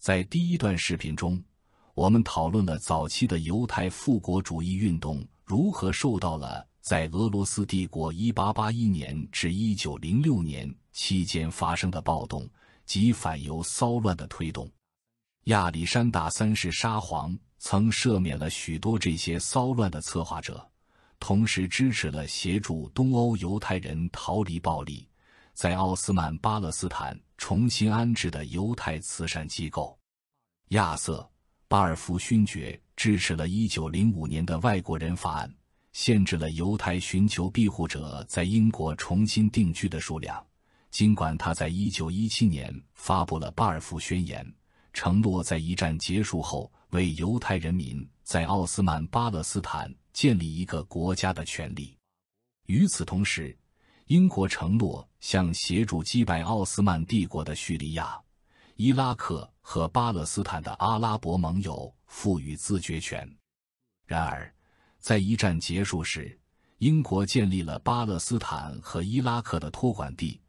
在第一段视频中，我们讨论了早期的犹太复国主义运动如何受到了在俄罗斯帝国1881年至1906年期间发生的暴动及反犹骚乱的推动。亚历山大三世沙皇曾赦免了许多这些骚乱的策划者，同时支持了协助东欧犹太人逃离暴力。在奥斯曼巴勒斯坦重新安置的犹太慈善机构，亚瑟·巴尔福勋爵支持了1905年的外国人法案，限制了犹太寻求庇护者在英国重新定居的数量。尽管他在1917年发布了巴尔福宣言，承诺在一战结束后为犹太人民在奥斯曼巴勒斯坦建立一个国家的权利，与此同时。英国承诺向协助击败奥斯曼帝国的叙利亚、伊拉克和巴勒斯坦的阿拉伯盟友赋予自决权。然而，在一战结束时，英国建立了巴勒斯坦和伊拉克的托管地，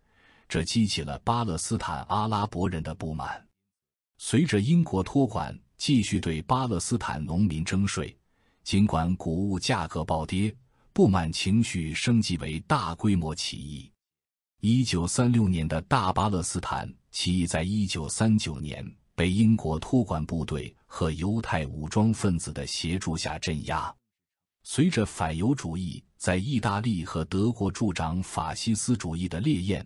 这激起了巴勒斯坦阿拉伯人的不满。随着英国托管继续对巴勒斯坦农民征税，尽管谷物价格暴跌。不满情绪升级为大规模起义。一九三六年的大巴勒斯坦起义，在一九三九年被英国托管部队和犹太武装分子的协助下镇压。随着反犹主义在意大利和德国助长法西斯主义的烈焰，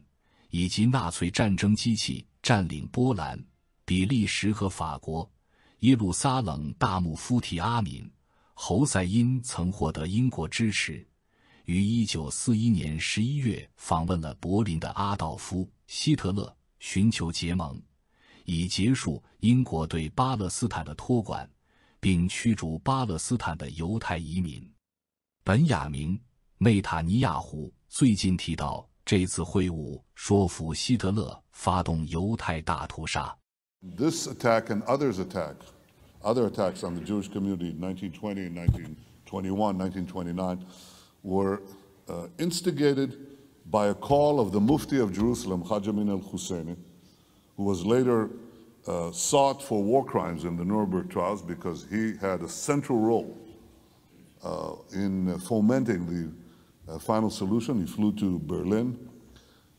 以及纳粹战争机器占领波兰、比利时和法国，耶路撒冷大牧夫提阿敏。侯赛因曾获得英国支持，于1941年11月访问了柏林的阿道夫·希特勒，寻求结盟，以结束英国对巴勒斯坦的托管，并驱逐巴勒斯坦的犹太移民。本雅明·内塔尼亚胡最近提到这次会晤，说服希特勒发动犹太大屠杀。This attack and others attack. other attacks on the Jewish community in 1920 and 1921, 1929, were uh, instigated by a call of the Mufti of Jerusalem, Haj Amin al-Husseini, who was later uh, sought for war crimes in the Nuremberg trials because he had a central role uh, in fomenting the uh, final solution. He flew to Berlin.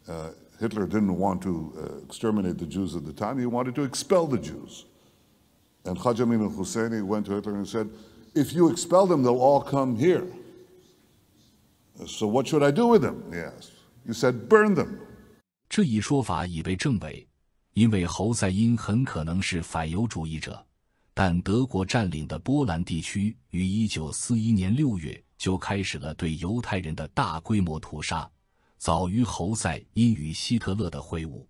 Uh, Hitler didn't want to uh, exterminate the Jews at the time. He wanted to expel the Jews and khajami makhuseni s i went to it and said if you expel them they'll all come here so what should i do with them yes you said burn them 这一说法已被证伪因为侯赛因很可能是反犹主义者但德国占领的波兰地区于1941年6月就开始了对犹太人的大规模屠杀早于侯赛因与希特勒的会晤。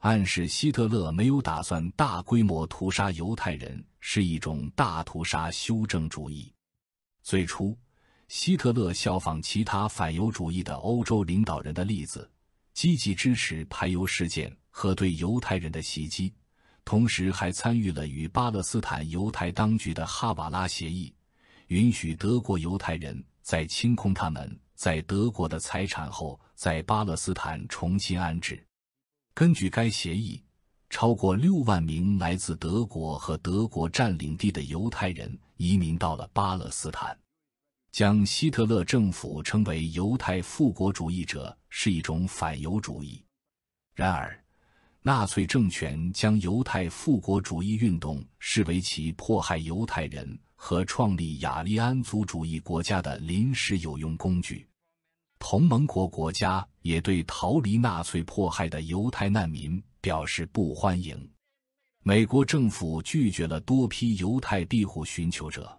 暗示希特勒没有打算大规模屠杀犹太人，是一种大屠杀修正主义。最初，希特勒效仿其他反犹主义的欧洲领导人的例子，积极支持排犹事件和对犹太人的袭击，同时还参与了与巴勒斯坦犹太当局的哈瓦拉协议，允许德国犹太人在清空他们在德国的财产后，在巴勒斯坦重新安置。根据该协议，超过六万名来自德国和德国占领地的犹太人移民到了巴勒斯坦。将希特勒政府称为犹太复国主义者是一种反犹主义。然而，纳粹政权将犹太复国主义运动视为其迫害犹太人和创立雅利安族主义国家的临时有用工具。同盟国国家也对逃离纳粹迫害的犹太难民表示不欢迎。美国政府拒绝了多批犹太庇护寻求者，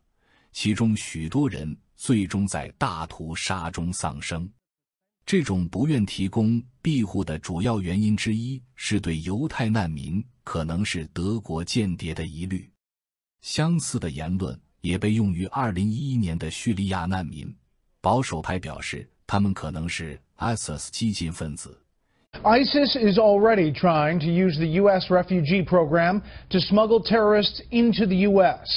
其中许多人最终在大屠杀中丧生。这种不愿提供庇护的主要原因之一是对犹太难民可能是德国间谍的疑虑。相似的言论也被用于二零一一年的叙利亚难民。保守派表示。他们可能是 ISIS 激进分子。ISIS is already trying to use the U.S. refugee program to smuggle terrorists into the U.S.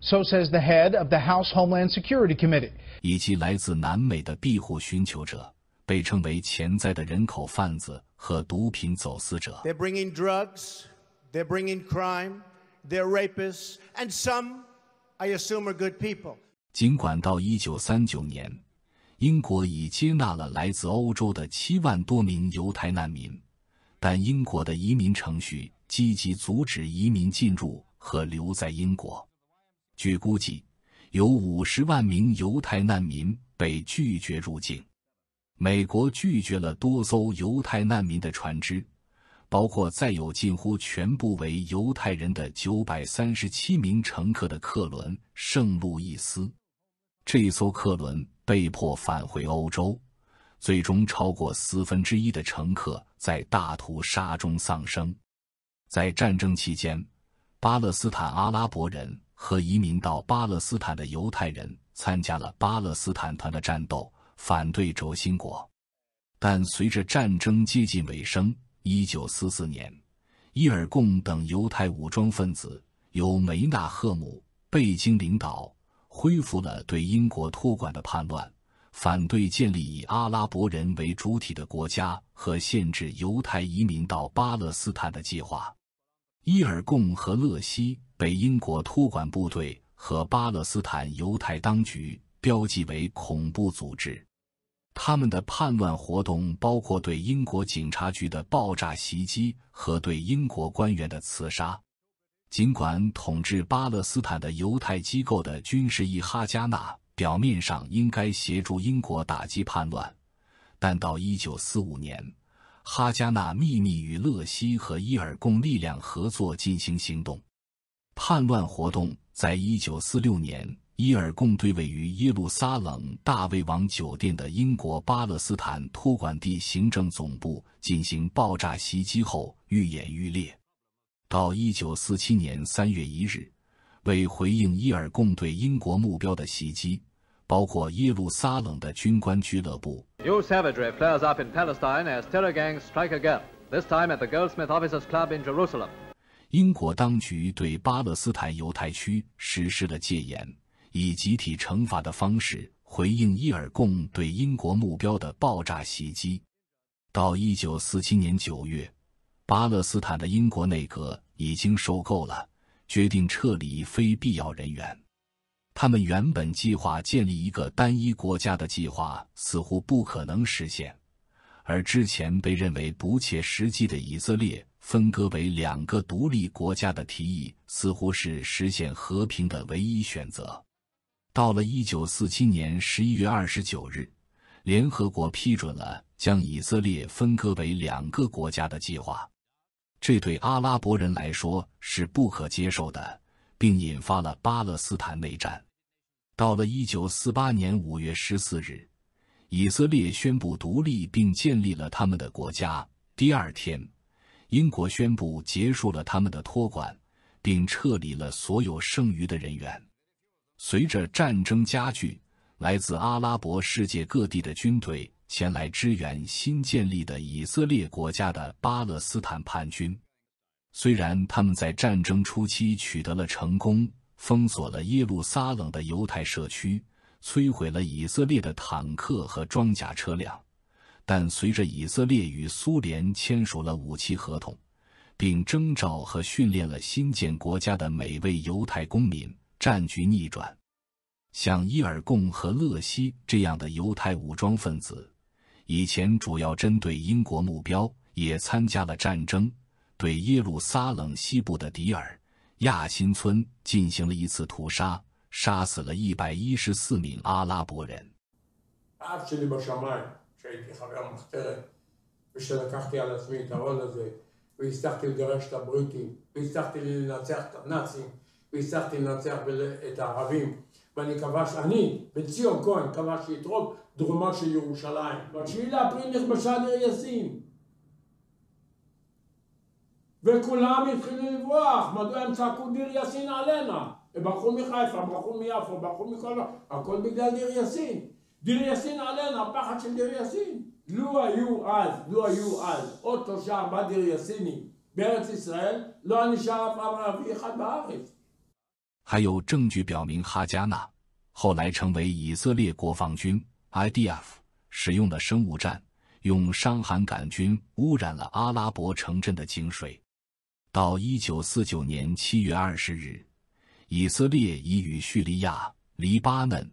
So says the head of the House Homeland Security Committee. 以及来自南美的庇护寻求者，被称为潜在的人口贩子和毒品走私者。They're bringing drugs, they're bringing crime, they're rapists, and some, I assume, are good people. 尽管到1939年。英国已接纳了来自欧洲的七万多名犹太难民，但英国的移民程序积极阻止移民进入和留在英国。据估计，有五十万名犹太难民被拒绝入境。美国拒绝了多艘犹太难民的船只，包括载有近乎全部为犹太人的九百三十七名乘客的客轮“圣路易斯”。这艘客轮。被迫返回欧洲，最终超过四分之一的乘客在大屠杀中丧生。在战争期间，巴勒斯坦阿拉伯人和移民到巴勒斯坦的犹太人参加了巴勒斯坦团的战斗，反对轴心国。但随着战争接近尾声，1944年，伊尔贡等犹太武装分子由梅纳赫姆·贝京领导。恢复了对英国托管的叛乱，反对建立以阿拉伯人为主体的国家和限制犹太移民到巴勒斯坦的计划。伊尔贡和勒希被英国托管部队和巴勒斯坦犹太当局标记为恐怖组织。他们的叛乱活动包括对英国警察局的爆炸袭击和对英国官员的刺杀。尽管统治巴勒斯坦的犹太机构的军事翼哈加纳表面上应该协助英国打击叛乱，但到1945年，哈加纳秘密与勒西和伊尔贡力量合作进行行动。叛乱活动在一九四六年伊尔贡对位于耶路撒冷大卫王酒店的英国巴勒斯坦托管地行政总部进行爆炸袭击后愈演愈烈。到一九四七年三月一日，为回应伊尔贡对英国目标的袭击，包括耶路撒冷的军官俱乐部，英国当局对巴勒斯坦犹太区实施了戒严，以集体惩罚的方式回应伊尔贡对英国目标的爆炸袭击。到一九四七年九月。巴勒斯坦的英国内阁已经受够了，决定撤离非必要人员。他们原本计划建立一个单一国家的计划似乎不可能实现，而之前被认为不切实际的以色列分割为两个独立国家的提议似乎是实现和平的唯一选择。到了1947年11月29日，联合国批准了将以色列分割为两个国家的计划。这对阿拉伯人来说是不可接受的，并引发了巴勒斯坦内战。到了一九四八年五月十四日，以色列宣布独立并建立了他们的国家。第二天，英国宣布结束了他们的托管，并撤离了所有剩余的人员。随着战争加剧，来自阿拉伯世界各地的军队。前来支援新建立的以色列国家的巴勒斯坦叛军。虽然他们在战争初期取得了成功，封锁了耶路撒冷的犹太社区，摧毁了以色列的坦克和装甲车辆，但随着以色列与苏联签署了武器合同，并征召和训练了新建国家的每位犹太公民，战局逆转。像伊尔贡和勒西这样的犹太武装分子。以前主要针对英国目标，也参加了战争，对耶路撒冷西部的迪尔亚新村进行了一次屠杀，杀死了一百一十四名阿拉伯人。ואני כבש, אני, בן ציון כהן, כבשתי את רוב דרומה של ירושלים. ב-9 לאפריל נכבשה דיר יאסין. וכולם התחילו לברוח, מדוע הם צעקו דיר יאסין עלינה? הם ברחו מחיפה, הם ברחו מיפו, הם ברחו מכל... הכל בגלל דיר יאסין. דיר יאסין עלינו, הפחד של דיר יאסין. לו היו אז, לו היו אז, עוד שלושה ארבעה דיר יאסינים בארץ ישראל, לא היה נשאר אף אב ערבי אחד בארץ. 还有证据表明，哈加纳后来成为以色列国防军 （IDF） 使用的生物战，用伤寒杆菌污染了阿拉伯城镇的井水。到一九四九年七月二十日，以色列已与叙利亚、黎巴嫩、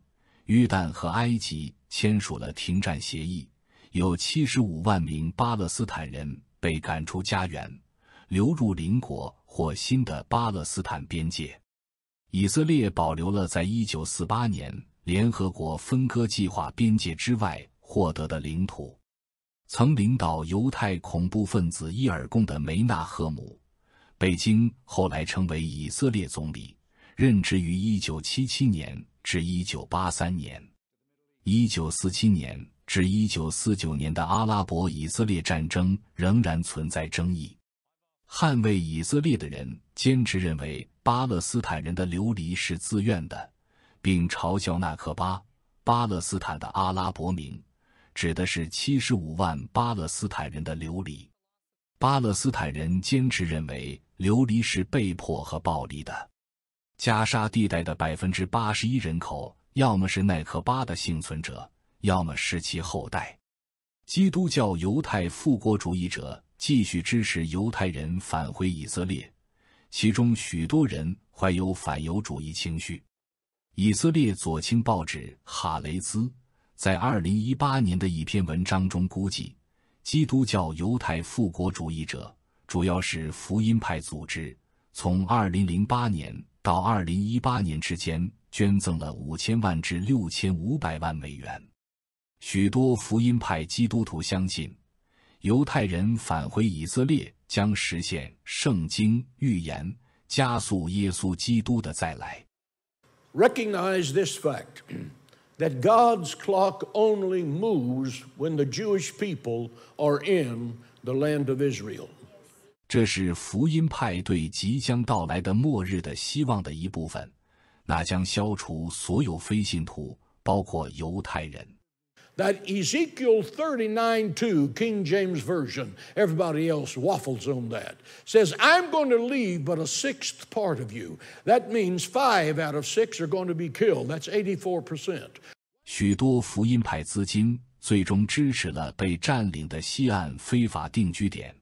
约旦和埃及签署了停战协议。有七十五万名巴勒斯坦人被赶出家园，流入邻国或新的巴勒斯坦边界。以色列保留了在1948年联合国分割计划边界之外获得的领土。曾领导犹太恐怖分子伊尔贡的梅纳赫姆·北京后来成为以色列总理，任职于1977年至1983年。1947年至1949年的阿拉伯以色列战争仍然存在争议。捍卫以色列的人坚持认为。巴勒斯坦人的流离是自愿的，并嘲笑纳克巴。巴勒斯坦的阿拉伯名指的是七十五万巴勒斯坦人的流离。巴勒斯坦人坚持认为流离是被迫和暴力的。加沙地带的百分之八十一人口，要么是耐克巴的幸存者，要么是其后代。基督教犹太复国主义者继续支持犹太人返回以色列。其中许多人怀有反犹主义情绪。以色列左倾报纸《哈雷兹》在2018年的一篇文章中估计，基督教犹太复国主义者，主要是福音派组织，从2008年到2018年之间捐赠了5000万至6500万美元。许多福音派基督徒相信，犹太人返回以色列。将实现圣经预言，加速耶稣基督的再来。Recognize this fact that God's clock only moves when the Jewish people are in the land of Israel。这是福音派对即将到来的末日的希望的一部分，那将消除所有非信徒，包括犹太人。That Ezekiel 39 2, King James Version, everybody else waffles on that, says, I'm going to leave but a sixth part of you. That means five out of six are going to be killed. That's 84%. 许多福音派资金最终支持了被占领的西岸非法定居点，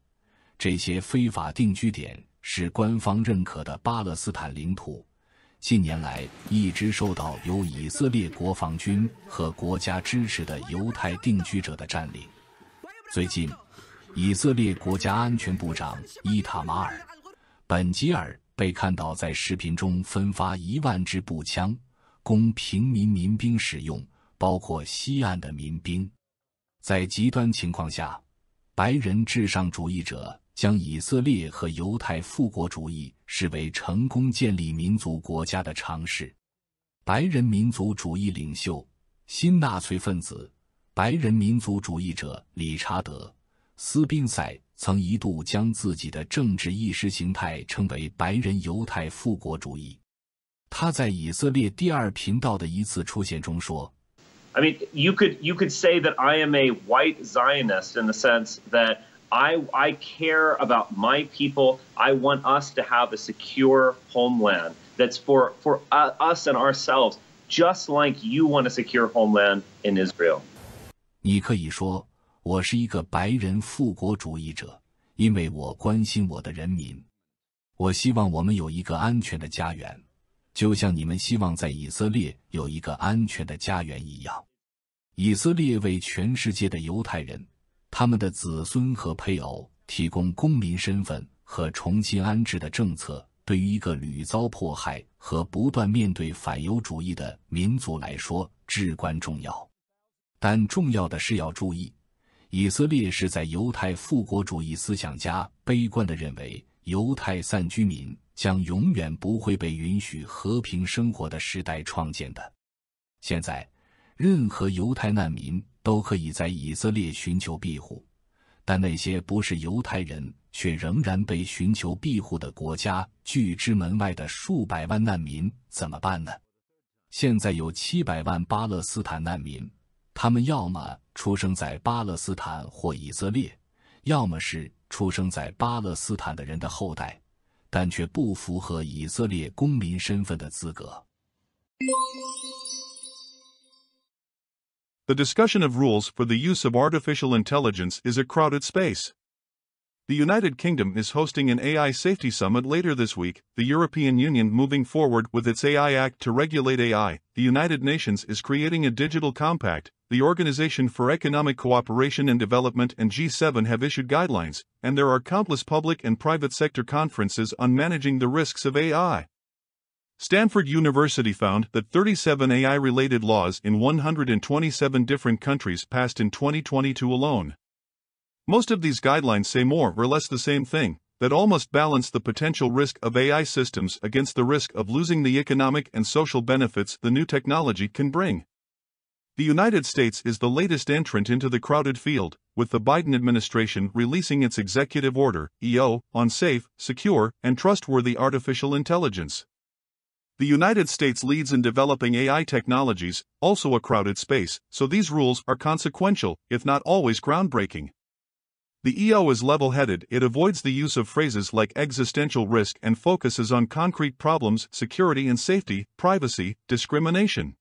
这些非法定居点是官方认可的巴勒斯坦领土。近年来一直受到由以色列国防军和国家支持的犹太定居者的占领。最近，以色列国家安全部长伊塔马尔·本吉尔被看到在视频中分发一万支步枪，供平民民兵使用，包括西岸的民兵。在极端情况下，白人至上主义者将以色列和犹太复国主义。视为成功建立民族国家的尝试。白人民族主义领袖、新纳粹分子、白人民族主义者理查德·斯宾塞曾一度将自己的政治意识形态称为“白人犹太复国主义”。他在以色列第二频道的一次出现中说：“I mean, you could you could say that I am a white Zionist in the sense that.” ii care about my people i want us to have a secure homeland that's for for ah us and ourselves just like you want a secure homeland in israel 你可以说我是一个白人复国主义者因为我关心我的人民我希望我们有一个安全的家园就像你们希望在以色列有一个安全的家园一样以色列为全世界的犹太人他们的子孙和配偶提供公民身份和重新安置的政策，对于一个屡遭迫害和不断面对反犹主义的民族来说至关重要。但重要的是要注意，以色列是在犹太复国主义思想家悲观地认为犹太散居民将永远不会被允许和平生活的时代创建的。现在，任何犹太难民。都可以在以色列寻求庇护，但那些不是犹太人却仍然被寻求庇护的国家拒之门外的数百万难民怎么办呢？现在有七百万巴勒斯坦难民，他们要么出生在巴勒斯坦或以色列，要么是出生在巴勒斯坦的人的后代，但却不符合以色列公民身份的资格。The discussion of rules for the use of artificial intelligence is a crowded space. The United Kingdom is hosting an AI safety summit later this week, the European Union moving forward with its AI Act to regulate AI, the United Nations is creating a digital compact, the Organization for Economic Cooperation and Development and G7 have issued guidelines, and there are countless public and private sector conferences on managing the risks of AI. Stanford University found that 37 AI-related laws in 127 different countries passed in 2022 alone. Most of these guidelines say more or less the same thing, that all must balance the potential risk of AI systems against the risk of losing the economic and social benefits the new technology can bring. The United States is the latest entrant into the crowded field, with the Biden administration releasing its executive order, EO, on safe, secure, and trustworthy artificial intelligence. The United States leads in developing AI technologies, also a crowded space, so these rules are consequential, if not always groundbreaking. The EO is level headed, it avoids the use of phrases like existential risk and focuses on concrete problems security and safety, privacy, discrimination.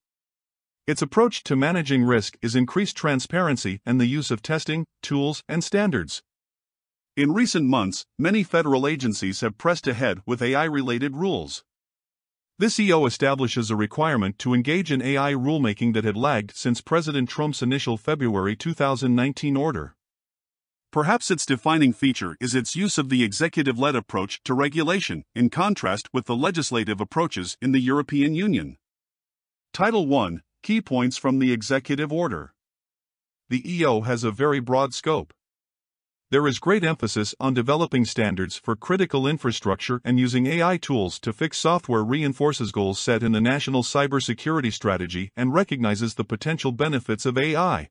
Its approach to managing risk is increased transparency and the use of testing, tools, and standards. In recent months, many federal agencies have pressed ahead with AI related rules. This EO establishes a requirement to engage in AI rulemaking that had lagged since President Trump's initial February 2019 order. Perhaps its defining feature is its use of the executive led approach to regulation, in contrast with the legislative approaches in the European Union. Title 1 Key Points from the Executive Order The EO has a very broad scope. There is great emphasis on developing standards for critical infrastructure and using AI tools to fix software reinforces goals set in the National Cybersecurity Strategy and recognizes the potential benefits of AI.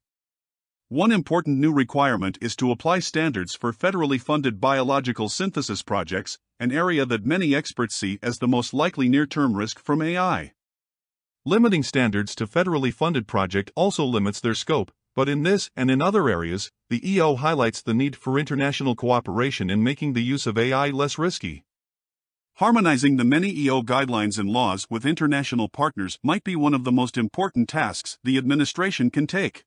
One important new requirement is to apply standards for federally funded biological synthesis projects, an area that many experts see as the most likely near term risk from AI. Limiting standards to federally funded project also limits their scope, but in this and in other areas, the EO highlights the need for international cooperation in making the use of AI less risky. Harmonizing the many EO guidelines and laws with international partners might be one of the most important tasks the administration can take.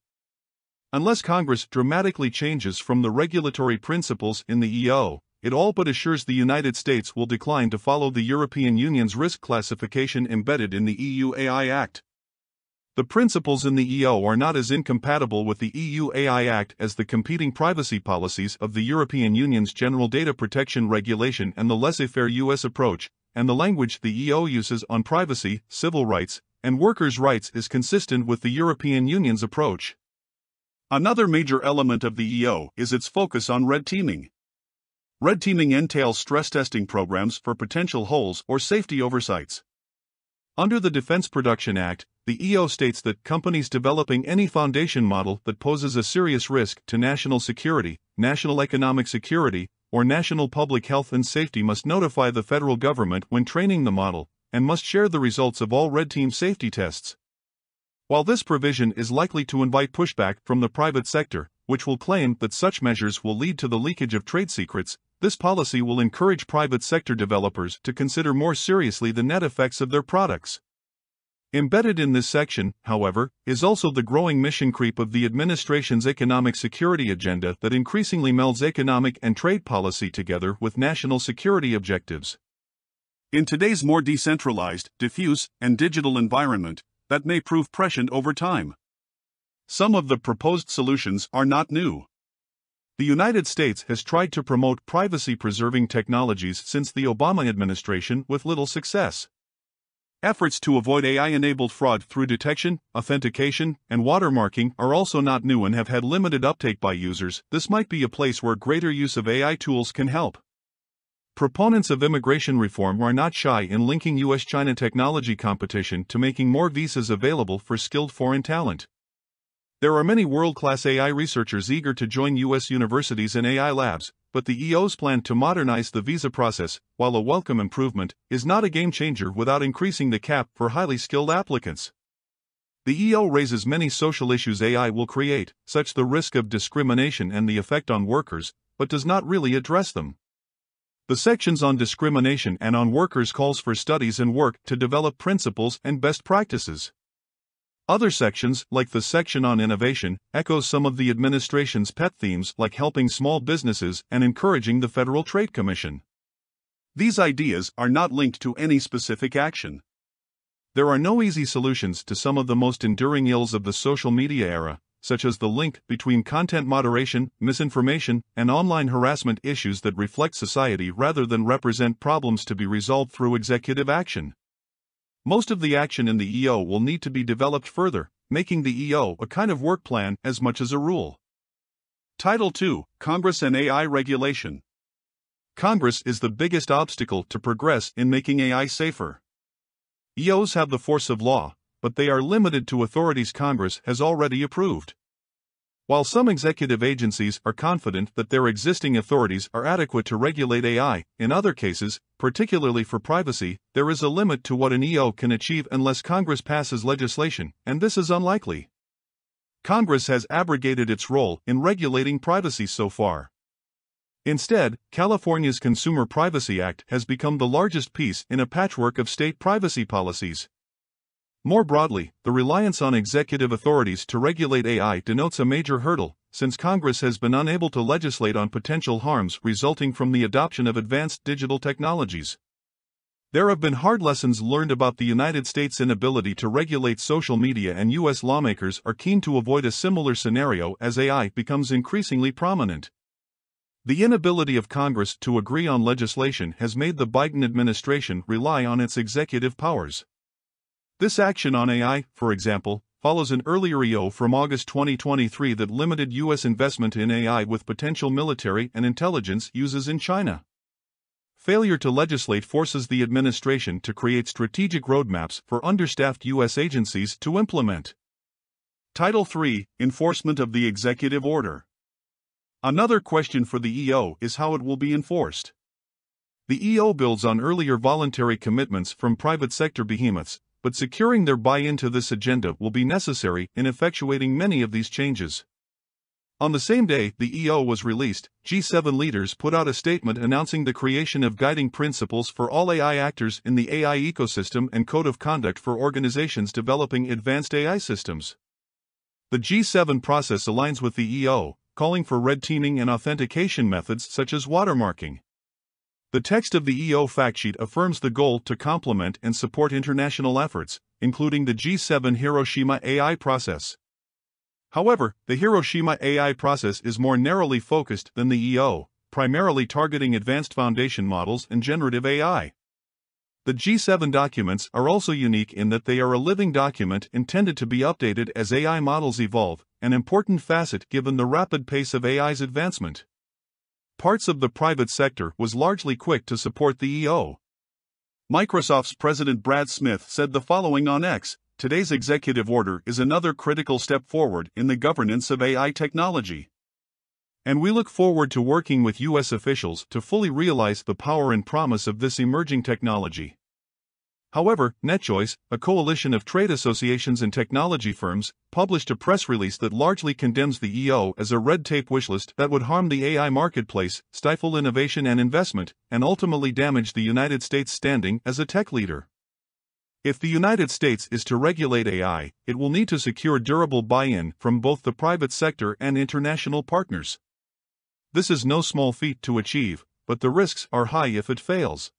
Unless Congress dramatically changes from the regulatory principles in the EO, it all but assures the United States will decline to follow the European Union's risk classification embedded in the EU AI Act. The principles in the EO are not as incompatible with the EU AI Act as the competing privacy policies of the European Union's General Data Protection Regulation and the laissez-faire US approach, and the language the EO uses on privacy, civil rights, and workers' rights is consistent with the European Union's approach. Another major element of the EO is its focus on red teaming. Red teaming entails stress testing programs for potential holes or safety oversights. Under the Defense Production Act, the EO states that companies developing any foundation model that poses a serious risk to national security, national economic security, or national public health and safety must notify the federal government when training the model and must share the results of all red team safety tests. While this provision is likely to invite pushback from the private sector, which will claim that such measures will lead to the leakage of trade secrets, this policy will encourage private sector developers to consider more seriously the net effects of their products. Embedded in this section, however, is also the growing mission creep of the administration's economic security agenda that increasingly melds economic and trade policy together with national security objectives. In today's more decentralized, diffuse, and digital environment, that may prove prescient over time. Some of the proposed solutions are not new. The United States has tried to promote privacy preserving technologies since the Obama administration with little success. Efforts to avoid AI-enabled fraud through detection, authentication, and watermarking are also not new and have had limited uptake by users. This might be a place where greater use of AI tools can help. Proponents of immigration reform are not shy in linking U.S.-China technology competition to making more visas available for skilled foreign talent. There are many world-class AI researchers eager to join U.S. universities and AI labs, but the EO's plan to modernize the visa process, while a welcome improvement, is not a game-changer without increasing the cap for highly skilled applicants. The EO raises many social issues AI will create, such the risk of discrimination and the effect on workers, but does not really address them. The sections on discrimination and on workers calls for studies and work to develop principles and best practices. Other sections, like the section on innovation, echo some of the administration's pet themes like helping small businesses and encouraging the Federal Trade Commission. These ideas are not linked to any specific action. There are no easy solutions to some of the most enduring ills of the social media era, such as the link between content moderation, misinformation, and online harassment issues that reflect society rather than represent problems to be resolved through executive action. Most of the action in the EO will need to be developed further, making the EO a kind of work plan as much as a rule. Title 2 Congress and AI Regulation Congress is the biggest obstacle to progress in making AI safer. EOs have the force of law, but they are limited to authorities Congress has already approved. While some executive agencies are confident that their existing authorities are adequate to regulate AI, in other cases, particularly for privacy, there is a limit to what an EO can achieve unless Congress passes legislation, and this is unlikely. Congress has abrogated its role in regulating privacy so far. Instead, California's Consumer Privacy Act has become the largest piece in a patchwork of state privacy policies, more broadly, the reliance on executive authorities to regulate AI denotes a major hurdle, since Congress has been unable to legislate on potential harms resulting from the adoption of advanced digital technologies. There have been hard lessons learned about the United States' inability to regulate social media, and U.S. lawmakers are keen to avoid a similar scenario as AI becomes increasingly prominent. The inability of Congress to agree on legislation has made the Biden administration rely on its executive powers. This action on AI, for example, follows an earlier EO from August 2023 that limited U.S. investment in AI with potential military and intelligence uses in China. Failure to legislate forces the administration to create strategic roadmaps for understaffed U.S. agencies to implement. Title 3 Enforcement of the Executive Order. Another question for the EO is how it will be enforced. The EO builds on earlier voluntary commitments from private sector behemoths but securing their buy-in to this agenda will be necessary in effectuating many of these changes. On the same day the EO was released, G7 leaders put out a statement announcing the creation of guiding principles for all AI actors in the AI ecosystem and code of conduct for organizations developing advanced AI systems. The G7 process aligns with the EO, calling for red teaming and authentication methods such as watermarking. The text of the EO factsheet affirms the goal to complement and support international efforts, including the G7 Hiroshima AI process. However, the Hiroshima AI process is more narrowly focused than the EO, primarily targeting advanced foundation models and generative AI. The G7 documents are also unique in that they are a living document intended to be updated as AI models evolve, an important facet given the rapid pace of AI's advancement parts of the private sector was largely quick to support the EO. Microsoft's President Brad Smith said the following on X Today's executive order is another critical step forward in the governance of AI technology. And we look forward to working with U.S. officials to fully realize the power and promise of this emerging technology. However, NetChoice, a coalition of trade associations and technology firms, published a press release that largely condemns the EO as a red tape wishlist that would harm the AI marketplace, stifle innovation and investment, and ultimately damage the United States' standing as a tech leader. If the United States is to regulate AI, it will need to secure durable buy-in from both the private sector and international partners. This is no small feat to achieve, but the risks are high if it fails.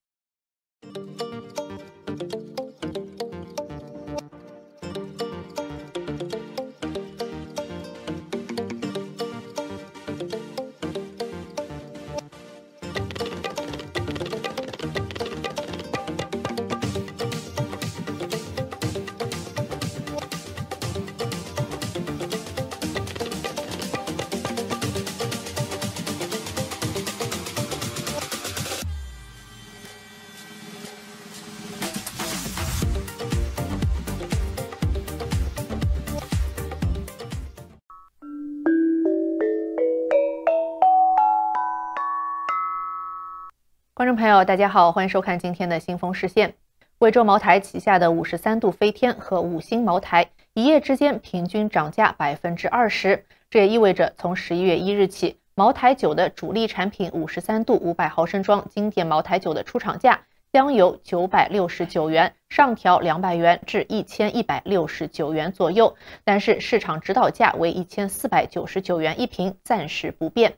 观众朋友，大家好，欢迎收看今天的《新风视线》。贵州茅台旗下的五十三度飞天和五星茅台一夜之间平均涨价百分之二十，这也意味着从十一月一日起，茅台酒的主力产品五十三度五百毫升装经典茅台酒的出厂价将由九百六十九元上调两百元至一千一百六十九元左右，但是市场指导价为一千四百九十九元一瓶，暂时不变。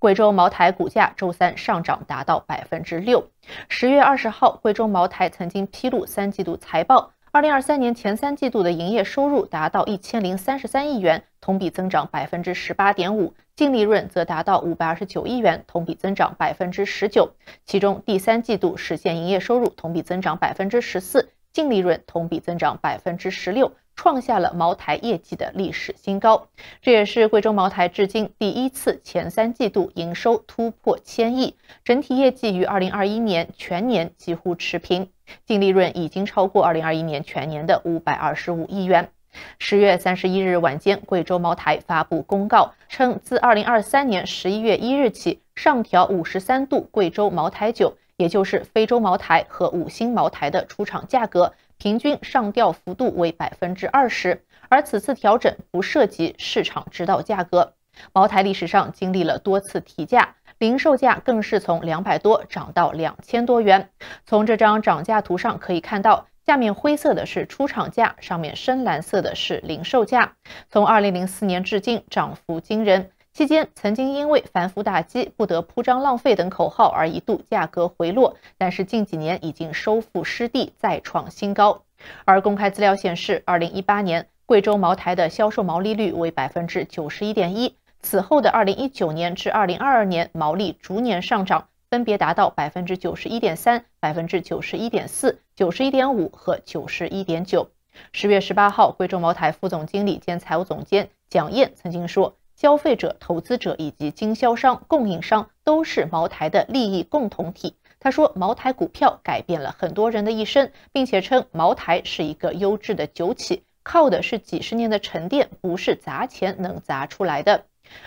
贵州茅台股价周三上涨达到百分之六。十月二十号，贵州茅台曾经披露三季度财报，二零二三年前三季度的营业收入达到一千零三十三亿元，同比增长百分之十八点五，净利润则达到五百二十九亿元，同比增长百分之十九。其中第三季度实现营业收入同比增长百分之十四。净利润同比增长百分之十六，创下了茅台业绩的历史新高。这也是贵州茅台至今第一次前三季度营收突破千亿，整体业绩与二零二一年全年几乎持平，净利润已经超过二零二一年全年的五百二十五亿元。十月三十一日晚间，贵州茅台发布公告称，自二零二三年十一月一日起，上调五十三度贵州茅台酒。也就是非洲茅台和五星茅台的出厂价格平均上调幅度为百分之二十，而此次调整不涉及市场指导价格。茅台历史上经历了多次提价，零售价更是从两百多涨到两千多元。从这张涨价图上可以看到，下面灰色的是出厂价，上面深蓝色的是零售价。从二零零四年至今，涨幅惊人。期间曾经因为反腐打击、不得铺张浪费等口号而一度价格回落，但是近几年已经收复失地，再创新高。而公开资料显示，二零一八年贵州茅台的销售毛利率为百分之九十一点一，此后的二零一九年至二零二二年，毛利逐年上涨，分别达到百分之九十一点三、百分之九十一点四、九十一点五和九十一点九。十月十八号，贵州茅台副总经理兼财务总监蒋燕曾经说。消费者、投资者以及经销商、供应商都是茅台的利益共同体。他说，茅台股票改变了很多人的一生，并且称茅台是一个优质的酒企，靠的是几十年的沉淀，不是砸钱能砸出来的。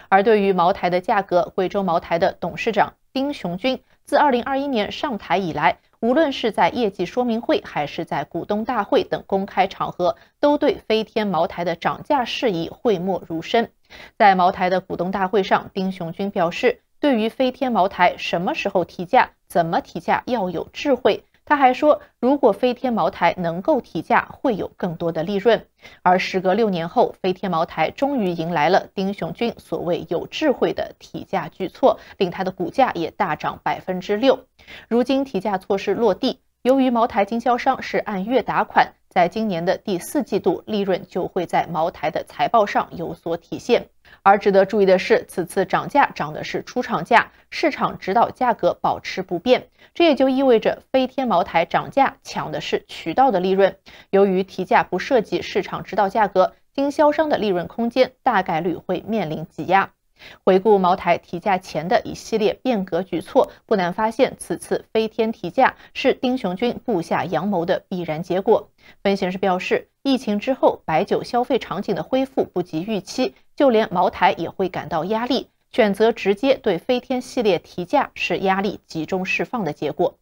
而对于茅台的价格，贵州茅台的董事长丁雄军自二零二一年上台以来，无论是在业绩说明会，还是在股东大会等公开场合，都对飞天茅台的涨价事宜讳莫如深。在茅台的股东大会上，丁雄军表示，对于飞天茅台什么时候提价、怎么提价要有智慧。他还说，如果飞天茅台能够提价，会有更多的利润。而时隔六年后，飞天茅台终于迎来了丁雄军所谓有智慧的提价举措，令它的股价也大涨百分之六。如今提价措施落地，由于茅台经销商是按月打款。在今年的第四季度，利润就会在茅台的财报上有所体现。而值得注意的是，此次涨价涨的是出厂价，市场指导价格保持不变。这也就意味着飞天茅台涨价抢的是渠道的利润。由于提价不涉及市场指导价格，经销商的利润空间大概率会面临挤压。回顾茅台提价前的一系列变革举措，不难发现此次飞天提价是丁雄军布下阳谋的必然结果。分析师表示，疫情之后白酒消费场景的恢复不及预期，就连茅台也会感到压力，选择直接对飞天系列提价是压力集中释放的结果。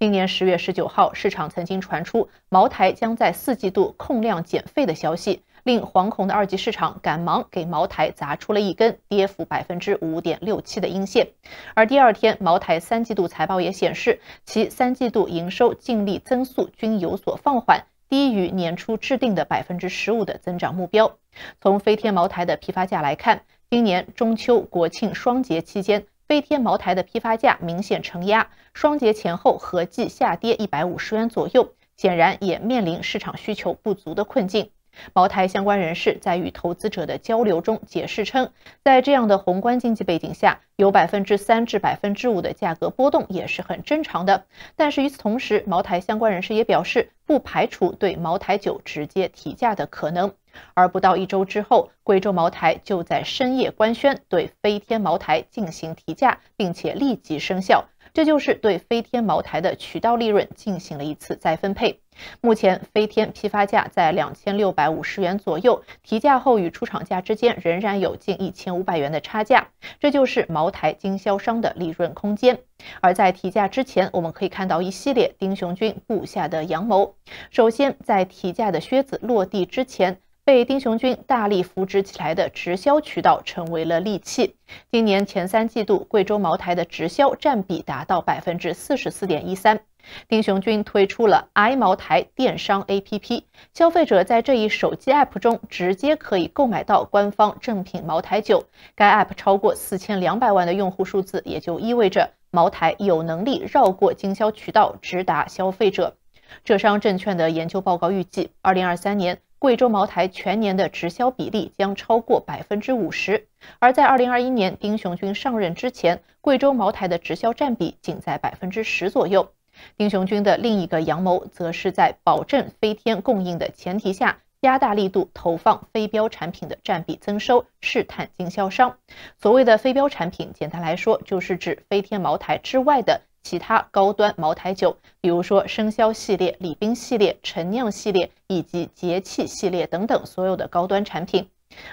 今年十月十九号，市场曾经传出茅台将在四季度控量减费的消息。令惶恐的二级市场赶忙给茅台砸出了一根跌幅百分之五点六七的阴线，而第二天，茅台三季度财报也显示，其三季度营收、净利增速均有所放缓，低于年初制定的百分之十五的增长目标。从飞天茅台的批发价来看，今年中秋、国庆双节期间，飞天茅台的批发价明显承压，双节前后合计下跌一百五十元左右，显然也面临市场需求不足的困境。茅台相关人士在与投资者的交流中解释称，在这样的宏观经济背景下，有百分之三至百分之五的价格波动也是很正常的。但是与此同时，茅台相关人士也表示，不排除对茅台酒直接提价的可能。而不到一周之后，贵州茅台就在深夜官宣对飞天茅台进行提价，并且立即生效，这就是对飞天茅台的渠道利润进行了一次再分配。目前飞天批发价在两千六百五十元左右，提价后与出厂价之间仍然有近一千五百元的差价，这就是茅台经销商的利润空间。而在提价之前，我们可以看到一系列丁雄军布下的阳谋。首先，在提价的靴子落地之前，被丁雄军大力扶持起来的直销渠道成为了利器。今年前三季度，贵州茅台的直销占比达到百分之四十四点一三。丁雄军推出了 i 茅台电商 APP，消费者在这一手机 app 中直接可以购买到官方正品茅台酒。该 app 超过四千两百万的用户数字，也就意味着茅台有能力绕过经销渠道直达消费者。浙商证券的研究报告预计，二零二三年贵州茅台全年的直销比例将超过百分之五十。而在二零二一年丁雄军上任之前，贵州茅台的直销占比仅在百分之十左右。丁雄军的另一个阳谋，则是在保证飞天供应的前提下，加大力度投放飞标产品的占比增收，试探经销商。所谓的飞标产品，简单来说，就是指飞天茅台之外的其他高端茅台酒，比如说生肖系列、礼宾系列、陈酿系列以及节气系列等等所有的高端产品。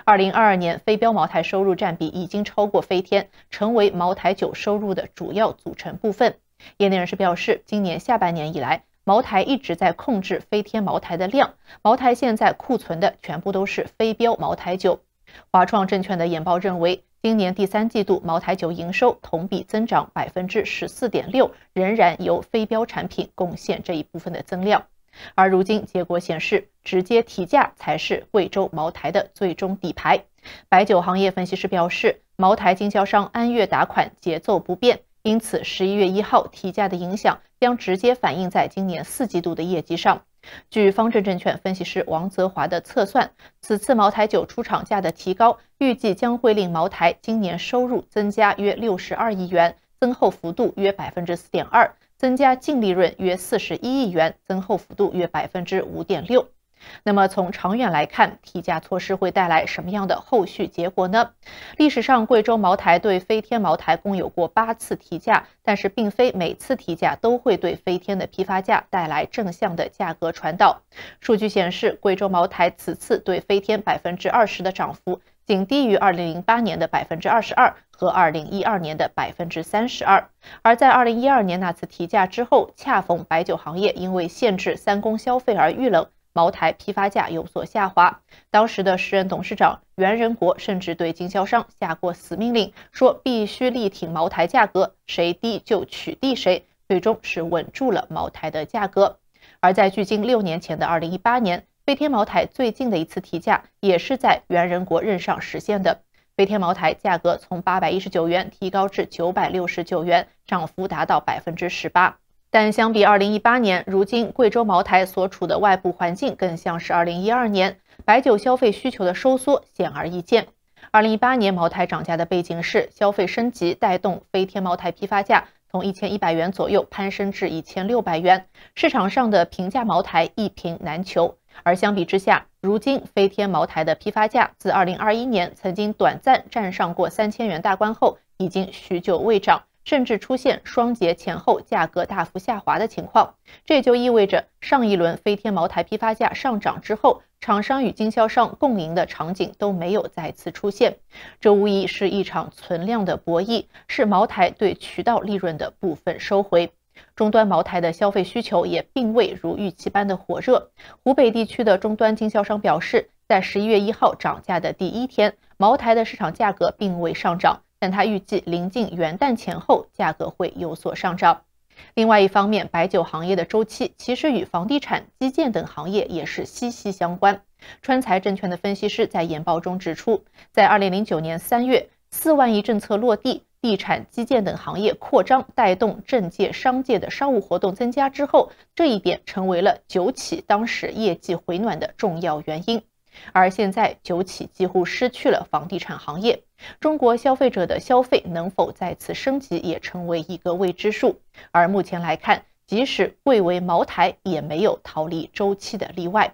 二零二二年，飞标茅台收入占比已经超过飞天，成为茅台酒收入的主要组成部分。业内人士表示，今年下半年以来，茅台一直在控制飞天茅台的量。茅台现在库存的全部都是非标茅台酒。华创证券的研报认为，今年第三季度茅台酒营收同比增长百分之十四点六，仍然由非标产品贡献这一部分的增量。而如今结果显示，直接提价才是贵州茅台的最终底牌。白酒行业分析师表示，茅台经销商按月打款节奏不变。因此，十一月一号提价的影响将直接反映在今年四季度的业绩上。据方正证券分析师王泽华的测算，此次茅台酒出厂价的提高，预计将会令茅台今年收入增加约六十二亿元，增厚幅度约百分之四点二；增加净利润约四十一亿元，增厚幅度约百分之五点六。那么从长远来看，提价措施会带来什么样的后续结果呢？历史上，贵州茅台对飞天茅台共有过八次提价，但是并非每次提价都会对飞天的批发价带来正向的价格传导。数据显示，贵州茅台此次对飞天百分之二十的涨幅，仅低于二零零八年的百分之二十二和二零一二年的百分之三十二。而在二零一二年那次提价之后，恰逢白酒行业因为限制三公消费而遇冷。茅台批发价有所下滑，当时的时任董事长袁仁国甚至对经销商下过死命令，说必须力挺茅台价格，谁低就取缔谁，最终是稳住了茅台的价格。而在距今六年前的二零一八年，飞天茅台最近的一次提价也是在袁仁国任上实现的，飞天茅台价格从八百一十九元提高至九百六十九元，涨幅达到百分之十八。但相比二零一八年，如今贵州茅台所处的外部环境更像是二零一二年，白酒消费需求的收缩显而易见。二零一八年茅台涨价的背景是消费升级带动飞天茅台批发价从一千一百元左右攀升至一千六百元，市场上的平价茅台一瓶难求。而相比之下，如今飞天茅台的批发价自二零二一年曾经短暂站上过三千元大关后，已经许久未涨。甚至出现双节前后价格大幅下滑的情况，这就意味着上一轮飞天茅台批发价上涨之后，厂商与经销商共赢的场景都没有再次出现。这无疑是一场存量的博弈，是茅台对渠道利润的部分收回。终端茅台的消费需求也并未如预期般的火热。湖北地区的终端经销商表示，在十一月一号涨价的第一天，茅台的市场价格并未上涨。但他预计临近元旦前后，价格会有所上涨。另外一方面，白酒行业的周期其实与房地产、基建等行业也是息息相关。川财证券的分析师在研报中指出，在二零零九年三月四万亿政策落地，地产、基建等行业扩张带动政界、商界的商务活动增加之后，这一点成为了酒企当时业绩回暖的重要原因。而现在，酒企几乎失去了房地产行业，中国消费者的消费能否再次升级，也成为一个未知数。而目前来看，即使贵为茅台，也没有逃离周期的例外。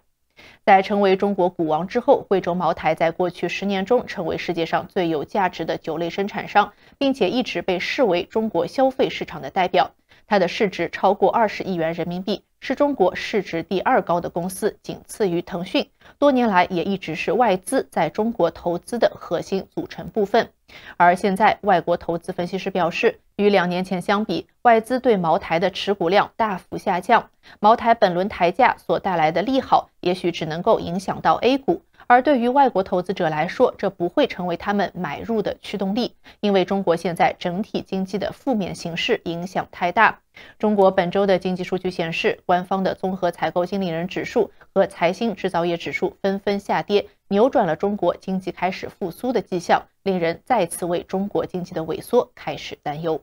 在成为中国股王之后，贵州茅台在过去十年中成为世界上最有价值的酒类生产商，并且一直被视为中国消费市场的代表。它的市值超过二十亿元人民币。是中国市值第二高的公司，仅次于腾讯。多年来，也一直是外资在中国投资的核心组成部分。而现在，外国投资分析师表示，与两年前相比，外资对茅台的持股量大幅下降。茅台本轮抬价所带来的利好，也许只能够影响到 A 股，而对于外国投资者来说，这不会成为他们买入的驱动力，因为中国现在整体经济的负面形势影响太大。中国本周的经济数据显示，官方的综合采购经理人指数和财新制造业指数纷纷下跌，扭转了中国经济开始复苏的迹象，令人再次为中国经济的萎缩开始担忧。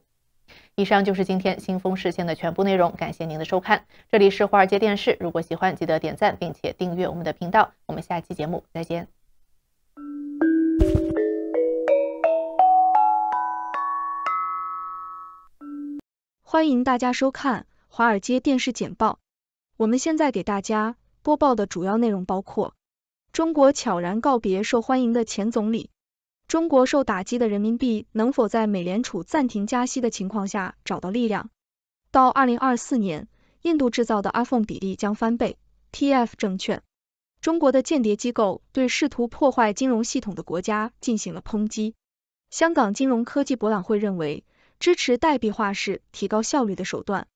以上就是今天新风视线的全部内容，感谢您的收看。这里是华尔街电视，如果喜欢，记得点赞并且订阅我们的频道。我们下期节目再见。欢迎大家收看《华尔街电视简报》。我们现在给大家播报的主要内容包括：中国悄然告别受欢迎的前总理；中国受打击的人民币能否在美联储暂停加息的情况下找到力量？到二零二四年，印度制造的 iPhone 比例将翻倍。TF 证券，中国的间谍机构对试图破坏金融系统的国家进行了抨击。香港金融科技博览会认为。支持代币化是提高效率的手段。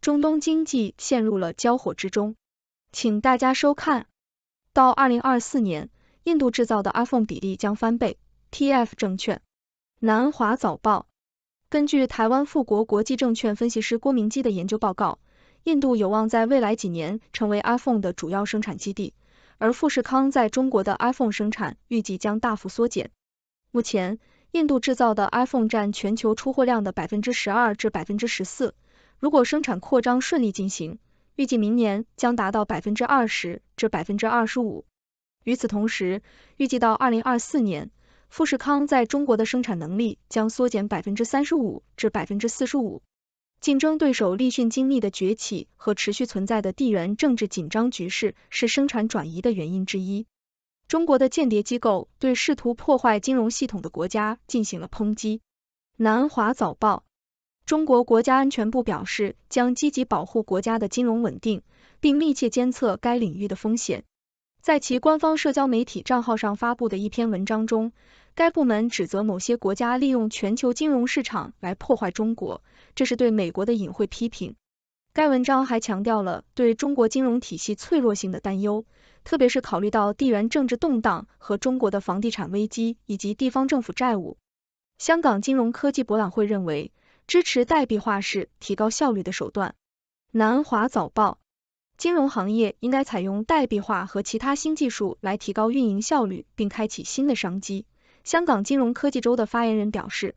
中东经济陷入了交火之中，请大家收看到二零二四年，印度制造的 iPhone 比例将翻倍。TF 证券、南华早报根据台湾富国国际证券分析师郭明基的研究报告，印度有望在未来几年成为 iPhone 的主要生产基地，而富士康在中国的 iPhone 生产预计将大幅缩减。目前。印度制造的 iPhone 占全球出货量的百分之十二至百分之十四。如果生产扩张顺利进行，预计明年将达到百分之二十至百分之二十五。与此同时，预计到二零二四年，富士康在中国的生产能力将缩减百分之三十五至百分之四十五。竞争对手立讯精密的崛起和持续存在的地缘政治紧张局势是生产转移的原因之一。中国的间谍机构对试图破坏金融系统的国家进行了抨击。南华早报，中国国家安全部表示将积极保护国家的金融稳定，并密切监测该领域的风险。在其官方社交媒体账号上发布的一篇文章中，该部门指责某些国家利用全球金融市场来破坏中国，这是对美国的隐晦批评。该文章还强调了对中国金融体系脆弱性的担忧。特别是考虑到地缘政治动荡和中国的房地产危机以及地方政府债务，香港金融科技博览会认为，支持代币化是提高效率的手段。南华早报，金融行业应该采用代币化和其他新技术来提高运营效率，并开启新的商机。香港金融科技周的发言人表示，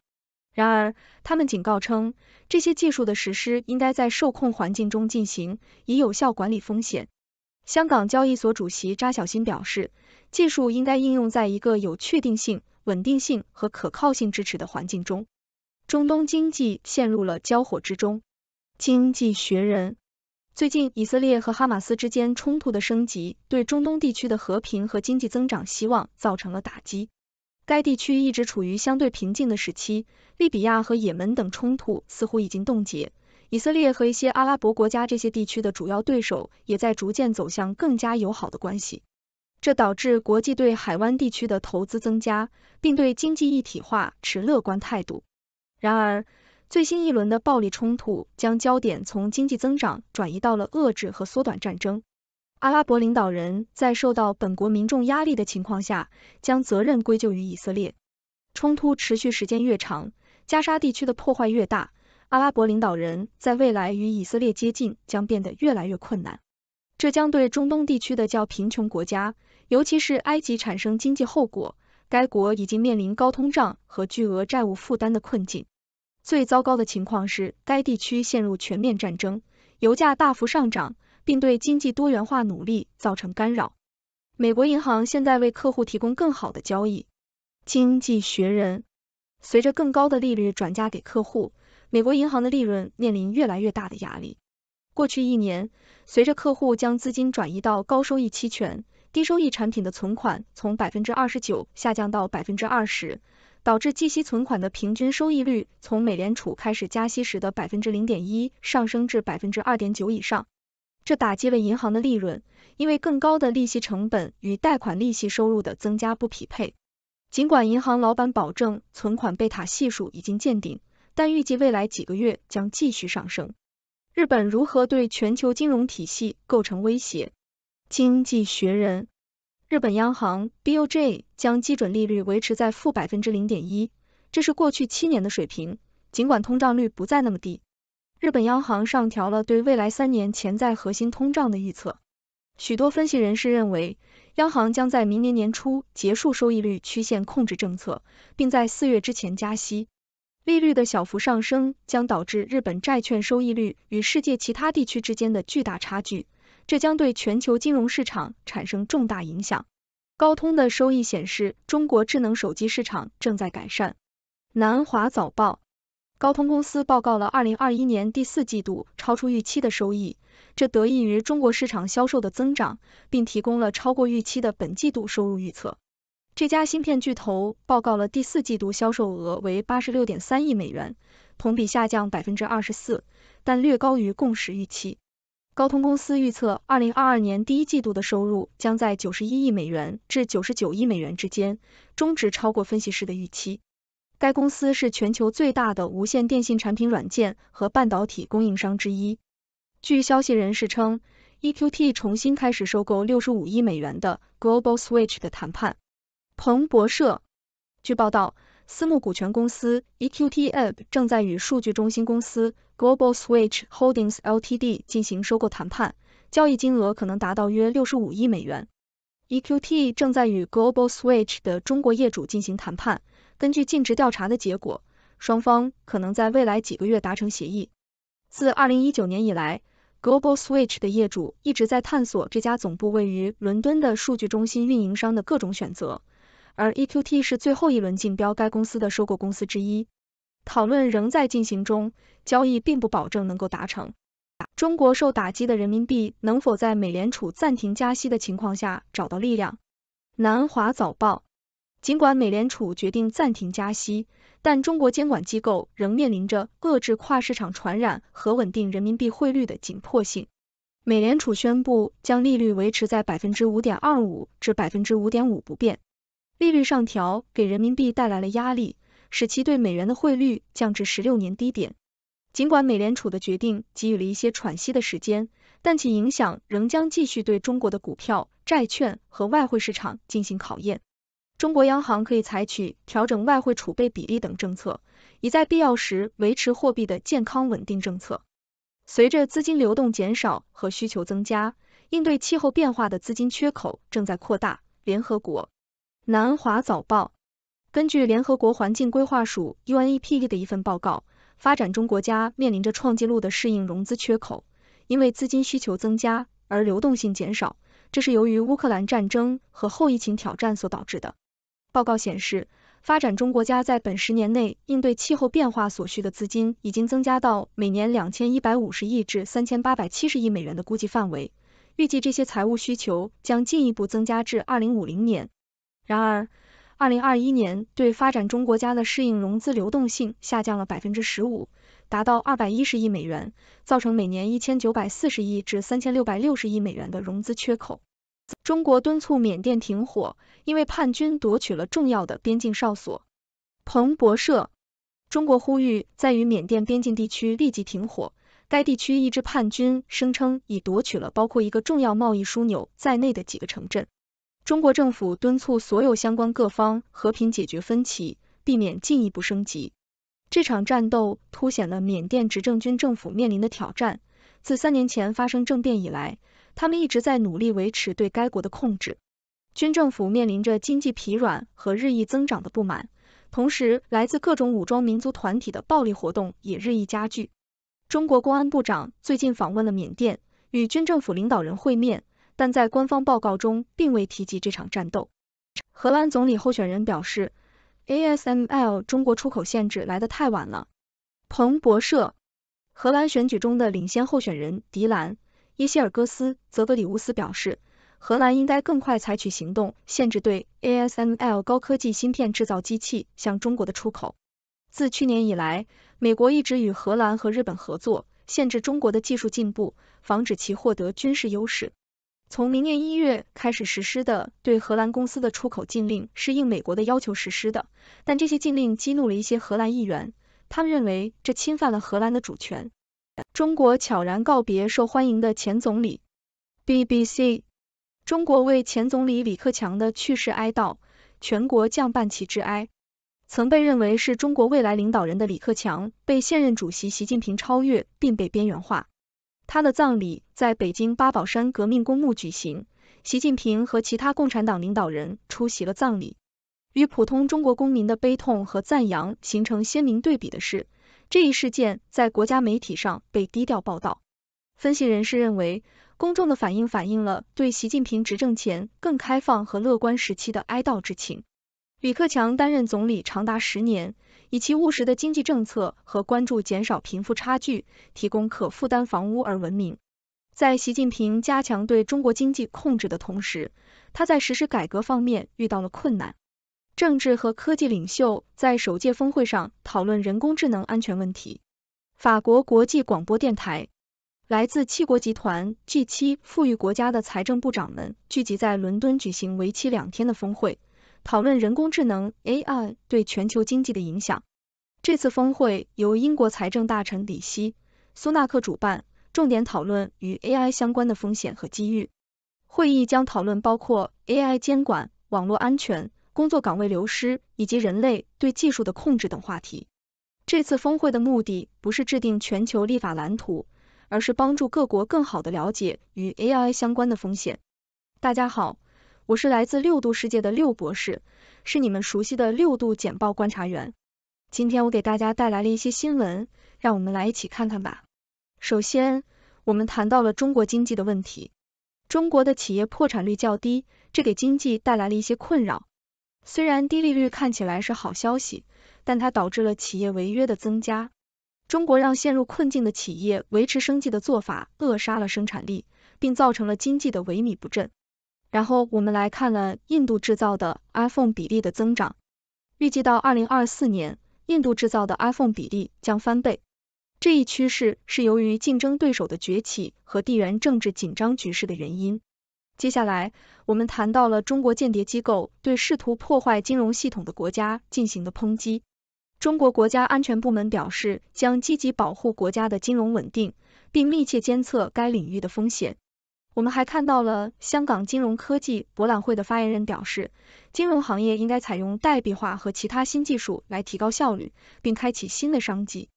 然而，他们警告称，这些技术的实施应该在受控环境中进行，以有效管理风险。香港交易所主席扎小欣表示，技术应该应用在一个有确定性、稳定性和可靠性支持的环境中。中东经济陷入了交火之中。经济学人最近，以色列和哈马斯之间冲突的升级，对中东地区的和平和经济增长希望造成了打击。该地区一直处于相对平静的时期，利比亚和也门等冲突似乎已经冻结。以色列和一些阿拉伯国家，这些地区的主要对手也在逐渐走向更加友好的关系，这导致国际对海湾地区的投资增加，并对经济一体化持乐观态度。然而，最新一轮的暴力冲突将焦点从经济增长转移到了遏制和缩短战争。阿拉伯领导人在受到本国民众压力的情况下，将责任归咎于以色列。冲突持续时间越长，加沙地区的破坏越大。阿拉伯领导人在未来与以色列接近将变得越来越困难，这将对中东地区的较贫穷国家，尤其是埃及产生经济后果。该国已经面临高通胀和巨额债务负担的困境。最糟糕的情况是该地区陷入全面战争，油价大幅上涨，并对经济多元化努力造成干扰。美国银行现在为客户提供更好的交易。经济学人随着更高的利率转嫁给客户。美国银行的利润面临越来越大的压力。过去一年，随着客户将资金转移到高收益期权、低收益产品的存款从百分之二十九下降到百分之二十，导致计息存款的平均收益率从美联储开始加息时的百分之零点一上升至百分之二点九以上。这打击了银行的利润，因为更高的利息成本与贷款利息收入的增加不匹配。尽管银行老板保证存款贝塔系数已经见顶。但预计未来几个月将继续上升。日本如何对全球金融体系构成威胁？经济学人。日本央行 BOJ 将基准利率维持在负百分之零点一，这是过去七年的水平，尽管通胀率不再那么低。日本央行上调了对未来三年潜在核心通胀的预测。许多分析人士认为，央行将在明年年初结束收益率曲线控制政策，并在四月之前加息。利率的小幅上升将导致日本债券收益率与世界其他地区之间的巨大差距，这将对全球金融市场产生重大影响。高通的收益显示，中国智能手机市场正在改善。南华早报，高通公司报告了二零二一年第四季度超出预期的收益，这得益于中国市场销售的增长，并提供了超过预期的本季度收入预测。这家芯片巨头报告了第四季度销售额为八十六点三亿美元，同比下降百分之二十四，但略高于共识预期。高通公司预测，二零二二年第一季度的收入将在九十一亿美元至九十九亿美元之间，中值超过分析师的预期。该公司是全球最大的无线电信产品软件和半导体供应商之一。据消息人士称，EQT 重新开始收购六十五亿美元的 Global Switch 的谈判。彭博社，据报道，私募股权公司 EQT App 正在与数据中心公司 Global Switch Holdings Ltd 进行收购谈判，交易金额可能达到约六十五亿美元。EQT 正在与 Global Switch 的中国业主进行谈判，根据尽职调查的结果，双方可能在未来几个月达成协议。自二零一九年以来，Global Switch 的业主一直在探索这家总部位于伦敦的数据中心运营商的各种选择。而 EQT 是最后一轮竞标该公司的收购公司之一，讨论仍在进行中，交易并不保证能够达成。中国受打击的人民币能否在美联储暂停加息的情况下找到力量？南华早报。尽管美联储决定暂停加息，但中国监管机构仍面临着遏制跨市场传染和稳定人民币汇率的紧迫性。美联储宣布将利率维持在百分之五点二五至百分之五点五不变。利率上调给人民币带来了压力，使其对美元的汇率降至十六年低点。尽管美联储的决定给予了一些喘息的时间，但其影响仍将继续对中国的股票、债券和外汇市场进行考验。中国央行可以采取调整外汇储备比例等政策，以在必要时维持货币的健康稳定政策。随着资金流动减少和需求增加，应对气候变化的资金缺口正在扩大。联合国。南华早报根据联合国环境规划署 （UNEP） 的一份报告，发展中国家面临着创纪录的适应融资缺口，因为资金需求增加而流动性减少。这是由于乌克兰战争和后疫情挑战所导致的。报告显示，发展中国家在本十年内应对气候变化所需的资金已经增加到每年两千一百五十亿至三千八百七十亿美元的估计范围，预计这些财务需求将进一步增加至二零五零年。然而，二零二一年对发展中国家的适应融资流动性下降了百分之十五，达到二百一十亿美元，造成每年一千九百四十亿至三千六百六十亿美元的融资缺口。中国敦促缅甸停火，因为叛军夺取了重要的边境哨所。彭博社，中国呼吁在与缅甸边境地区立即停火。该地区一支叛军声称已夺取了包括一个重要贸易枢纽在内的几个城镇。中国政府敦促所有相关各方和平解决分歧，避免进一步升级这场战斗，凸显了缅甸执政军政府面临的挑战。自三年前发生政变以来，他们一直在努力维持对该国的控制。军政府面临着经济疲软和日益增长的不满，同时来自各种武装民族团体的暴力活动也日益加剧。中国公安部长最近访问了缅甸，与军政府领导人会面。但在官方报告中并未提及这场战斗。荷兰总理候选人表示，ASML 中国出口限制来得太晚了。彭博社，荷兰选举中的领先候选人迪兰·伊希尔戈斯·泽格里乌斯表示，荷兰应该更快采取行动，限制对 ASML 高科技芯片制造机器向中国的出口。自去年以来，美国一直与荷兰和日本合作，限制中国的技术进步，防止其获得军事优势。从明年一月开始实施的对荷兰公司的出口禁令是应美国的要求实施的，但这些禁令激怒了一些荷兰议员，他们认为这侵犯了荷兰的主权。中国悄然告别受欢迎的前总理。BBC：中国为前总理李克强的去世哀悼，全国降半旗致哀。曾被认为是中国未来领导人的李克强被现任主席习近平超越，并被边缘化。他的葬礼在北京八宝山革命公墓举行，习近平和其他共产党领导人出席了葬礼。与普通中国公民的悲痛和赞扬形成鲜明对比的是，这一事件在国家媒体上被低调报道。分析人士认为，公众的反应反映了对习近平执政前更开放和乐观时期的哀悼之情。李克强担任总理长达十年。以其务实的经济政策和关注减少贫富差距、提供可负担房屋而闻名。在习近平加强对中国经济控制的同时，他在实施改革方面遇到了困难。政治和科技领袖在首届峰会上讨论人工智能安全问题。法国国际广播电台。来自七国集团 （G7） 富裕国家的财政部长们聚集在伦敦，举行为期两天的峰会。讨论人工智能 AI 对全球经济的影响。这次峰会由英国财政大臣里希·苏纳克主办，重点讨论与 AI 相关的风险和机遇。会议将讨论包括 AI 监管、网络安全、工作岗位流失以及人类对技术的控制等话题。这次峰会的目的不是制定全球立法蓝图，而是帮助各国更好地了解与 AI 相关的风险。大家好。我是来自六度世界的六博士，是你们熟悉的六度简报观察员。今天我给大家带来了一些新闻，让我们来一起看看吧。首先，我们谈到了中国经济的问题。中国的企业破产率较低，这给经济带来了一些困扰。虽然低利率看起来是好消息，但它导致了企业违约的增加。中国让陷入困境的企业维持生计的做法，扼杀了生产力，并造成了经济的萎靡不振。然后我们来看了印度制造的 iPhone 比例的增长，预计到二零二四年，印度制造的 iPhone 比例将翻倍。这一趋势是由于竞争对手的崛起和地缘政治紧张局势的原因。接下来，我们谈到了中国间谍机构对试图破坏金融系统的国家进行的抨击。中国国家安全部门表示，将积极保护国家的金融稳定，并密切监测该领域的风险。我们还看到了香港金融科技博览会的发言人表示，金融行业应该采用代币化和其他新技术来提高效率，并开启新的商机。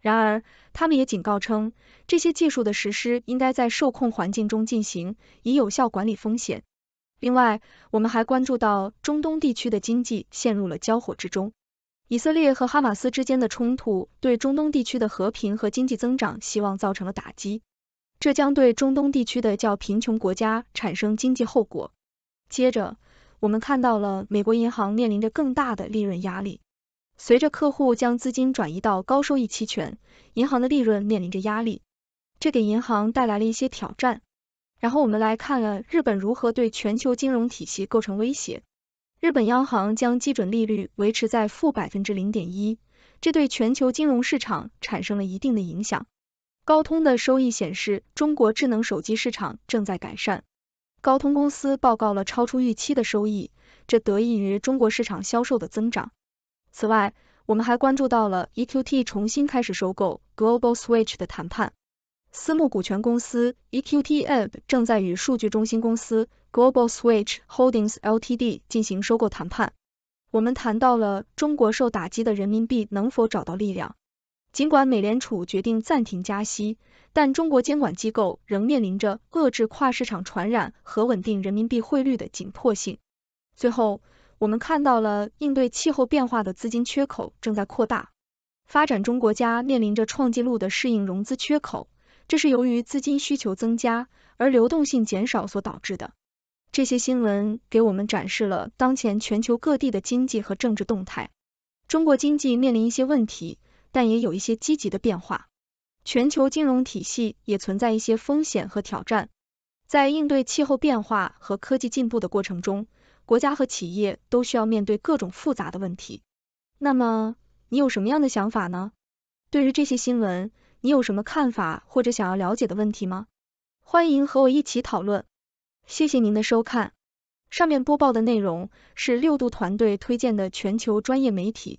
然而，他们也警告称，这些技术的实施应该在受控环境中进行，以有效管理风险。另外，我们还关注到中东地区的经济陷入了交火之中，以色列和哈马斯之间的冲突对中东地区的和平和经济增长希望造成了打击。这将对中东地区的较贫穷国家产生经济后果。接着，我们看到了美国银行面临着更大的利润压力，随着客户将资金转移到高收益期权，银行的利润面临着压力，这给银行带来了一些挑战。然后我们来看了日本如何对全球金融体系构成威胁。日本央行将基准利率维持在负百分之零点一，这对全球金融市场产生了一定的影响。高通的收益显示，中国智能手机市场正在改善。高通公司报告了超出预期的收益，这得益于中国市场销售的增长。此外，我们还关注到了 EQT 重新开始收购 Global Switch 的谈判。私募股权公司 EQT AB 正在与数据中心公司 Global Switch Holdings Ltd 进行收购谈判。我们谈到了中国受打击的人民币能否找到力量。尽管美联储决定暂停加息，但中国监管机构仍面临着遏制跨市场传染和稳定人民币汇率的紧迫性。最后，我们看到了应对气候变化的资金缺口正在扩大，发展中国家面临着创纪录的适应融资缺口，这是由于资金需求增加而流动性减少所导致的。这些新闻给我们展示了当前全球各地的经济和政治动态。中国经济面临一些问题。但也有一些积极的变化，全球金融体系也存在一些风险和挑战。在应对气候变化和科技进步的过程中，国家和企业都需要面对各种复杂的问题。那么，你有什么样的想法呢？对于这些新闻，你有什么看法或者想要了解的问题吗？欢迎和我一起讨论。谢谢您的收看，上面播报的内容是六度团队推荐的全球专业媒体。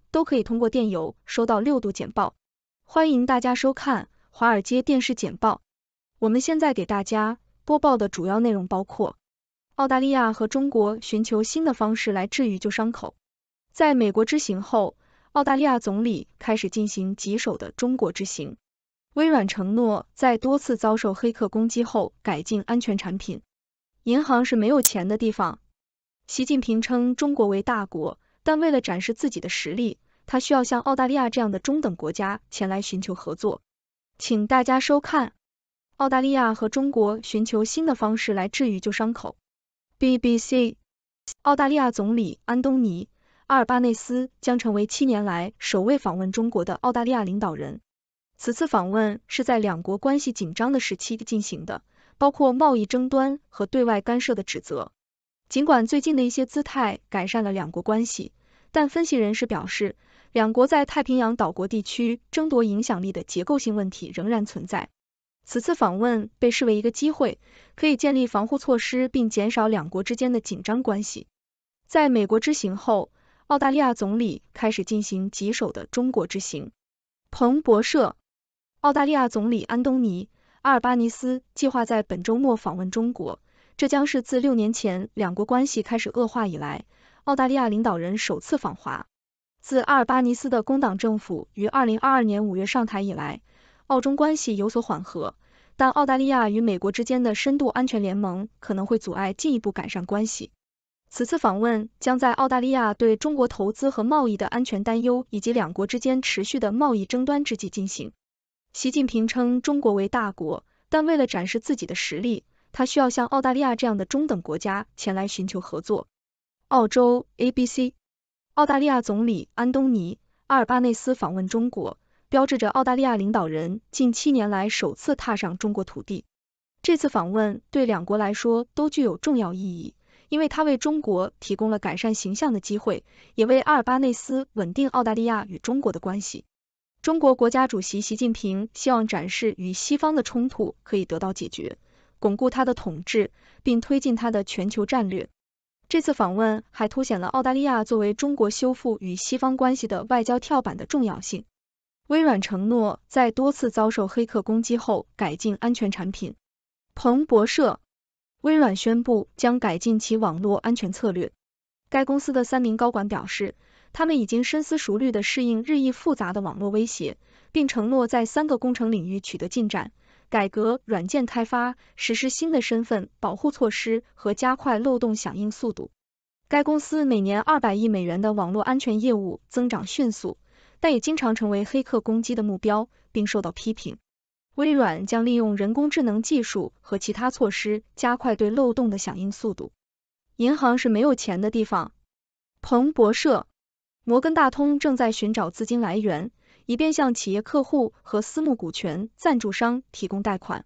都可以通过电邮收到六度简报。欢迎大家收看《华尔街电视简报》。我们现在给大家播报的主要内容包括：澳大利亚和中国寻求新的方式来治愈旧伤口。在美国之行后，澳大利亚总理开始进行棘手的中国之行。微软承诺在多次遭受黑客攻击后改进安全产品。银行是没有钱的地方。习近平称中国为大国。但为了展示自己的实力，他需要像澳大利亚这样的中等国家前来寻求合作。请大家收看澳大利亚和中国寻求新的方式来治愈旧伤口。BBC，澳大利亚总理安东尼阿尔巴内斯将成为七年来首位访问中国的澳大利亚领导人。此次访问是在两国关系紧张的时期进行的，包括贸易争端和对外干涉的指责。尽管最近的一些姿态改善了两国关系，但分析人士表示，两国在太平洋岛国地区争夺影响力的结构性问题仍然存在。此次访问被视为一个机会，可以建立防护措施并减少两国之间的紧张关系。在美国之行后，澳大利亚总理开始进行棘手的中国之行。彭博社，澳大利亚总理安东尼阿尔巴尼斯计划在本周末访问中国。这将是自六年前两国关系开始恶化以来，澳大利亚领导人首次访华。自阿尔巴尼斯的工党政府于二零二二年五月上台以来，澳中关系有所缓和，但澳大利亚与美国之间的深度安全联盟可能会阻碍进一步改善关系。此次访问将在澳大利亚对中国投资和贸易的安全担忧以及两国之间持续的贸易争端之际进行。习近平称中国为大国，但为了展示自己的实力。他需要像澳大利亚这样的中等国家前来寻求合作。澳洲 ABC，澳大利亚总理安东尼阿尔巴内斯访问中国，标志着澳大利亚领导人近七年来首次踏上中国土地。这次访问对两国来说都具有重要意义，因为他为中国提供了改善形象的机会，也为阿尔巴内斯稳定澳大利亚与中国的关系。中国国家主席习近平希望展示与西方的冲突可以得到解决。巩固他的统治，并推进他的全球战略。这次访问还凸显了澳大利亚作为中国修复与西方关系的外交跳板的重要性。微软承诺在多次遭受黑客攻击后改进安全产品。彭博社，微软宣布将改进其网络安全策略。该公司的三名高管表示，他们已经深思熟虑的适应日益复杂的网络威胁，并承诺在三个工程领域取得进展。改革软件开发，实施新的身份保护措施和加快漏洞响应速度。该公司每年二百亿美元的网络安全业务增长迅速，但也经常成为黑客攻击的目标，并受到批评。微软将利用人工智能技术和其他措施加快对漏洞的响应速度。银行是没有钱的地方。彭博社，摩根大通正在寻找资金来源。以便向企业客户和私募股权赞助商提供贷款，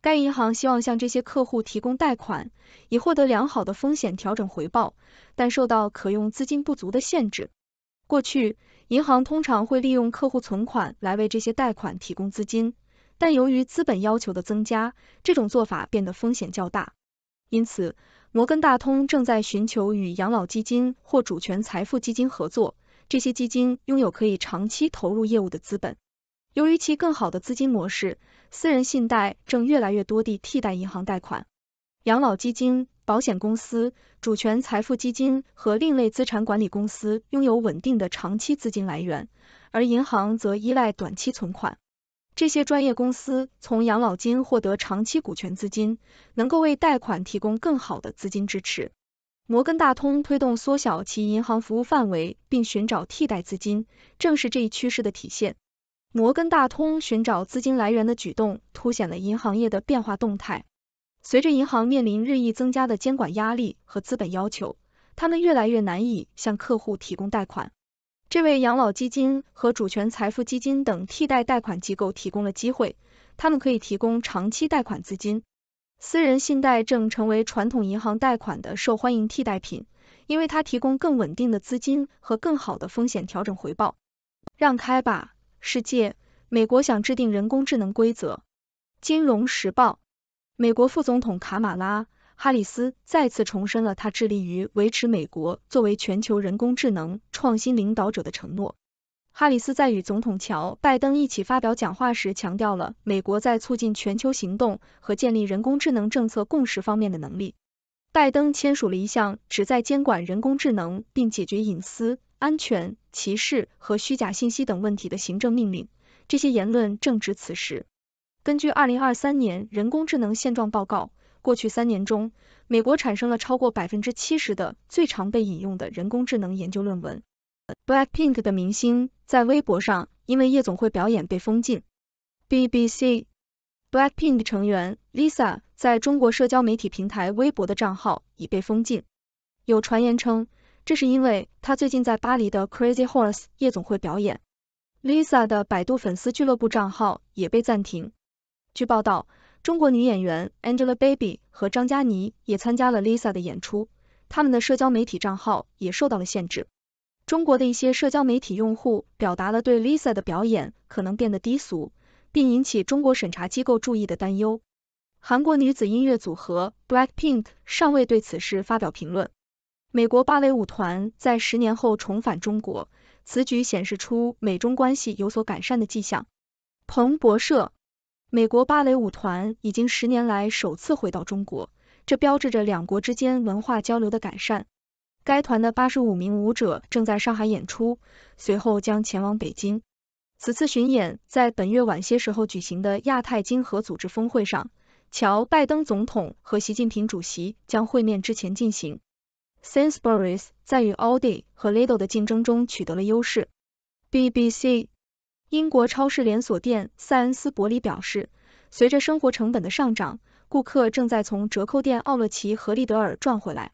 该银行希望向这些客户提供贷款，以获得良好的风险调整回报，但受到可用资金不足的限制。过去，银行通常会利用客户存款来为这些贷款提供资金，但由于资本要求的增加，这种做法变得风险较大。因此，摩根大通正在寻求与养老基金或主权财富基金合作。这些基金拥有可以长期投入业务的资本。由于其更好的资金模式，私人信贷正越来越多地替代银行贷款。养老基金、保险公司、主权财富基金和另类资产管理公司拥有稳定的长期资金来源，而银行则依赖短期存款。这些专业公司从养老金获得长期股权资金，能够为贷款提供更好的资金支持。摩根大通推动缩小其银行服务范围，并寻找替代资金，正是这一趋势的体现。摩根大通寻找资金来源的举动，凸显了银行业的变化动态。随着银行面临日益增加的监管压力和资本要求，他们越来越难以向客户提供贷款。这为养老基金和主权财富基金等替代贷款机构提供了机会，他们可以提供长期贷款资金。私人信贷正成为传统银行贷款的受欢迎替代品，因为它提供更稳定的资金和更好的风险调整回报。让开吧，世界！美国想制定人工智能规则。金融时报，美国副总统卡马拉·哈里斯再次重申了他致力于维持美国作为全球人工智能创新领导者的承诺。哈里斯在与总统乔拜登一起发表讲话时，强调了美国在促进全球行动和建立人工智能政策共识方面的能力。拜登签署了一项旨在监管人工智能，并解决隐私、安全、歧视和虚假信息等问题的行政命令。这些言论正值此时。根据二零二三年人工智能现状报告，过去三年中，美国产生了超过百分之七十的最常被引用的人工智能研究论文。Blackpink 的明星在微博上因为夜总会表演被封禁。BBC，Blackpink 成员 Lisa 在中国社交媒体平台微博的账号已被封禁，有传言称，这是因为她最近在巴黎的 Crazy Horse 夜总会表演。Lisa 的百度粉丝俱乐部账号也被暂停。据报道，中国女演员 Angelababy 和张嘉倪也参加了 Lisa 的演出，他们的社交媒体账号也受到了限制。中国的一些社交媒体用户表达了对 Lisa 的表演可能变得低俗，并引起中国审查机构注意的担忧。韩国女子音乐组合 Blackpink 尚未对此事发表评论。美国芭蕾舞团在十年后重返中国，此举显示出美中关系有所改善的迹象。彭博社，美国芭蕾舞团已经十年来首次回到中国，这标志着两国之间文化交流的改善。该团的八十五名舞者正在上海演出，随后将前往北京。此次巡演在本月晚些时候举行的亚太经合组织峰会上，乔·拜登总统和习近平主席将会面之前进行。Sainsbury's 在与 a u d i 和 Lidl 的竞争中取得了优势。BBC 英国超市连锁店赛恩斯伯里表示，随着生活成本的上涨，顾客正在从折扣店奥乐奇和利德尔赚回来。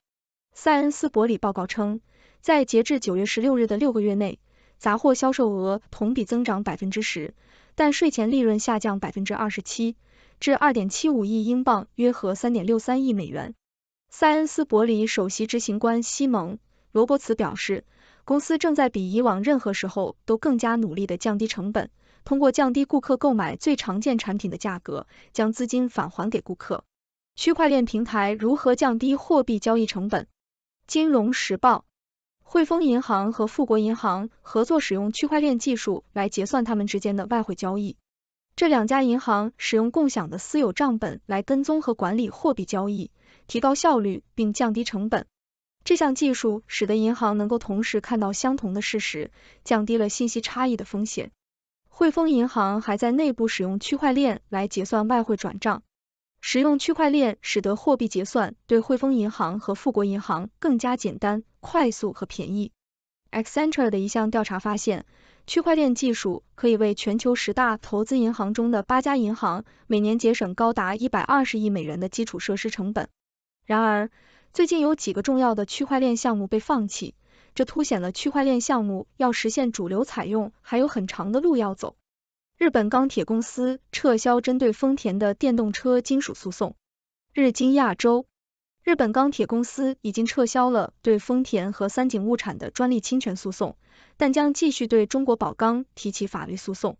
塞恩斯伯里报告称，在截至九月十六日的六个月内，杂货销售额同比增长百分之十，但税前利润下降百分之二十七，至二点七五亿英镑（约合三点六三亿美元）。塞恩斯伯里首席执行官西蒙·罗伯茨表示，公司正在比以往任何时候都更加努力地降低成本，通过降低顾客购买最常见产品的价格，将资金返还给顾客。区块链平台如何降低货币交易成本？《金融时报》：汇丰银行和富国银行合作使用区块链技术来结算他们之间的外汇交易。这两家银行使用共享的私有账本来跟踪和管理货币交易，提高效率并降低成本。这项技术使得银行能够同时看到相同的事实，降低了信息差异的风险。汇丰银行还在内部使用区块链来结算外汇转账。使用区块链使得货币结算对汇丰银行和富国银行更加简单、快速和便宜。Accenture 的一项调查发现，区块链技术可以为全球十大投资银行中的八家银行每年节省高达一百二十亿美元的基础设施成本。然而，最近有几个重要的区块链项目被放弃，这凸显了区块链项目要实现主流采用还有很长的路要走。日本钢铁公司撤销针对丰田的电动车金属诉讼。日经亚洲，日本钢铁公司已经撤销了对丰田和三井物产的专利侵权诉讼，但将继续对中国宝钢提起法律诉讼。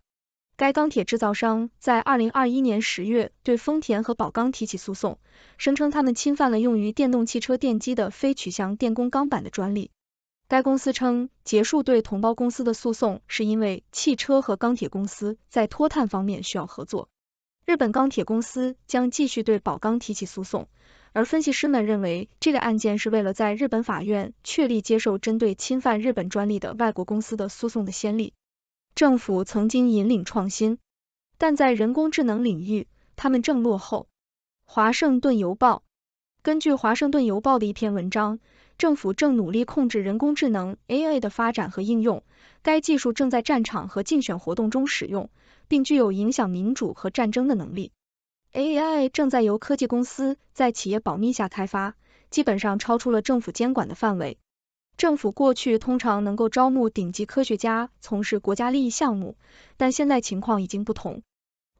该钢铁制造商在二零二一年十月对丰田和宝钢提起诉讼，声称他们侵犯了用于电动汽车电机的非取向电工钢板的专利。该公司称，结束对同胞公司的诉讼是因为汽车和钢铁公司在脱碳方面需要合作。日本钢铁公司将继续对宝钢提起诉讼，而分析师们认为，这个案件是为了在日本法院确立接受针对侵犯日本专利的外国公司的诉讼的先例。政府曾经引领创新，但在人工智能领域，他们正落后。华盛顿邮报根据《华盛顿邮报》的一篇文章。政府正努力控制人工智能 AI 的发展和应用，该技术正在战场和竞选活动中使用，并具有影响民主和战争的能力。AI 正在由科技公司在企业保密下开发，基本上超出了政府监管的范围。政府过去通常能够招募顶级科学家从事国家利益项目，但现在情况已经不同。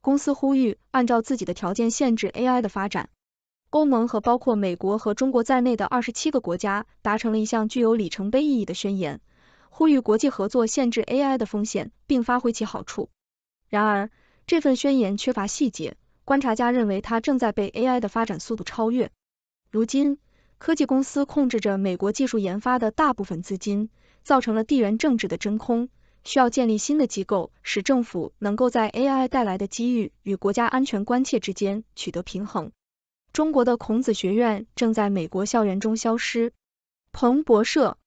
公司呼吁按照自己的条件限制 AI 的发展。欧盟和包括美国和中国在内的二十七个国家达成了一项具有里程碑意义的宣言，呼吁国际合作限制 AI 的风险，并发挥其好处。然而，这份宣言缺乏细节，观察家认为它正在被 AI 的发展速度超越。如今，科技公司控制着美国技术研发的大部分资金，造成了地缘政治的真空，需要建立新的机构，使政府能够在 AI 带来的机遇与国家安全关切之间取得平衡。中国的孔子学院正在美国校园中消失。彭博社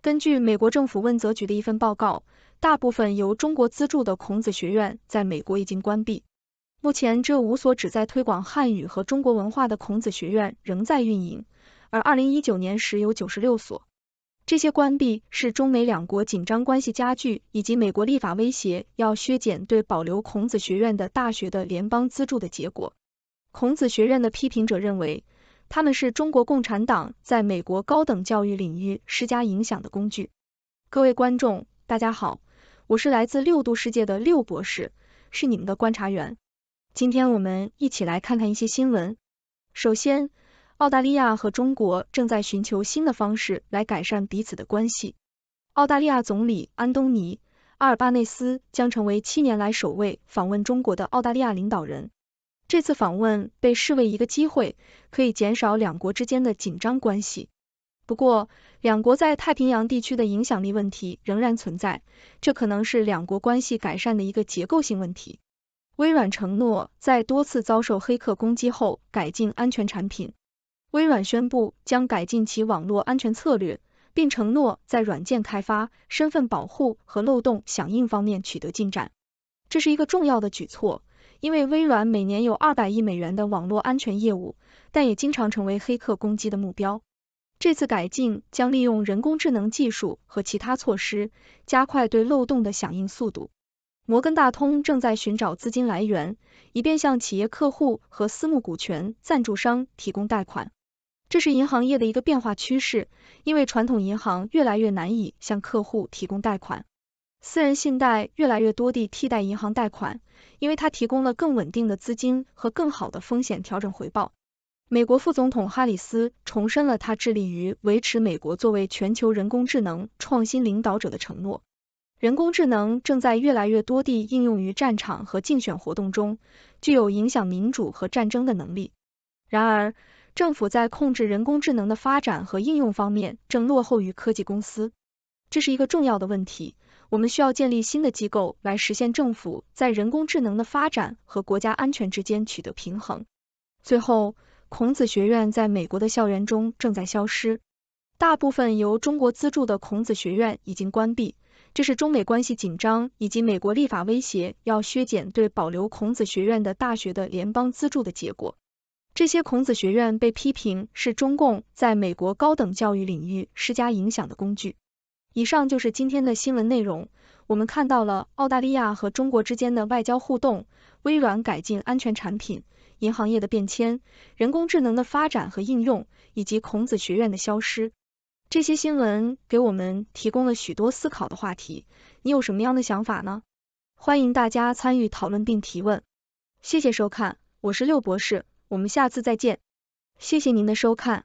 根据美国政府问责局的一份报告，大部分由中国资助的孔子学院在美国已经关闭。目前只有五所旨在推广汉语和中国文化的孔子学院仍在运营，而二零一九年时有九十六所。这些关闭是中美两国紧张关系加剧以及美国立法威胁要削减对保留孔子学院的大学的联邦资助的结果。孔子学院的批评者认为，他们是中国共产党在美国高等教育领域施加影响的工具。各位观众，大家好，我是来自六度世界的六博士，是你们的观察员。今天我们一起来看看一些新闻。首先，澳大利亚和中国正在寻求新的方式来改善彼此的关系。澳大利亚总理安东尼阿尔巴内斯将成为七年来首位访问中国的澳大利亚领导人。这次访问被视为一个机会，可以减少两国之间的紧张关系。不过，两国在太平洋地区的影响力问题仍然存在，这可能是两国关系改善的一个结构性问题。微软承诺在多次遭受黑客攻击后改进安全产品。微软宣布将改进其网络安全策略，并承诺在软件开发、身份保护和漏洞响应方面取得进展。这是一个重要的举措。因为微软每年有二百亿美元的网络安全业务，但也经常成为黑客攻击的目标。这次改进将利用人工智能技术和其他措施，加快对漏洞的响应速度。摩根大通正在寻找资金来源，以便向企业客户和私募股权赞助商提供贷款。这是银行业的一个变化趋势，因为传统银行越来越难以向客户提供贷款。私人信贷越来越多地替代银行贷款，因为它提供了更稳定的资金和更好的风险调整回报。美国副总统哈里斯重申了他致力于维持美国作为全球人工智能创新领导者的承诺。人工智能正在越来越多地应用于战场和竞选活动中，具有影响民主和战争的能力。然而，政府在控制人工智能的发展和应用方面正落后于科技公司，这是一个重要的问题。我们需要建立新的机构来实现政府在人工智能的发展和国家安全之间取得平衡。最后，孔子学院在美国的校园中正在消失，大部分由中国资助的孔子学院已经关闭。这是中美关系紧张以及美国立法威胁要削减对保留孔子学院的大学的联邦资助的结果。这些孔子学院被批评是中共在美国高等教育领域施加影响的工具。以上就是今天的新闻内容。我们看到了澳大利亚和中国之间的外交互动，微软改进安全产品，银行业的变迁，人工智能的发展和应用，以及孔子学院的消失。这些新闻给我们提供了许多思考的话题。你有什么样的想法呢？欢迎大家参与讨论并提问。谢谢收看，我是六博士，我们下次再见。谢谢您的收看。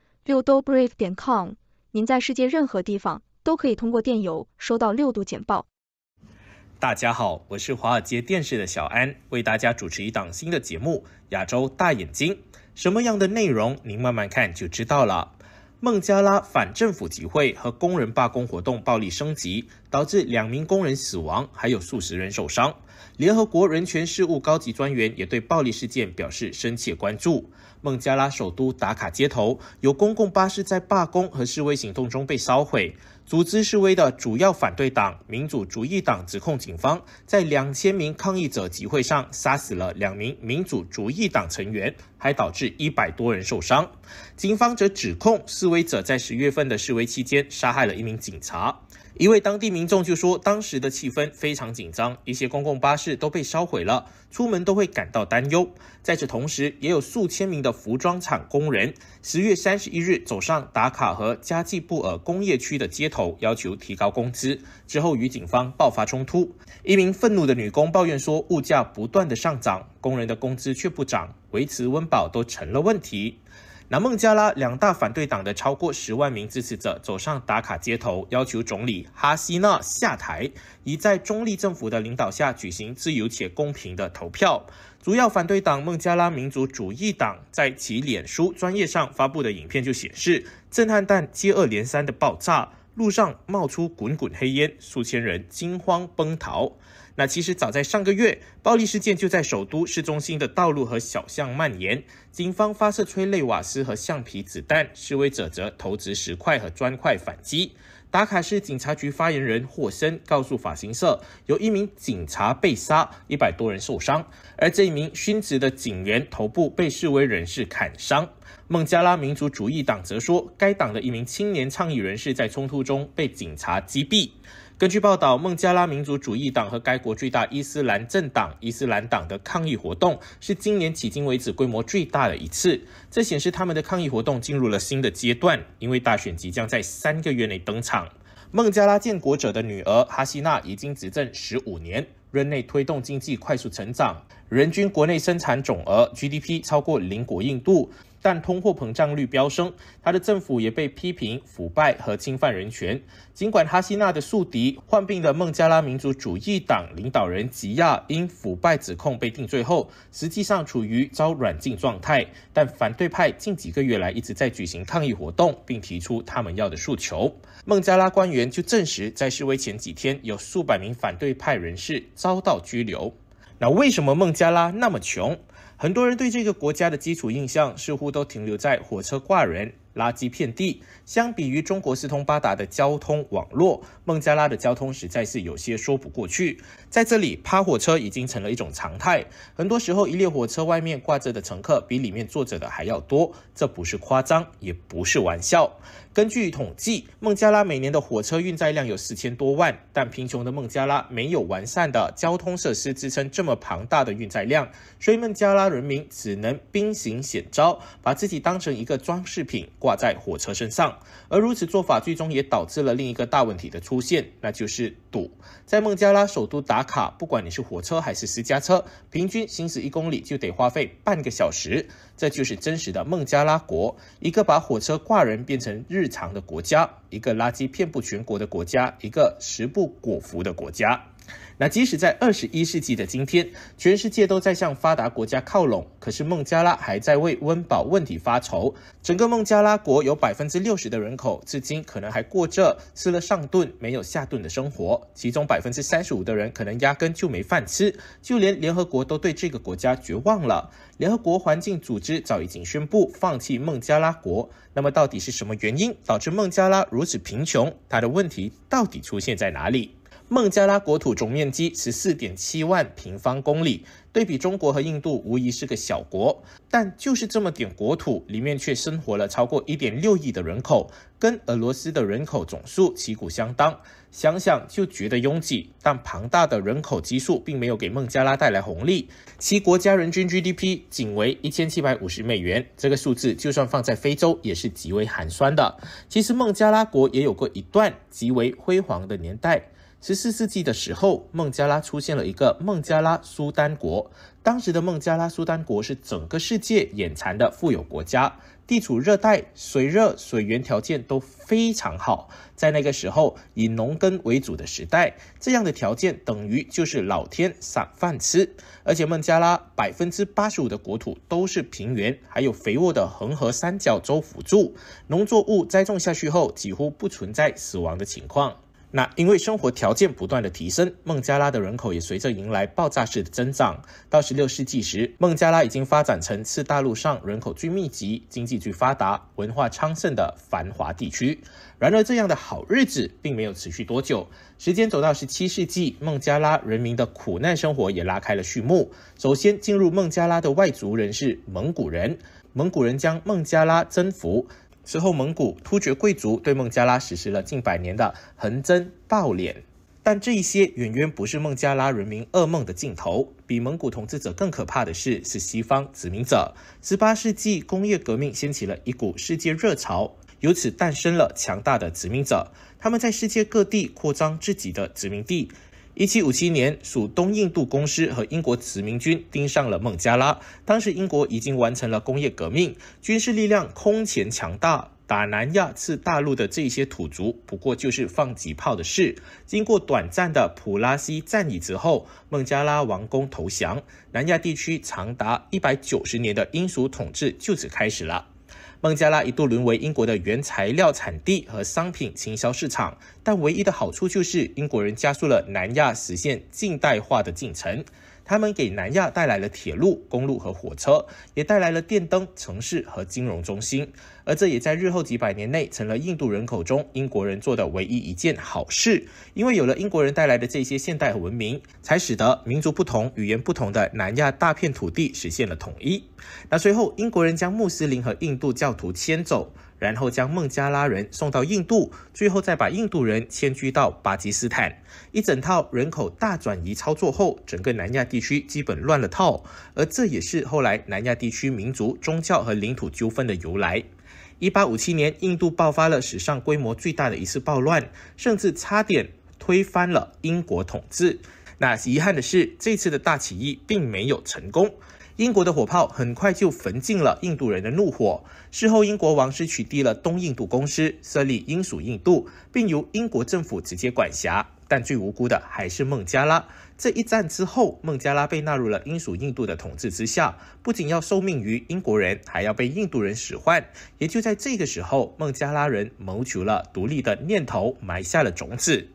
六度 brief 点 com，您在世界任何地方都可以通过电邮收到六度简报。大家好，我是华尔街电视的小安，为大家主持一档新的节目《亚洲大眼睛》，什么样的内容您慢慢看就知道了。孟加拉反政府集会和工人罢工活动暴力升级，导致两名工人死亡，还有数十人受伤。联合国人权事务高级专员也对暴力事件表示深切关注。孟加拉首都达卡街头有公共巴士在罢工和示威行动中被烧毁。组织示威的主要反对党民主主义党指控警方在两千名抗议者集会上杀死了两名民主主义党成员，还导致一百多人受伤。警方则指控示威者在十月份的示威期间杀害了一名警察。一位当地民众就说，当时的气氛非常紧张，一些公共巴士都被烧毁了，出门都会感到担忧。在此同时，也有数千名的服装厂工人十月三十一日走上达卡和加济布尔工业区的街头，要求提高工资，之后与警方爆发冲突。一名愤怒的女工抱怨说，物价不断的上涨，工人的工资却不涨，维持温饱都成了问题。南孟加拉两大反对党的超过十万名支持者走上打卡街头，要求总理哈希娜下台，以在中立政府的领导下举行自由且公平的投票。主要反对党孟加拉民族主义党在其脸书专业上发布的影片就显示，震撼弹接二连三的爆炸，路上冒出滚滚黑烟，数千人惊慌奔逃。那其实早在上个月，暴力事件就在首都市中心的道路和小巷蔓延。警方发射催泪瓦斯和橡皮子弹，示威者则投掷石块和砖块反击。达卡市警察局发言人霍森告诉法新社，有一名警察被杀，一百多人受伤。而这一名殉职的警员头部被示威人士砍伤。孟加拉民族主义党则说，该党的一名青年倡议人士在冲突中被警察击毙。根据报道，孟加拉民族主义党和该国最大伊斯兰政党伊斯兰党的抗议活动是今年迄今为止规模最大的一次，这显示他们的抗议活动进入了新的阶段，因为大选即将在三个月内登场。孟加拉建国者的女儿哈希娜已经执政十五年，任内推动经济快速成长，人均国内生产总额 GDP 超过邻国印度。但通货膨胀率飙升，他的政府也被批评腐败和侵犯人权。尽管哈希娜的宿敌、患病的孟加拉民族主义党领导人吉亚因腐败指控被定罪后，实际上处于遭软禁状态，但反对派近几个月来一直在举行抗议活动，并提出他们要的诉求。孟加拉官员就证实，在示威前几天，有数百名反对派人士遭到拘留。那为什么孟加拉那么穷？很多人对这个国家的基础印象，似乎都停留在火车挂人。垃圾遍地，相比于中国四通八达的交通网络，孟加拉的交通实在是有些说不过去。在这里，趴火车已经成了一种常态。很多时候，一列火车外面挂着的乘客比里面坐着的还要多，这不是夸张，也不是玩笑。根据统计，孟加拉每年的火车运载量有四千多万，但贫穷的孟加拉没有完善的交通设施支撑这么庞大的运载量，所以孟加拉人民只能兵行险招，把自己当成一个装饰品。挂在火车身上，而如此做法最终也导致了另一个大问题的出现，那就是堵。在孟加拉首都打卡，不管你是火车还是私家车，平均行驶一公里就得花费半个小时。这就是真实的孟加拉国，一个把火车挂人变成日常的国家，一个垃圾遍布全国的国家，一个食不果腹的国家。那即使在二十一世纪的今天，全世界都在向发达国家靠拢，可是孟加拉还在为温饱问题发愁。整个孟加拉国有百分之六十的人口，至今可能还过着吃了上顿没有下顿的生活，其中百分之三十五的人可能压根就没饭吃。就连联合国都对这个国家绝望了。联合国环境组织早已经宣布放弃孟加拉国。那么，到底是什么原因导致孟加拉如此贫穷？它的问题到底出现在哪里？孟加拉国土总面积十四点七万平方公里，对比中国和印度，无疑是个小国。但就是这么点国土，里面却生活了超过一点六亿的人口，跟俄罗斯的人口总数旗鼓相当。想想就觉得拥挤。但庞大的人口基数并没有给孟加拉带来红利，其国家人均 GDP 仅为一千七百五十美元，这个数字就算放在非洲也是极为寒酸的。其实孟加拉国也有过一段极为辉煌的年代。十四世纪的时候，孟加拉出现了一个孟加拉苏丹国。当时的孟加拉苏丹国是整个世界眼馋的富有国家，地处热带，水热水源条件都非常好。在那个时候，以农耕为主的时代，这样的条件等于就是老天赏饭吃。而且孟加拉百分之八十五的国土都是平原，还有肥沃的恒河三角洲辅助，农作物栽种下去后，几乎不存在死亡的情况。那因为生活条件不断的提升，孟加拉的人口也随着迎来爆炸式的增长。到十六世纪时，孟加拉已经发展成次大陆上人口最密集、经济最发达、文化昌盛的繁华地区。然而，这样的好日子并没有持续多久。时间走到十七世纪，孟加拉人民的苦难生活也拉开了序幕。首先，进入孟加拉的外族人是蒙古人，蒙古人将孟加拉征服。之后，蒙古突厥贵族对孟加拉实施了近百年的横征暴敛，但这一些远远不是孟加拉人民噩梦的尽头。比蒙古统治者更可怕的是，是西方殖民者。十八世纪工业革命掀起了一股世界热潮，由此诞生了强大的殖民者，他们在世界各地扩张自己的殖民地。一七五七年，属东印度公司和英国殖民军盯上了孟加拉。当时英国已经完成了工业革命，军事力量空前强大，打南亚次大陆的这些土族，不过就是放几炮的事。经过短暂的普拉西战役之后，孟加拉王宫投降，南亚地区长达一百九十年的英属统治就此开始了。孟加拉一度沦为英国的原材料产地和商品倾销市场，但唯一的好处就是英国人加速了南亚实现近代化的进程。他们给南亚带来了铁路、公路和火车，也带来了电灯、城市和金融中心，而这也在日后几百年内成了印度人口中英国人做的唯一一件好事。因为有了英国人带来的这些现代文明，才使得民族不同、语言不同的南亚大片土地实现了统一。那随后，英国人将穆斯林和印度教徒迁走。然后将孟加拉人送到印度，最后再把印度人迁居到巴基斯坦。一整套人口大转移操作后，整个南亚地区基本乱了套，而这也是后来南亚地区民族、宗教和领土纠纷的由来。1857年，印度爆发了史上规模最大的一次暴乱，甚至差点推翻了英国统治。那遗憾的是，这次的大起义并没有成功。英国的火炮很快就焚尽了印度人的怒火。事后，英国王室取缔了东印度公司，设立英属印度，并由英国政府直接管辖。但最无辜的还是孟加拉。这一战之后，孟加拉被纳入了英属印度的统治之下，不仅要受命于英国人，还要被印度人使唤。也就在这个时候，孟加拉人谋求了独立的念头埋下了种子。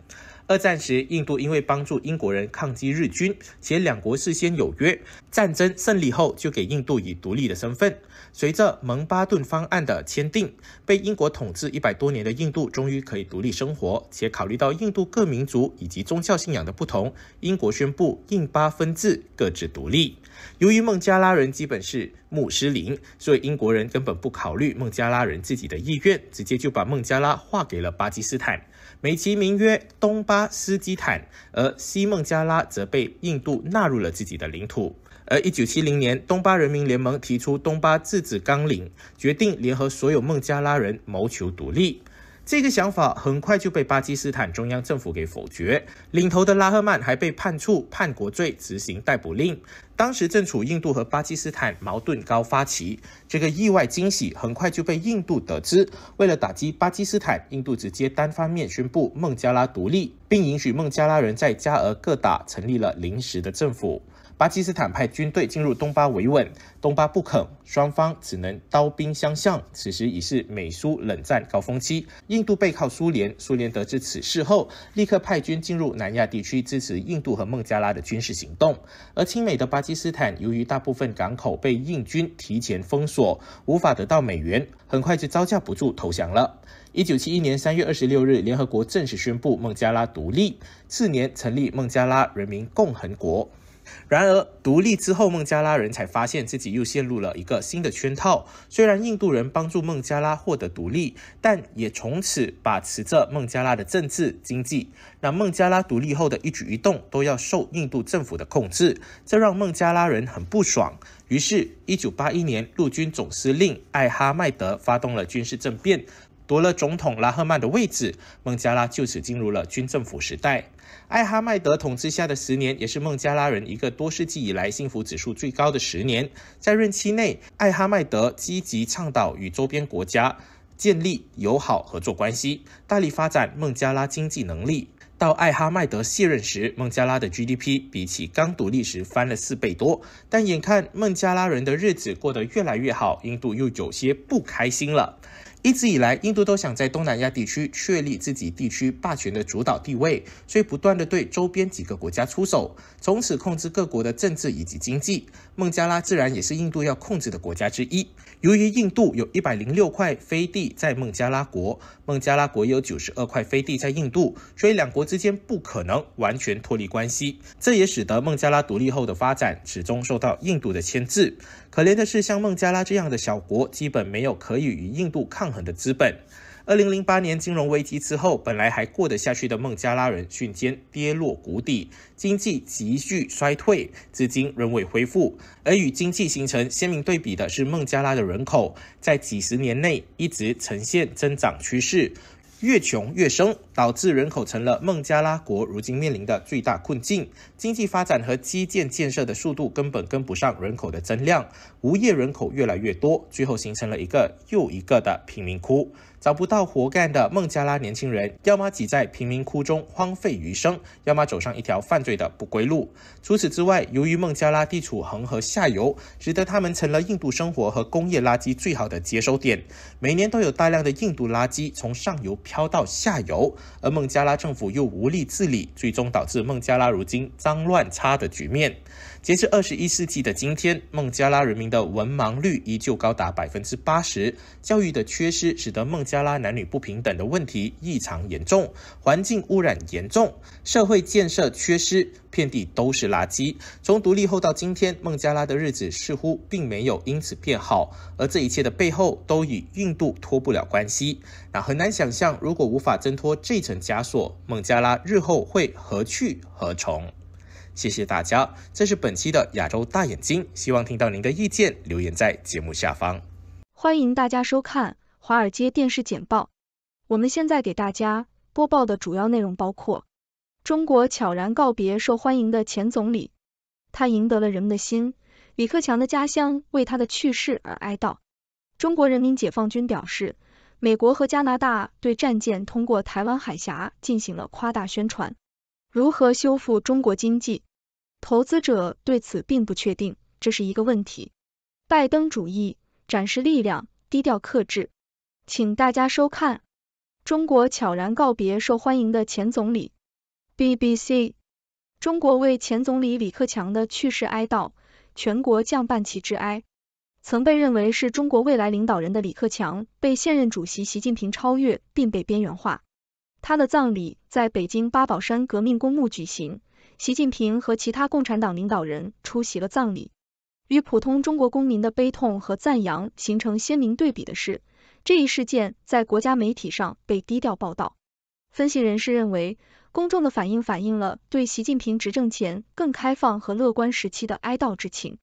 二战时，印度因为帮助英国人抗击日军，且两国事先有约，战争胜利后就给印度以独立的身份。随着蒙巴顿方案的签订，被英国统治一百多年的印度终于可以独立生活。且考虑到印度各民族以及宗教信仰的不同，英国宣布印巴分治，各自独立。由于孟加拉人基本是穆斯林，所以英国人根本不考虑孟加拉人自己的意愿，直接就把孟加拉划给了巴基斯坦。美其名曰东巴斯基坦，而西孟加拉则被印度纳入了自己的领土。而一九七零年，东巴人民联盟提出东巴自治纲领，决定联合所有孟加拉人谋求独立。这个想法很快就被巴基斯坦中央政府给否决，领头的拉赫曼还被判处叛国罪，执行逮捕令。当时正处印度和巴基斯坦矛盾高发期，这个意外惊喜很快就被印度得知。为了打击巴基斯坦，印度直接单方面宣布孟加拉独立，并允许孟加拉人在加尔各答成立了临时的政府。巴基斯坦派军队进入东巴维稳，东巴不肯，双方只能刀兵相向。此时已是美苏冷战高峰期，印度背靠苏联，苏联得知此事后，立刻派军进入南亚地区支持印度和孟加拉的军事行动。而亲美的巴基斯坦，由于大部分港口被印军提前封锁，无法得到美元，很快就招架不住投降了。一九七一年三月二十六日，联合国正式宣布孟加拉独立，次年成立孟加拉人民共和国。然而，独立之后，孟加拉人才发现自己又陷入了一个新的圈套。虽然印度人帮助孟加拉获得独立，但也从此把持着孟加拉的政治经济。那孟加拉独立后的一举一动都要受印度政府的控制，这让孟加拉人很不爽。于是，1981年，陆军总司令艾哈迈德发动了军事政变，夺了总统拉赫曼的位置，孟加拉就此进入了军政府时代。艾哈迈德统治下的十年，也是孟加拉人一个多世纪以来幸福指数最高的十年。在任期内，艾哈迈德积极倡导与周边国家建立友好合作关系，大力发展孟加拉经济能力。到艾哈迈德卸任时，孟加拉的 GDP 比起刚独立时翻了四倍多。但眼看孟加拉人的日子过得越来越好，印度又有些不开心了。一直以来，印度都想在东南亚地区确立自己地区霸权的主导地位，所以不断的对周边几个国家出手，从此控制各国的政治以及经济。孟加拉自然也是印度要控制的国家之一。由于印度有一百零六块飞地在孟加拉国，孟加拉国有九十二块飞地在印度，所以两国之间不可能完全脱离关系。这也使得孟加拉独立后的发展始终受到印度的牵制。可怜的是，像孟加拉这样的小国，基本没有可以与印度抗衡的资本。二零零八年金融危机之后，本来还过得下去的孟加拉人，瞬间跌落谷底，经济急剧衰退，至今仍未恢复。而与经济形成鲜明对比的是，孟加拉的人口在几十年内一直呈现增长趋势。越穷越生，导致人口成了孟加拉国如今面临的最大困境。经济发展和基建建设的速度根本跟不上人口的增量，无业人口越来越多，最后形成了一个又一个的贫民窟。找不到活干的孟加拉年轻人，要么挤在贫民窟中荒废余生，要么走上一条犯罪的不归路。除此之外，由于孟加拉地处恒河下游，使得他们成了印度生活和工业垃圾最好的接收点。每年都有大量的印度垃圾从上游飘到下游，而孟加拉政府又无力治理，最终导致孟加拉如今脏乱差的局面。截至二十一世纪的今天，孟加拉人民的文盲率依旧高达百分之八十，教育的缺失使得孟加拉男女不平等的问题异常严重，环境污染严重，社会建设缺失，遍地都是垃圾。从独立后到今天，孟加拉的日子似乎并没有因此变好，而这一切的背后都与印度脱不了关系。那很难想象，如果无法挣脱这层枷锁，孟加拉日后会何去何从？谢谢大家，这是本期的亚洲大眼睛，希望听到您的意见，留言在节目下方。欢迎大家收看《华尔街电视简报》，我们现在给大家播报的主要内容包括：中国悄然告别受欢迎的前总理，他赢得了人们的心；李克强的家乡为他的去世而哀悼；中国人民解放军表示，美国和加拿大对战舰通过台湾海峡进行了夸大宣传；如何修复中国经济？投资者对此并不确定，这是一个问题。拜登主义展示力量，低调克制，请大家收看。中国悄然告别受欢迎的前总理。BBC，中国为前总理李克强的去世哀悼，全国降半旗致哀。曾被认为是中国未来领导人的李克强被现任主席习近平超越，并被边缘化。他的葬礼在北京八宝山革命公墓举行。习近平和其他共产党领导人出席了葬礼，与普通中国公民的悲痛和赞扬形成鲜明对比的是，这一事件在国家媒体上被低调报道。分析人士认为，公众的反应反映了对习近平执政前更开放和乐观时期的哀悼之情。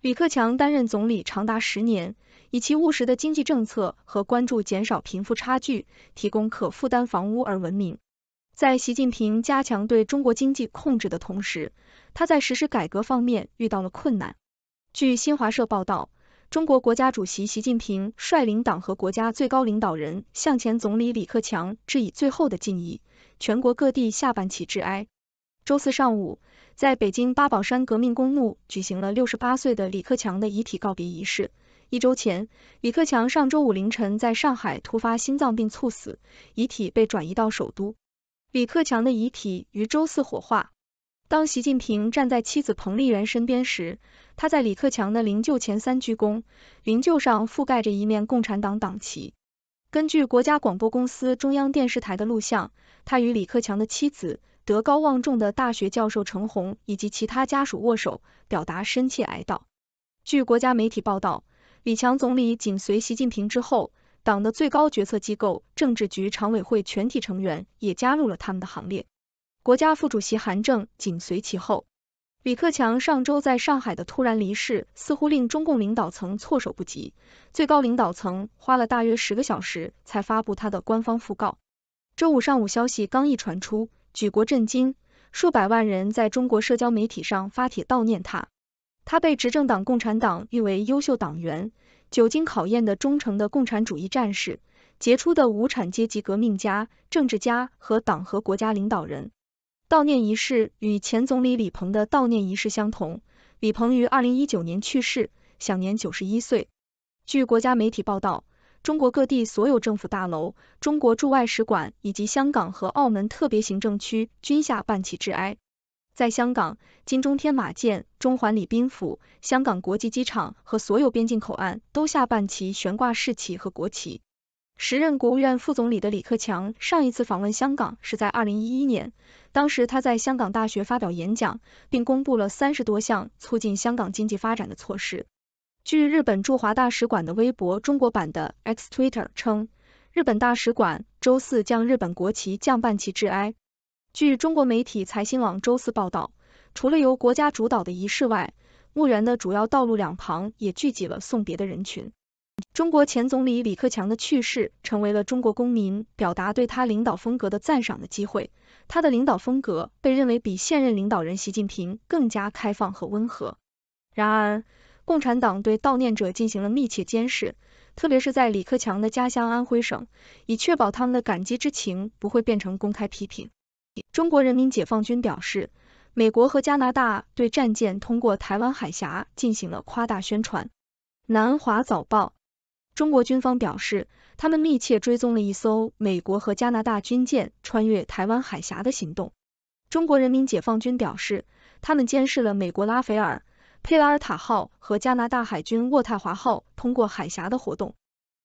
李克强担任总理长达十年，以其务实的经济政策和关注减少贫富差距、提供可负担房屋而闻名。在习近平加强对中国经济控制的同时，他在实施改革方面遇到了困难。据新华社报道，中国国家主席习近平率领党和国家最高领导人向前总理李克强致以最后的敬意，全国各地下半旗致哀。周四上午，在北京八宝山革命公墓举行了六十八岁的李克强的遗体告别仪式。一周前，李克强上周五凌晨在上海突发心脏病猝死，遗体被转移到首都。李克强的遗体于周四火化。当习近平站在妻子彭丽媛身边时，他在李克强的灵柩前三鞠躬。灵柩上覆盖着一面共产党党旗。根据国家广播公司中央电视台的录像，他与李克强的妻子、德高望重的大学教授程红以及其他家属握手，表达深切哀悼。据国家媒体报道，李强总理紧随习近平之后。党的最高决策机构政治局常委会全体成员也加入了他们的行列，国家副主席韩正紧随其后。李克强上周在上海的突然离世，似乎令中共领导层措手不及，最高领导层花了大约十个小时才发布他的官方讣告。周五上午消息刚一传出，举国震惊，数百万人在中国社交媒体上发帖悼念他。他被执政党共产党誉为优秀党员。久经考验的忠诚的共产主义战士，杰出的无产阶级革命家、政治家和党和国家领导人。悼念仪式与前总理李鹏的悼念仪式相同。李鹏于二零一九年去世，享年九十一岁。据国家媒体报道，中国各地所有政府大楼、中国驻外使馆以及香港和澳门特别行政区均下半旗致哀。在香港，金钟天马舰、中环、礼宾府、香港国际机场和所有边境口岸都下半旗悬挂市旗和国旗。时任国务院副总理的李克强上一次访问香港是在二零一一年，当时他在香港大学发表演讲，并公布了三十多项促进香港经济发展的措施。据日本驻华大使馆的微博（中国版的 X Twitter） 称，日本大使馆周四将日本国旗降半旗致哀。据中国媒体财新网周四报道，除了由国家主导的仪式外，墓园的主要道路两旁也聚集了送别的人群。中国前总理李克强的去世成为了中国公民表达对他领导风格的赞赏的机会，他的领导风格被认为比现任领导人习近平更加开放和温和。然而，共产党对悼念者进行了密切监视，特别是在李克强的家乡安徽省，以确保他们的感激之情不会变成公开批评。中国人民解放军表示，美国和加拿大对战舰通过台湾海峡进行了夸大宣传。南华早报，中国军方表示，他们密切追踪了一艘美国和加拿大军舰穿越台湾海峡的行动。中国人民解放军表示，他们监视了美国拉斐尔、佩拉尔塔号和加拿大海军渥太华号通过海峡的活动。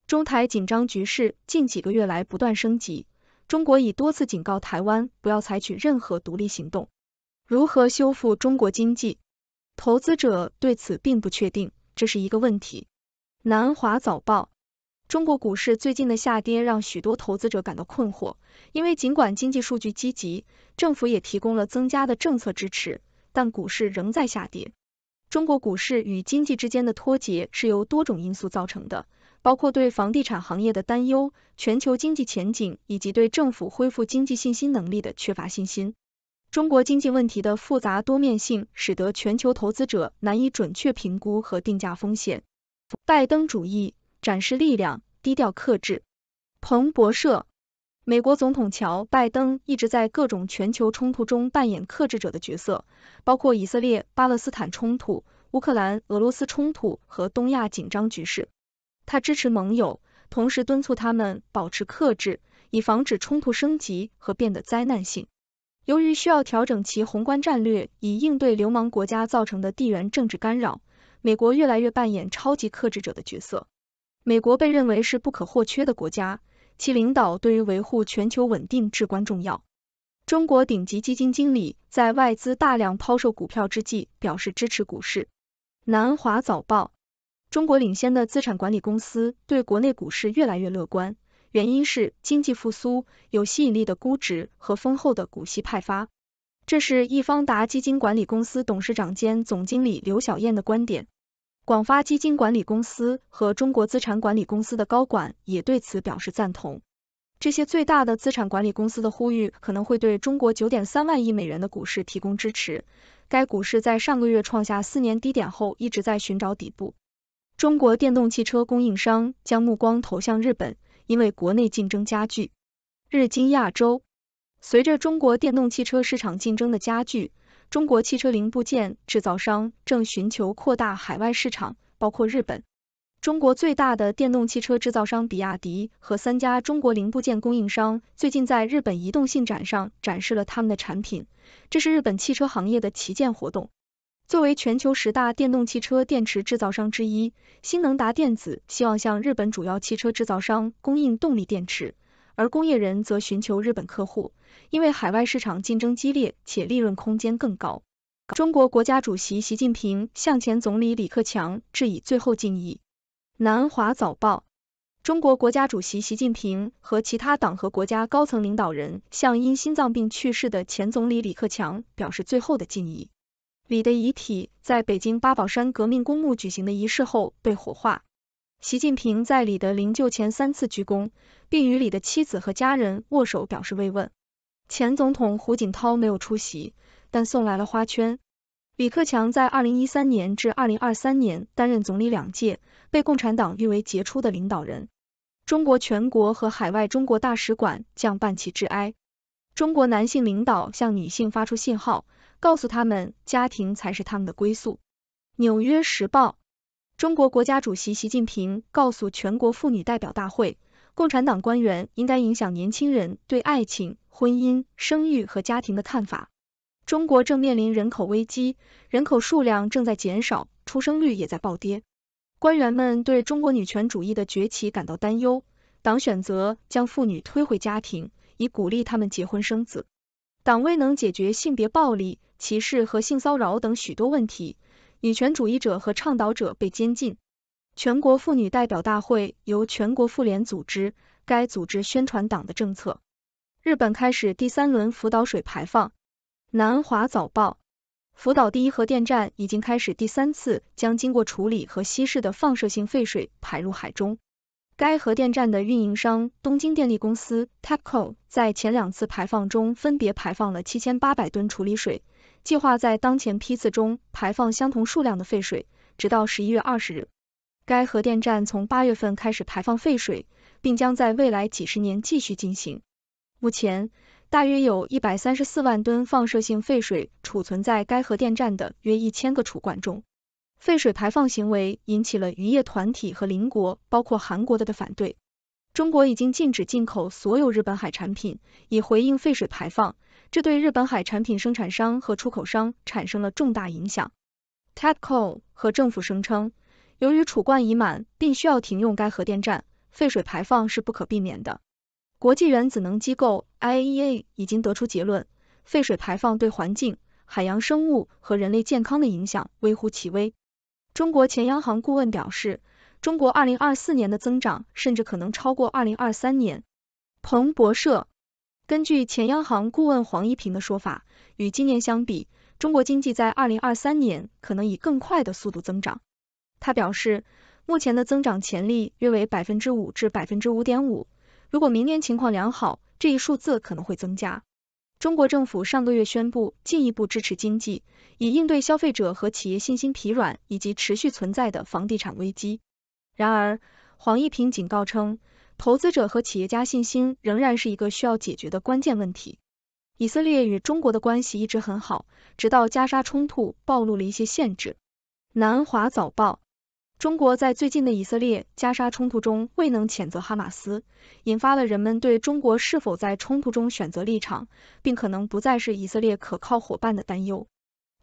中台紧张局势近几个月来不断升级。中国已多次警告台湾不要采取任何独立行动。如何修复中国经济？投资者对此并不确定，这是一个问题。南华早报：中国股市最近的下跌让许多投资者感到困惑，因为尽管经济数据积极，政府也提供了增加的政策支持，但股市仍在下跌。中国股市与经济之间的脱节是由多种因素造成的。包括对房地产行业的担忧、全球经济前景以及对政府恢复经济信心能力的缺乏信心。中国经济问题的复杂多面性使得全球投资者难以准确评估和定价风险。拜登主义展示力量，低调克制。彭博社，美国总统乔·拜登一直在各种全球冲突中扮演克制者的角色，包括以色列巴勒斯坦冲突、乌克兰俄罗斯冲突和东亚紧张局势。他支持盟友，同时敦促他们保持克制，以防止冲突升级和变得灾难性。由于需要调整其宏观战略以应对流氓国家造成的地缘政治干扰，美国越来越扮演超级克制者的角色。美国被认为是不可或缺的国家，其领导对于维护全球稳定至关重要。中国顶级基金经理在外资大量抛售股票之际表示支持股市。南华早报。中国领先的资产管理公司对国内股市越来越乐观，原因是经济复苏、有吸引力的估值和丰厚的股息派发。这是易方达基金管理公司董事长兼总经理刘晓燕的观点。广发基金管理公司和中国资产管理公司的高管也对此表示赞同。这些最大的资产管理公司的呼吁可能会对中国九点三万亿美元的股市提供支持。该股市在上个月创下四年低点后，一直在寻找底部。中国电动汽车供应商将目光投向日本，因为国内竞争加剧。日经亚洲，随着中国电动汽车市场竞争的加剧，中国汽车零部件制造商正寻求扩大海外市场，包括日本。中国最大的电动汽车制造商比亚迪和三家中国零部件供应商最近在日本移动性展上展示了他们的产品，这是日本汽车行业的旗舰活动。作为全球十大电动汽车电池制造商之一，新能达电子希望向日本主要汽车制造商供应动力电池，而工业人则寻求日本客户，因为海外市场竞争激烈且利润空间更高。中国国家主席习近平向前总理李克强致以最后敬意。南华早报：中国国家主席习近平和其他党和国家高层领导人向因心脏病去世的前总理李克强表示最后的敬意。李的遗体在北京八宝山革命公墓举行的仪式后被火化。习近平在李的灵柩前三次鞠躬，并与李的妻子和家人握手表示慰问。前总统胡锦涛没有出席，但送来了花圈。李克强在2013年至2023年担任总理两届，被共产党誉为杰出的领导人。中国全国和海外中国大使馆降半旗致哀。中国男性领导向女性发出信号。告诉他们，家庭才是他们的归宿。《纽约时报》中国国家主席习近平告诉全国妇女代表大会，共产党官员应该影响年轻人对爱情、婚姻、生育和家庭的看法。中国正面临人口危机，人口数量正在减少，出生率也在暴跌。官员们对中国女权主义的崛起感到担忧，党选择将妇女推回家庭，以鼓励他们结婚生子。党未能解决性别暴力、歧视和性骚扰等许多问题，女权主义者和倡导者被监禁。全国妇女代表大会由全国妇联组织，该组织宣传党的政策。日本开始第三轮福岛水排放。南华早报：福岛第一核电站已经开始第三次将经过处理和稀释的放射性废水排入海中。该核电站的运营商东京电力公司 （TEPCO） 在前两次排放中分别排放了七千八百吨处理水，计划在当前批次中排放相同数量的废水，直到十一月二十日。该核电站从八月份开始排放废水，并将在未来几十年继续进行。目前，大约有一百三十四万吨放射性废水储存在该核电站的约一千个储罐中。废水排放行为引起了渔业团体和邻国，包括韩国的的反对。中国已经禁止进口所有日本海产品，以回应废水排放。这对日本海产品生产商和出口商产生了重大影响。Tepco 和政府声称，由于储罐已满并需要停用该核电站，废水排放是不可避免的。国际原子能机构 （IAEA） 已经得出结论，废水排放对环境、海洋生物和人类健康的影响微乎其微。中国前央行顾问表示，中国二零二四年的增长甚至可能超过二零二三年。彭博社根据前央行顾问黄一平的说法，与今年相比，中国经济在二零二三年可能以更快的速度增长。他表示，目前的增长潜力约为百分之五至百分之五点五，如果明年情况良好，这一数字可能会增加。中国政府上个月宣布进一步支持经济，以应对消费者和企业信心疲软以及持续存在的房地产危机。然而，黄一平警告称，投资者和企业家信心仍然是一个需要解决的关键问题。以色列与中国的关系一直很好，直到加沙冲突暴露了一些限制。南华早报。中国在最近的以色列加沙冲突中未能谴责哈马斯，引发了人们对中国是否在冲突中选择立场，并可能不再是以色列可靠伙伴的担忧。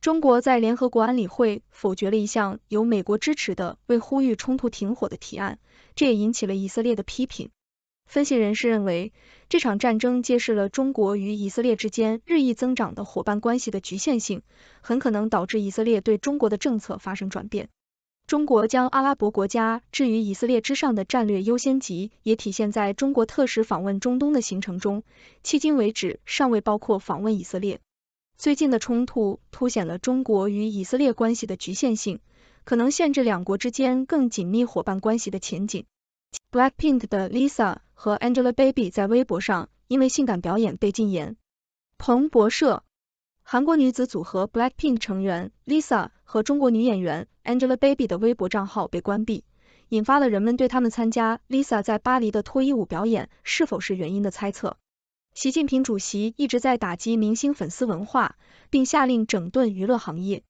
中国在联合国安理会否决了一项由美国支持的为呼吁冲突停火的提案，这也引起了以色列的批评。分析人士认为，这场战争揭示了中国与以色列之间日益增长的伙伴关系的局限性，很可能导致以色列对中国的政策发生转变。中国将阿拉伯国家置于以色列之上的战略优先级，也体现在中国特使访问中东的行程中，迄今为止尚未包括访问以色列。最近的冲突凸显了中国与以色列关系的局限性，可能限制两国之间更紧密伙伴关系的前景。Blackpink 的 Lisa 和 Angelababy 在微博上因为性感表演被禁言。彭博社。韩国女子组合 Blackpink 成员 Lisa 和中国女演员 Angelababy 的微博账号被关闭，引发了人们对她们参加 Lisa 在巴黎的脱衣舞表演是否是原因的猜测。习近平主席一直在打击明星粉丝文化，并下令整顿娱乐行业，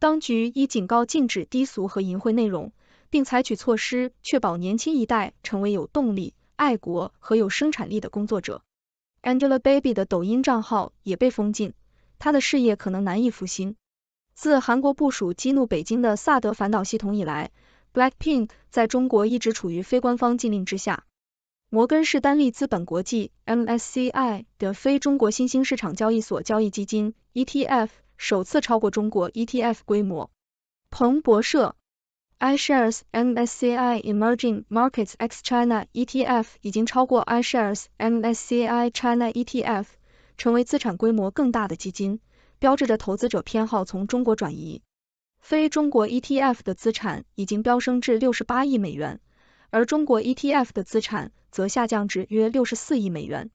当局已警告禁止低俗和淫秽内容，并采取措施确保年轻一代成为有动力、爱国和有生产力的工作者。Angelababy 的抖音账号也被封禁。他的事业可能难以复兴。自韩国部署激怒北京的萨德反导系统以来，BLACKPINK 在中国一直处于非官方禁令之下。摩根士丹利资本国际 （MSCI） 的非中国新兴市场交易所交易基金 （ETF） 首次超过中国 ETF 规模。彭博社，iShares MSCI Emerging Markets X China ETF 已经超过 iShares MSCI China ETF。成为资产规模更大的基金，标志着投资者偏好从中国转移。非中国 ETF 的资产已经飙升至六十八亿美元，而中国 ETF 的资产则下降至约六十四亿美元。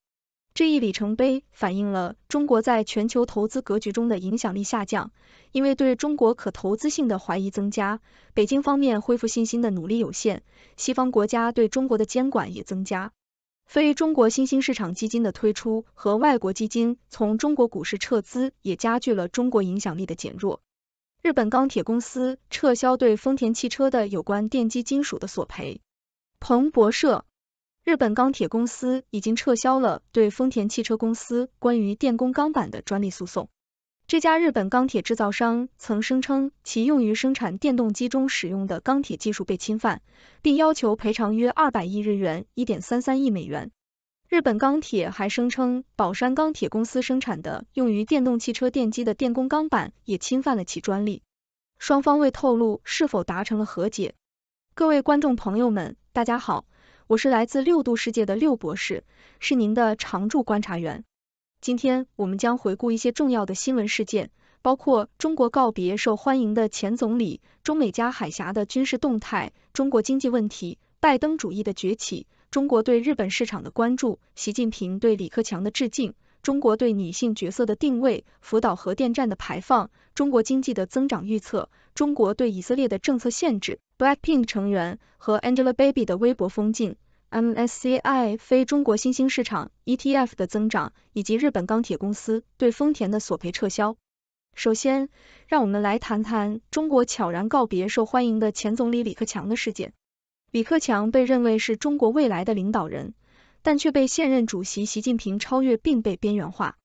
这一里程碑反映了中国在全球投资格局中的影响力下降，因为对中国可投资性的怀疑增加，北京方面恢复信心的努力有限，西方国家对中国的监管也增加。非中国新兴市场基金的推出和外国基金从中国股市撤资，也加剧了中国影响力的减弱。日本钢铁公司撤销对丰田汽车的有关电机金属的索赔。彭博社，日本钢铁公司已经撤销了对丰田汽车公司关于电工钢板的专利诉讼。这家日本钢铁制造商曾声称其用于生产电动机中使用的钢铁技术被侵犯，并要求赔偿约二百亿日元（一点三三亿美元）。日本钢铁还声称宝山钢铁公司生产的用于电动汽车电机的电工钢板也侵犯了其专利。双方未透露是否达成了和解。各位观众朋友们，大家好，我是来自六度世界的六博士，是您的常驻观察员。今天我们将回顾一些重要的新闻事件，包括中国告别受欢迎的前总理、中美加海峡的军事动态、中国经济问题、拜登主义的崛起、中国对日本市场的关注、习近平对李克强的致敬、中国对女性角色的定位、福岛核电站的排放、中国经济的增长预测、中国对以色列的政策限制、Blackpink 成员和 Angelababy 的微博封禁。MSCI 非中国新兴市场 ETF 的增长，以及日本钢铁公司对丰田的索赔撤销。首先，让我们来谈谈中国悄然告别受欢迎的前总理李克强的事件。李克强被认为是中国未来的领导人，但却被现任主席习近平超越并被边缘化。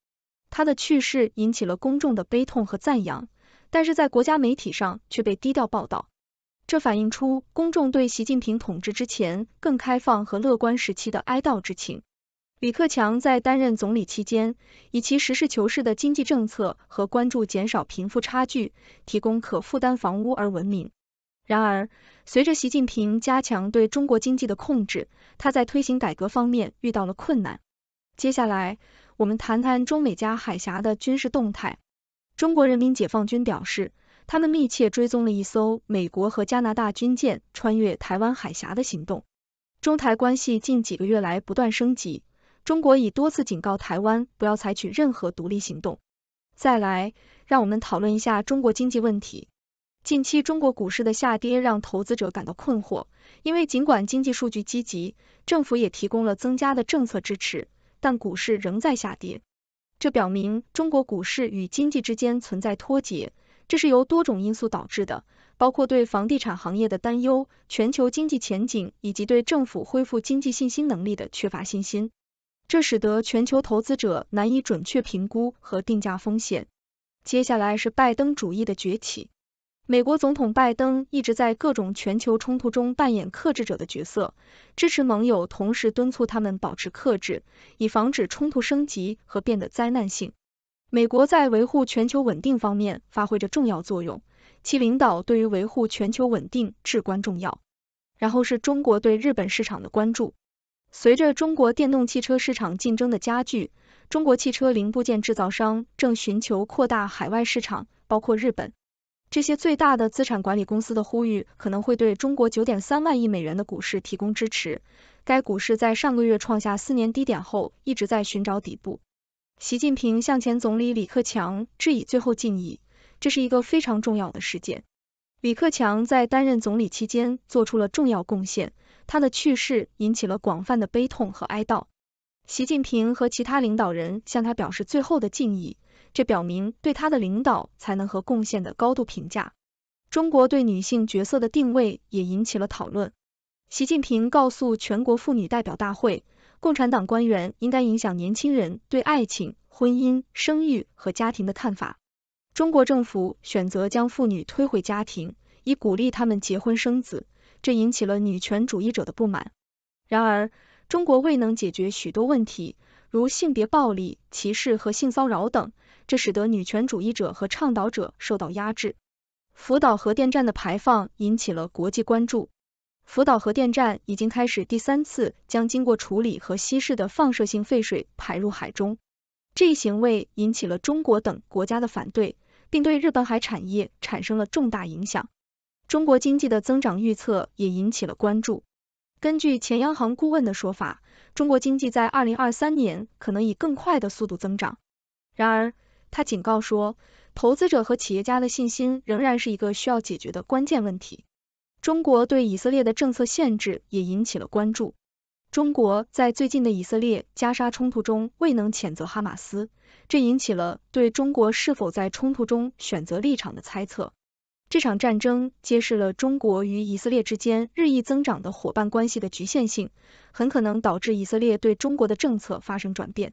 他的去世引起了公众的悲痛和赞扬，但是在国家媒体上却被低调报道。这反映出公众对习近平统治之前更开放和乐观时期的哀悼之情。李克强在担任总理期间，以其实事求是的经济政策和关注减少贫富差距、提供可负担房屋而闻名。然而，随着习近平加强对中国经济的控制，他在推行改革方面遇到了困难。接下来，我们谈谈中美加海峡的军事动态。中国人民解放军表示。他们密切追踪了一艘美国和加拿大军舰穿越台湾海峡的行动。中台关系近几个月来不断升级，中国已多次警告台湾不要采取任何独立行动。再来，让我们讨论一下中国经济问题。近期中国股市的下跌让投资者感到困惑，因为尽管经济数据积极，政府也提供了增加的政策支持，但股市仍在下跌。这表明中国股市与经济之间存在脱节。这是由多种因素导致的，包括对房地产行业的担忧、全球经济前景以及对政府恢复经济信心能力的缺乏信心。这使得全球投资者难以准确评估和定价风险。接下来是拜登主义的崛起。美国总统拜登一直在各种全球冲突中扮演克制者的角色，支持盟友，同时敦促他们保持克制，以防止冲突升级和变得灾难性。美国在维护全球稳定方面发挥着重要作用，其领导对于维护全球稳定至关重要。然后是中国对日本市场的关注。随着中国电动汽车市场竞争的加剧，中国汽车零部件制造商正寻求扩大海外市场，包括日本。这些最大的资产管理公司的呼吁可能会对中国九点三万亿美元的股市提供支持。该股市在上个月创下四年低点后，一直在寻找底部。习近平向前总理李克强致以最后敬意，这是一个非常重要的事件。李克强在担任总理期间做出了重要贡献，他的去世引起了广泛的悲痛和哀悼。习近平和其他领导人向他表示最后的敬意，这表明对他的领导才能和贡献的高度评价。中国对女性角色的定位也引起了讨论。习近平告诉全国妇女代表大会。共产党官员应该影响年轻人对爱情、婚姻、生育和家庭的看法。中国政府选择将妇女推回家庭，以鼓励他们结婚生子，这引起了女权主义者的不满。然而，中国未能解决许多问题，如性别暴力、歧视和性骚扰等，这使得女权主义者和倡导者受到压制。福岛核电站的排放引起了国际关注。福岛核电站已经开始第三次将经过处理和稀释的放射性废水排入海中，这一行为引起了中国等国家的反对，并对日本海产业产生了重大影响。中国经济的增长预测也引起了关注。根据前央行顾问的说法，中国经济在二零二三年可能以更快的速度增长。然而，他警告说，投资者和企业家的信心仍然是一个需要解决的关键问题。中国对以色列的政策限制也引起了关注。中国在最近的以色列加沙冲突中未能谴责哈马斯，这引起了对中国是否在冲突中选择立场的猜测。这场战争揭示了中国与以色列之间日益增长的伙伴关系的局限性，很可能导致以色列对中国的政策发生转变。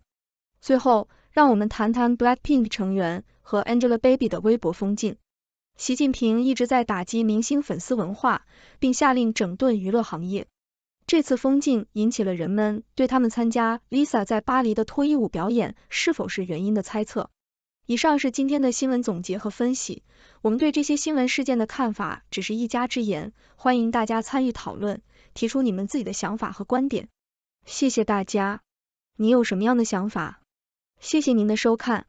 最后，让我们谈谈 Blackpink 成员和 Angelababy 的微博封禁。习近平一直在打击明星粉丝文化，并下令整顿娱乐行业。这次封禁引起了人们对他们参加 Lisa 在巴黎的脱衣舞表演是否是原因的猜测。以上是今天的新闻总结和分析。我们对这些新闻事件的看法只是一家之言，欢迎大家参与讨论，提出你们自己的想法和观点。谢谢大家。你有什么样的想法？谢谢您的收看。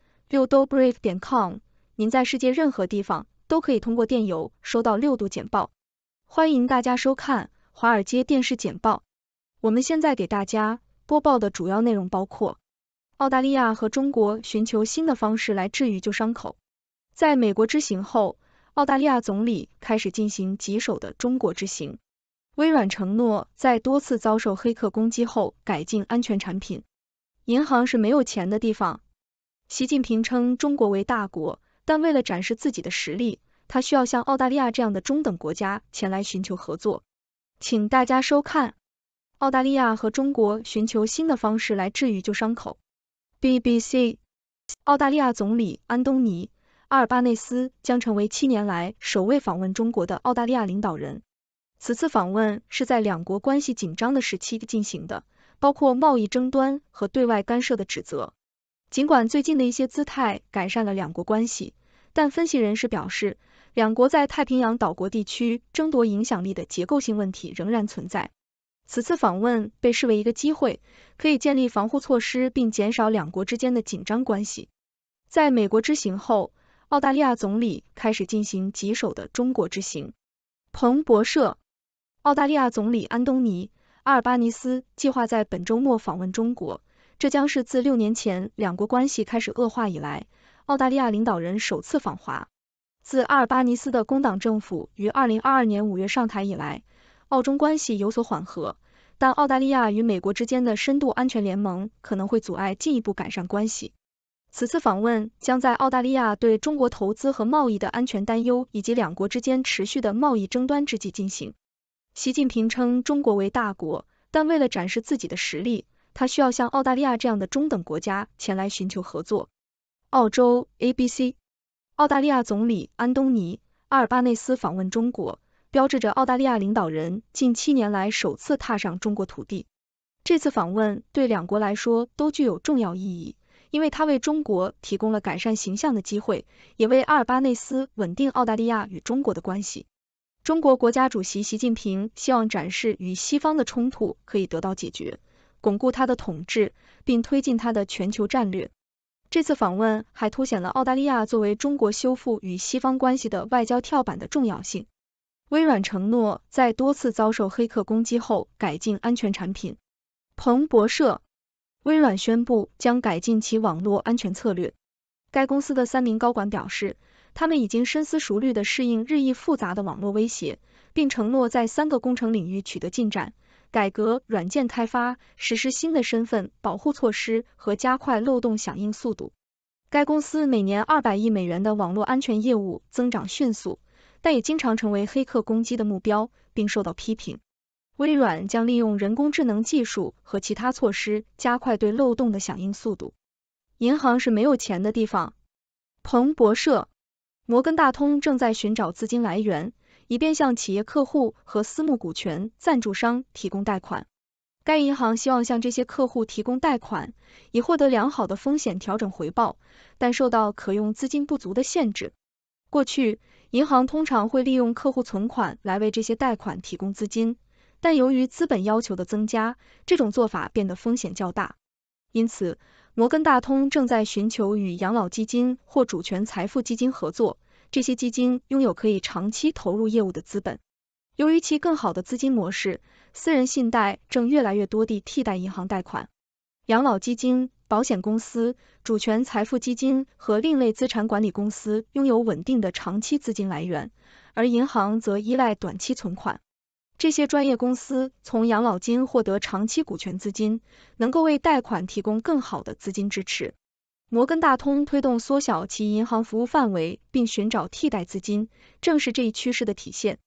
六度 brief 点 com，您在世界任何地方都可以通过电邮收到六度简报。欢迎大家收看《华尔街电视简报》。我们现在给大家播报的主要内容包括：澳大利亚和中国寻求新的方式来治愈旧伤口。在美国之行后，澳大利亚总理开始进行棘手的中国之行。微软承诺在多次遭受黑客攻击后改进安全产品。银行是没有钱的地方。习近平称中国为大国，但为了展示自己的实力，他需要像澳大利亚这样的中等国家前来寻求合作。请大家收看澳大利亚和中国寻求新的方式来治愈旧伤口。BBC，澳大利亚总理安东尼阿尔巴内斯将成为七年来首位访问中国的澳大利亚领导人。此次访问是在两国关系紧张的时期进行的，包括贸易争端和对外干涉的指责。尽管最近的一些姿态改善了两国关系，但分析人士表示，两国在太平洋岛国地区争夺影响力的结构性问题仍然存在。此次访问被视为一个机会，可以建立防护措施并减少两国之间的紧张关系。在美国之行后，澳大利亚总理开始进行棘手的中国之行。彭博社，澳大利亚总理安东尼阿尔巴尼斯计划在本周末访问中国。这将是自六年前两国关系开始恶化以来，澳大利亚领导人首次访华。自阿尔巴尼斯的工党政府于二零二二年五月上台以来，澳中关系有所缓和，但澳大利亚与美国之间的深度安全联盟可能会阻碍进一步改善关系。此次访问将在澳大利亚对中国投资和贸易的安全担忧以及两国之间持续的贸易争端之际进行。习近平称中国为大国，但为了展示自己的实力。他需要像澳大利亚这样的中等国家前来寻求合作。澳洲 ABC，澳大利亚总理安东尼阿尔巴内斯访问中国，标志着澳大利亚领导人近七年来首次踏上中国土地。这次访问对两国来说都具有重要意义，因为他为中国提供了改善形象的机会，也为阿尔巴内斯稳定澳大利亚与中国的关系。中国国家主席习近平希望展示与西方的冲突可以得到解决。巩固他的统治，并推进他的全球战略。这次访问还凸显了澳大利亚作为中国修复与西方关系的外交跳板的重要性。微软承诺在多次遭受黑客攻击后改进安全产品。彭博社，微软宣布将改进其网络安全策略。该公司的三名高管表示，他们已经深思熟虑地适应日益复杂的网络威胁，并承诺在三个工程领域取得进展。改革软件开发，实施新的身份保护措施和加快漏洞响应速度。该公司每年二百亿美元的网络安全业务增长迅速，但也经常成为黑客攻击的目标，并受到批评。微软将利用人工智能技术和其他措施加快对漏洞的响应速度。银行是没有钱的地方。彭博社，摩根大通正在寻找资金来源。以便向企业客户和私募股权赞助商提供贷款，该银行希望向这些客户提供贷款，以获得良好的风险调整回报，但受到可用资金不足的限制。过去，银行通常会利用客户存款来为这些贷款提供资金，但由于资本要求的增加，这种做法变得风险较大。因此，摩根大通正在寻求与养老基金或主权财富基金合作。这些基金拥有可以长期投入业务的资本。由于其更好的资金模式，私人信贷正越来越多地替代银行贷款。养老基金、保险公司、主权财富基金和另类资产管理公司拥有稳定的长期资金来源，而银行则依赖短期存款。这些专业公司从养老金获得长期股权资金，能够为贷款提供更好的资金支持。摩根大通推动缩小其银行服务范围，并寻找替代资金，正是这一趋势的体现。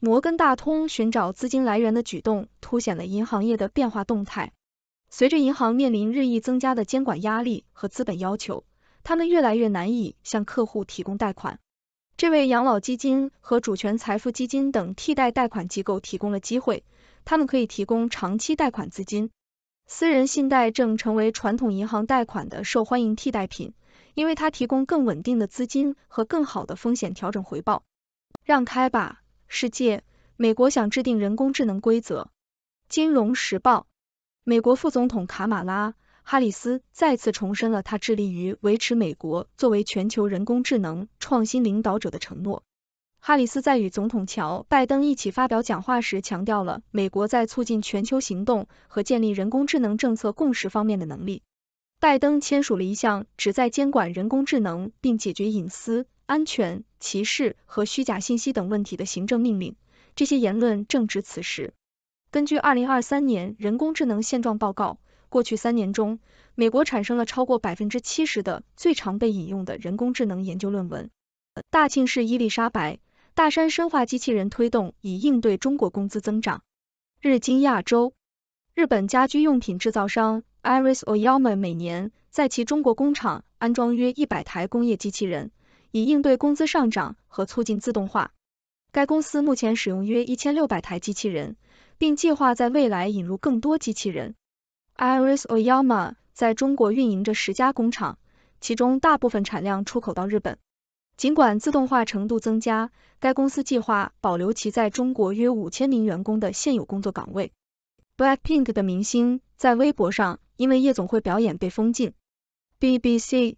摩根大通寻找资金来源的举动，凸显了银行业的变化动态。随着银行面临日益增加的监管压力和资本要求，他们越来越难以向客户提供贷款。这为养老基金和主权财富基金等替代贷款机构提供了机会，他们可以提供长期贷款资金。私人信贷正成为传统银行贷款的受欢迎替代品，因为它提供更稳定的资金和更好的风险调整回报。让开吧，世界！美国想制定人工智能规则。金融时报，美国副总统卡马拉·哈里斯再次重申了他致力于维持美国作为全球人工智能创新领导者的承诺。哈里斯在与总统乔拜登一起发表讲话时，强调了美国在促进全球行动和建立人工智能政策共识方面的能力。拜登签署了一项旨在监管人工智能，并解决隐私、安全、歧视和虚假信息等问题的行政命令。这些言论正值此时。根据二零二三年人工智能现状报告，过去三年中，美国产生了超过百分之七十的最常被引用的人工智能研究论文。大庆市伊丽莎白。大山深化机器人推动以应对中国工资增长。日经亚洲，日本家居用品制造商 Iris Oyama 每年在其中国工厂安装约一百台工业机器人，以应对工资上涨和促进自动化。该公司目前使用约一千六百台机器人，并计划在未来引入更多机器人。Iris Oyama 在中国运营着十家工厂，其中大部分产量出口到日本。尽管自动化程度增加，该公司计划保留其在中国约五千名员工的现有工作岗位。Blackpink 的明星在微博上因为夜总会表演被封禁。BBC。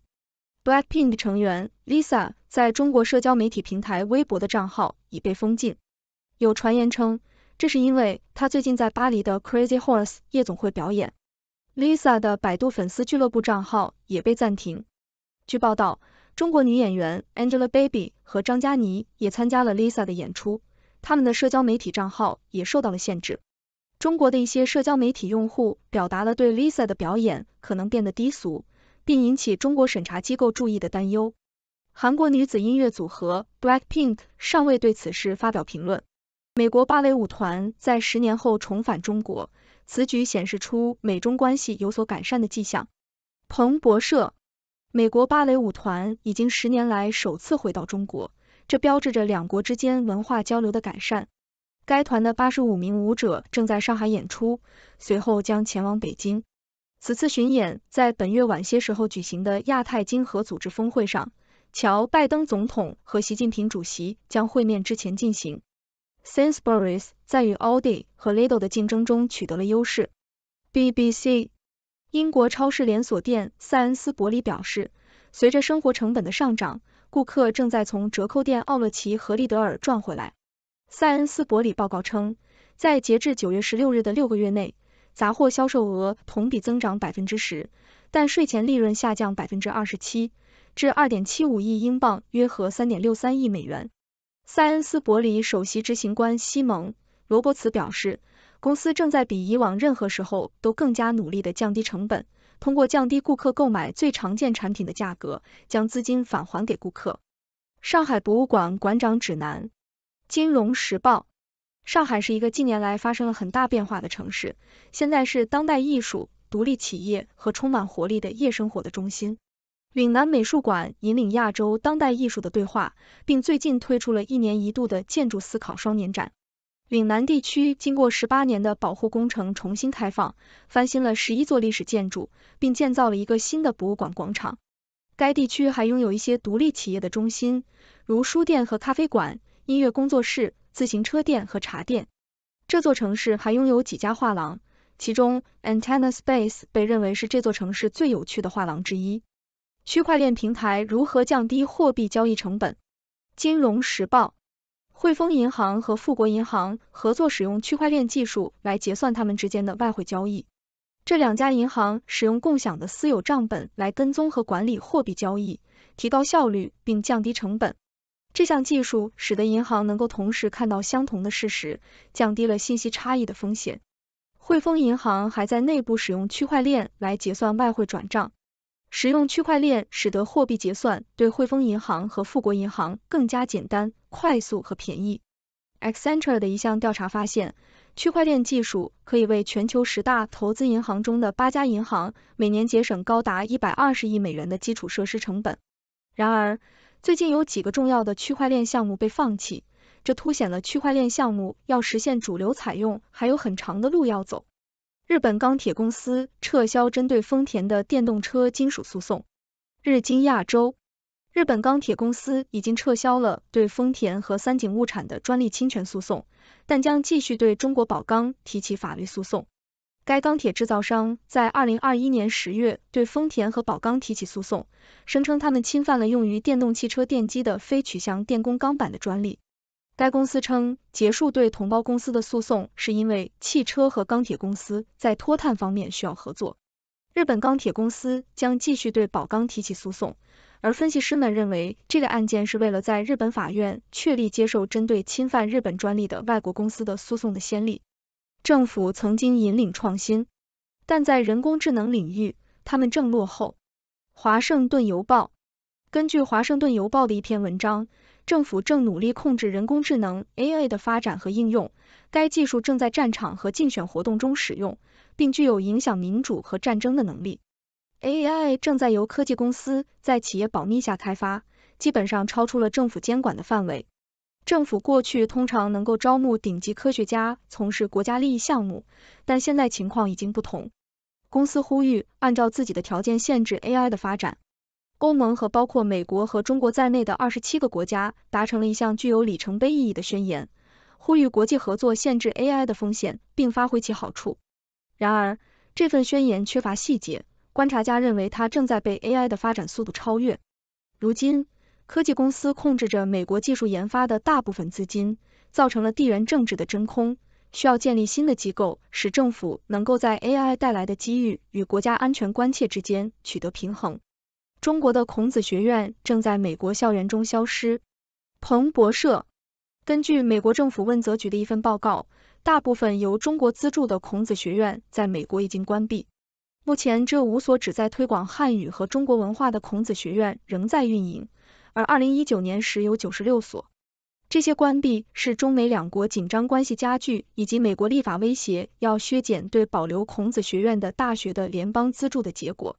Blackpink 成员 Lisa 在中国社交媒体平台微博的账号已被封禁，有传言称这是因为她最近在巴黎的 Crazy Horse 夜总会表演。Lisa 的百度粉丝俱乐部账号也被暂停。据报道。中国女演员 Angelababy 和张嘉倪也参加了 Lisa 的演出，他们的社交媒体账号也受到了限制。中国的一些社交媒体用户表达了对 Lisa 的表演可能变得低俗，并引起中国审查机构注意的担忧。韩国女子音乐组合 Blackpink 尚未对此事发表评论。美国芭蕾舞团在十年后重返中国，此举显示出美中关系有所改善的迹象。彭博社。美国芭蕾舞团已经十年来首次回到中国，这标志着两国之间文化交流的改善。该团的八十五名舞者正在上海演出，随后将前往北京。此次巡演在本月晚些时候举行的亚太经合组织峰会上，乔·拜登总统和习近平主席将会面之前进行。Sainsbury's 在与 a u d i 和 Lidl 的竞争中取得了优势。BBC。英国超市连锁店赛恩斯伯里表示，随着生活成本的上涨，顾客正在从折扣店奥乐奇和利德尔赚回来。赛恩斯伯里报告称，在截至九月十六日的六个月内，杂货销售额同比增长百分之十，但税前利润下降百分之二十七，至二点七五亿英镑，约合三点六三亿美元。赛恩斯伯里首席执行官西蒙·罗伯茨表示。公司正在比以往任何时候都更加努力的降低成本，通过降低顾客购买最常见产品的价格，将资金返还给顾客。上海博物馆馆长指南，金融时报。上海是一个近年来发生了很大变化的城市，现在是当代艺术、独立企业和充满活力的夜生活的中心。岭南美术馆引领亚洲当代艺术的对话，并最近推出了一年一度的建筑思考双年展。岭南地区经过十八年的保护工程重新开放，翻新了十一座历史建筑，并建造了一个新的博物馆广场。该地区还拥有一些独立企业的中心，如书店和咖啡馆、音乐工作室、自行车店和茶店。这座城市还拥有几家画廊，其中 Antenna Space 被认为是这座城市最有趣的画廊之一。区块链平台如何降低货币交易成本？金融时报汇丰银行和富国银行合作，使用区块链技术来结算他们之间的外汇交易。这两家银行使用共享的私有账本来跟踪和管理货币交易，提高效率并降低成本。这项技术使得银行能够同时看到相同的事实，降低了信息差异的风险。汇丰银行还在内部使用区块链来结算外汇转账。使用区块链使得货币结算对汇丰银行和富国银行更加简单、快速和便宜。Accenture 的一项调查发现，区块链技术可以为全球十大投资银行中的八家银行每年节省高达一百二十亿美元的基础设施成本。然而，最近有几个重要的区块链项目被放弃，这凸显了区块链项目要实现主流采用还有很长的路要走。日本钢铁公司撤销针对丰田的电动车金属诉讼。日经亚洲，日本钢铁公司已经撤销了对丰田和三井物产的专利侵权诉讼，但将继续对中国宝钢提起法律诉讼。该钢铁制造商在二零二一年十月对丰田和宝钢提起诉讼，声称他们侵犯了用于电动汽车电机的非取向电工钢板的专利。该公司称，结束对同胞公司的诉讼是因为汽车和钢铁公司在脱碳方面需要合作。日本钢铁公司将继续对宝钢提起诉讼，而分析师们认为，这个案件是为了在日本法院确立接受针对侵犯日本专利的外国公司的诉讼的先例。政府曾经引领创新，但在人工智能领域，他们正落后。华盛顿邮报根据华盛顿邮报的一篇文章。政府正努力控制人工智能 AI 的发展和应用，该技术正在战场和竞选活动中使用，并具有影响民主和战争的能力。AI 正在由科技公司在企业保密下开发，基本上超出了政府监管的范围。政府过去通常能够招募顶级科学家从事国家利益项目，但现在情况已经不同。公司呼吁按照自己的条件限制 AI 的发展。欧盟和包括美国和中国在内的二十七个国家达成了一项具有里程碑意义的宣言，呼吁国际合作，限制 AI 的风险，并发挥其好处。然而，这份宣言缺乏细节，观察家认为它正在被 AI 的发展速度超越。如今，科技公司控制着美国技术研发的大部分资金，造成了地缘政治的真空，需要建立新的机构，使政府能够在 AI 带来的机遇与国家安全关切之间取得平衡。中国的孔子学院正在美国校园中消失。彭博社根据美国政府问责局的一份报告，大部分由中国资助的孔子学院在美国已经关闭。目前只有五所旨在推广汉语和中国文化的孔子学院仍在运营，而二零一九年时有九十六所。这些关闭是中美两国紧张关系加剧以及美国立法威胁要削减对保留孔子学院的大学的联邦资助的结果。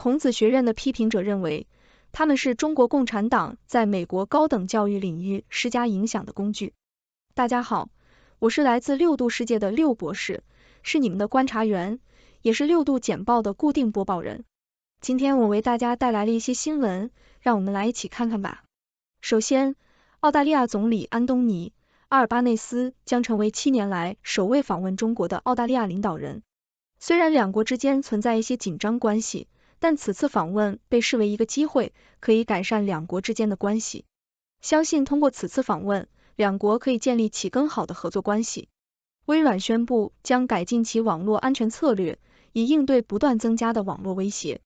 孔子学院的批评者认为，他们是中国共产党在美国高等教育领域施加影响的工具。大家好，我是来自六度世界的六博士，是你们的观察员，也是六度简报的固定播报人。今天我为大家带来了一些新闻，让我们来一起看看吧。首先，澳大利亚总理安东尼阿尔巴内斯将成为七年来首位访问中国的澳大利亚领导人。虽然两国之间存在一些紧张关系。但此次访问被视为一个机会，可以改善两国之间的关系。相信通过此次访问，两国可以建立起更好的合作关系。微软宣布将改进其网络安全策略，以应对不断增加的网络威胁。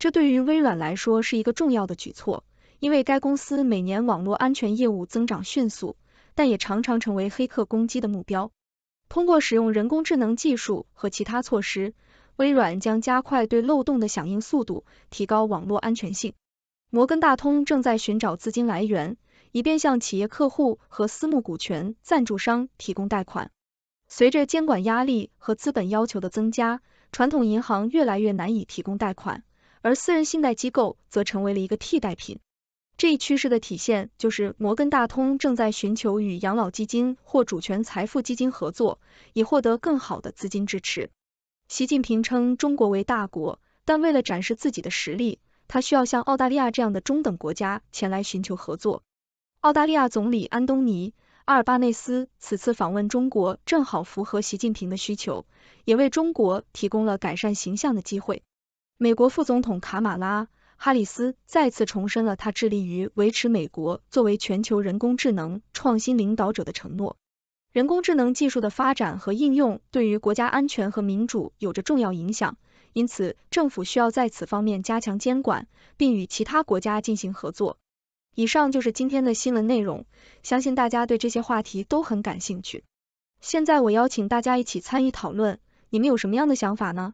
这对于微软来说是一个重要的举措，因为该公司每年网络安全业务增长迅速，但也常常成为黑客攻击的目标。通过使用人工智能技术和其他措施。微软将加快对漏洞的响应速度，提高网络安全性。摩根大通正在寻找资金来源，以便向企业客户和私募股权赞助商提供贷款。随着监管压力和资本要求的增加，传统银行越来越难以提供贷款，而私人信贷机构则成为了一个替代品。这一趋势的体现就是，摩根大通正在寻求与养老基金或主权财富基金合作，以获得更好的资金支持。习近平称中国为大国，但为了展示自己的实力，他需要像澳大利亚这样的中等国家前来寻求合作。澳大利亚总理安东尼阿尔巴内斯此次访问中国，正好符合习近平的需求，也为中国提供了改善形象的机会。美国副总统卡马拉哈里斯再次重申了他致力于维持美国作为全球人工智能创新领导者的承诺。人工智能技术的发展和应用对于国家安全和民主有着重要影响，因此政府需要在此方面加强监管，并与其他国家进行合作。以上就是今天的新闻内容，相信大家对这些话题都很感兴趣。现在我邀请大家一起参与讨论，你们有什么样的想法呢？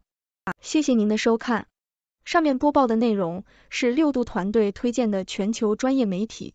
谢谢您的收看，上面播报的内容是六度团队推荐的全球专业媒体。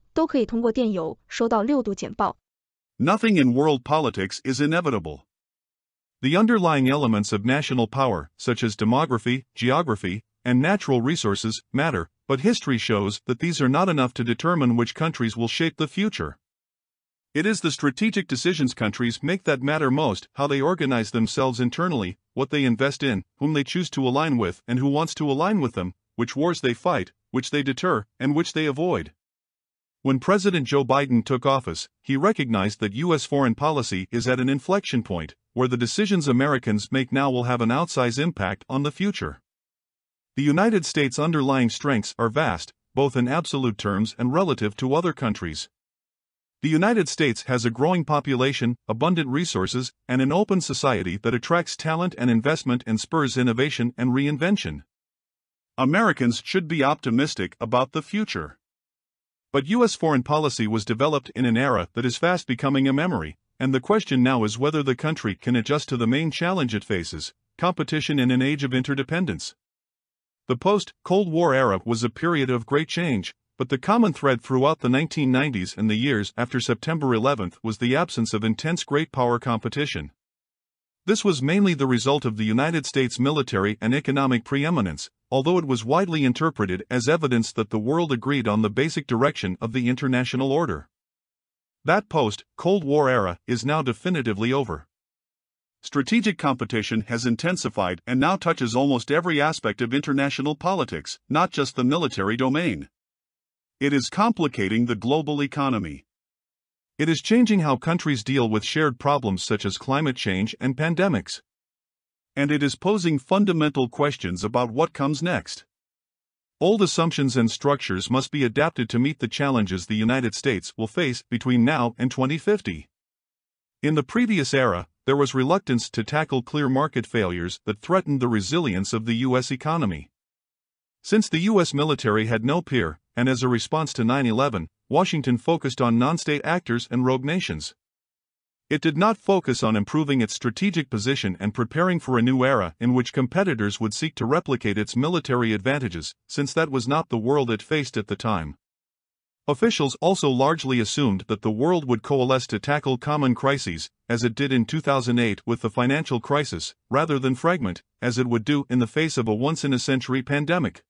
都可以通过电邮收到六度简报。Nothing in world politics is inevitable. The underlying elements of national power, such as demography, geography, and natural resources, matter, but history shows that these are not enough to determine which countries will shape the future. It is the strategic decisions countries make that matter most how they organize themselves internally, what they invest in, whom they choose to align with, and who wants to align with them, which wars they fight, which they deter, and which they avoid. When President Joe Biden took office, he recognized that U.S. foreign policy is at an inflection point, where the decisions Americans make now will have an outsized impact on the future. The United States' underlying strengths are vast, both in absolute terms and relative to other countries. The United States has a growing population, abundant resources, and an open society that attracts talent and investment and spurs innovation and reinvention. Americans should be optimistic about the future. But U.S. foreign policy was developed in an era that is fast becoming a memory, and the question now is whether the country can adjust to the main challenge it faces competition in an age of interdependence. The post Cold War era was a period of great change, but the common thread throughout the 1990s and the years after September 11 was the absence of intense great power competition. This was mainly the result of the United States military and economic preeminence, although it was widely interpreted as evidence that the world agreed on the basic direction of the international order. That post Cold War era is now definitively over. Strategic competition has intensified and now touches almost every aspect of international politics, not just the military domain. It is complicating the global economy. It is changing how countries deal with shared problems such as climate change and pandemics. And it is posing fundamental questions about what comes next. Old assumptions and structures must be adapted to meet the challenges the United States will face between now and 2050. In the previous era, there was reluctance to tackle clear market failures that threatened the resilience of the U.S. economy. Since the U.S. military had no peer, and as a response to 9 11, Washington focused on non-state actors and rogue nations. It did not focus on improving its strategic position and preparing for a new era in which competitors would seek to replicate its military advantages, since that was not the world it faced at the time. Officials also largely assumed that the world would coalesce to tackle common crises, as it did in 2008 with the financial crisis, rather than fragment, as it would do in the face of a once-in-a-century pandemic.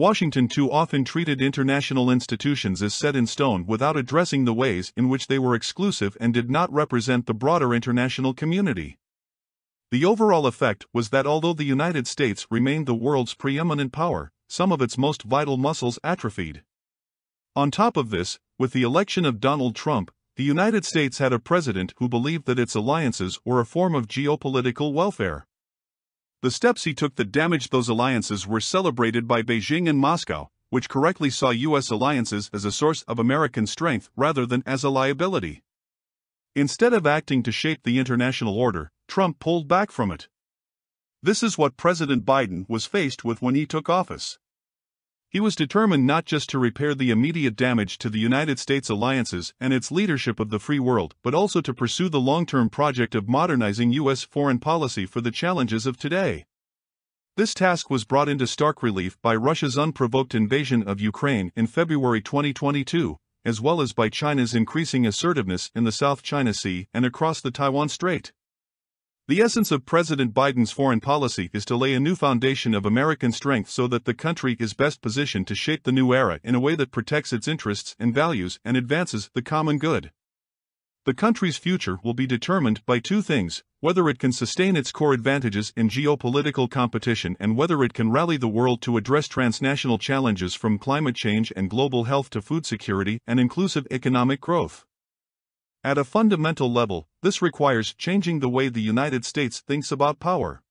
Washington too often treated international institutions as set in stone without addressing the ways in which they were exclusive and did not represent the broader international community. The overall effect was that although the United States remained the world's preeminent power, some of its most vital muscles atrophied. On top of this, with the election of Donald Trump, the United States had a president who believed that its alliances were a form of geopolitical welfare. The steps he took that damaged those alliances were celebrated by Beijing and Moscow, which correctly saw U.S. alliances as a source of American strength rather than as a liability. Instead of acting to shape the international order, Trump pulled back from it. This is what President Biden was faced with when he took office. He was determined not just to repair the immediate damage to the United States alliances and its leadership of the free world, but also to pursue the long-term project of modernizing U.S. foreign policy for the challenges of today. This task was brought into stark relief by Russia's unprovoked invasion of Ukraine in February 2022, as well as by China's increasing assertiveness in the South China Sea and across the Taiwan Strait. The essence of President Biden's foreign policy is to lay a new foundation of American strength so that the country is best positioned to shape the new era in a way that protects its interests and values and advances the common good. The country's future will be determined by two things whether it can sustain its core advantages in geopolitical competition and whether it can rally the world to address transnational challenges from climate change and global health to food security and inclusive economic growth. At a fundamental level, this requires changing the way the United States thinks about power.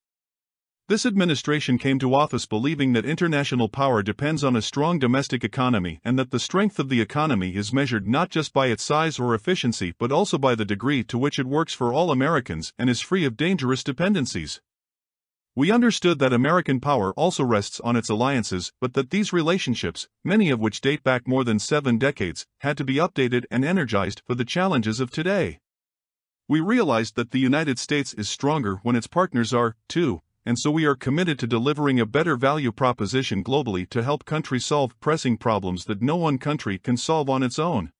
This administration came to office believing that international power depends on a strong domestic economy and that the strength of the economy is measured not just by its size or efficiency but also by the degree to which it works for all Americans and is free of dangerous dependencies. We understood that American power also rests on its alliances, but that these relationships, many of which date back more than seven decades, had to be updated and energized for the challenges of today. We realized that the United States is stronger when its partners are, too, and so we are committed to delivering a better value proposition globally to help countries solve pressing problems that no one country can solve on its own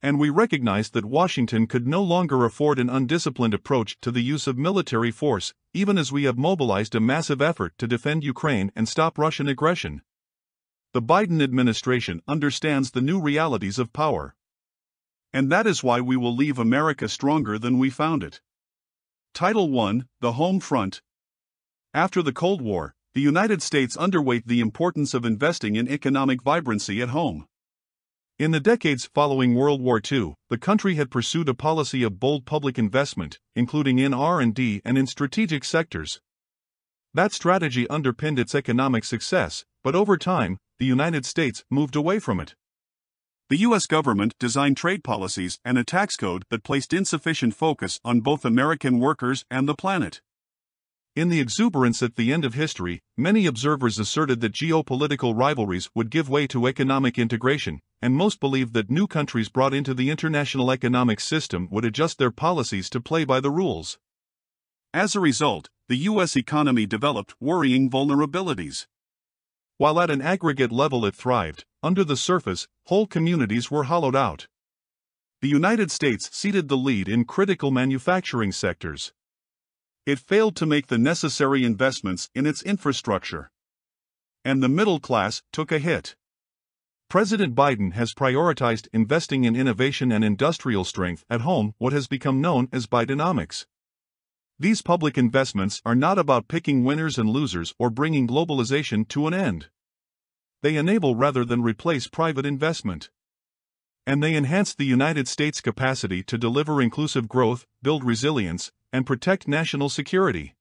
and we recognized that Washington could no longer afford an undisciplined approach to the use of military force, even as we have mobilized a massive effort to defend Ukraine and stop Russian aggression. The Biden administration understands the new realities of power. And that is why we will leave America stronger than we found it. Title I The Home Front After the Cold War, the United States underweight the importance of investing in economic vibrancy at home. In the decades following World War II, the country had pursued a policy of bold public investment, including in R&D and in strategic sectors. That strategy underpinned its economic success, but over time, the United States moved away from it. The U.S. government designed trade policies and a tax code that placed insufficient focus on both American workers and the planet. In the exuberance at the end of history, many observers asserted that geopolitical rivalries would give way to economic integration, and most believed that new countries brought into the international economic system would adjust their policies to play by the rules. As a result, the U.S. economy developed worrying vulnerabilities. While at an aggregate level it thrived, under the surface, whole communities were hollowed out. The United States ceded the lead in critical manufacturing sectors it failed to make the necessary investments in its infrastructure. And the middle class took a hit. President Biden has prioritized investing in innovation and industrial strength at home, what has become known as Bidenomics. These public investments are not about picking winners and losers or bringing globalization to an end. They enable rather than replace private investment. And they enhance the United States' capacity to deliver inclusive growth, build resilience, and protect national security.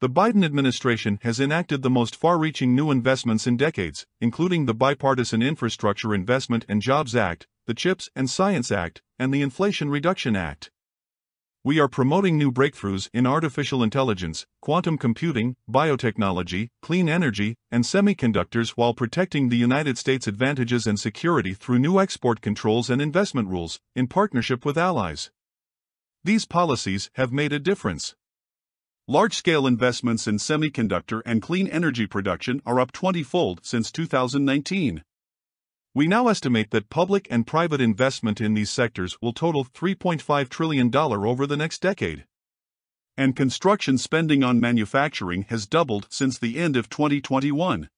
The Biden administration has enacted the most far reaching new investments in decades, including the Bipartisan Infrastructure Investment and Jobs Act, the CHIPS and Science Act, and the Inflation Reduction Act. We are promoting new breakthroughs in artificial intelligence, quantum computing, biotechnology, clean energy, and semiconductors while protecting the United States' advantages and security through new export controls and investment rules, in partnership with allies. These policies have made a difference. Large-scale investments in semiconductor and clean energy production are up 20-fold since 2019. We now estimate that public and private investment in these sectors will total $3.5 trillion over the next decade. And construction spending on manufacturing has doubled since the end of 2021.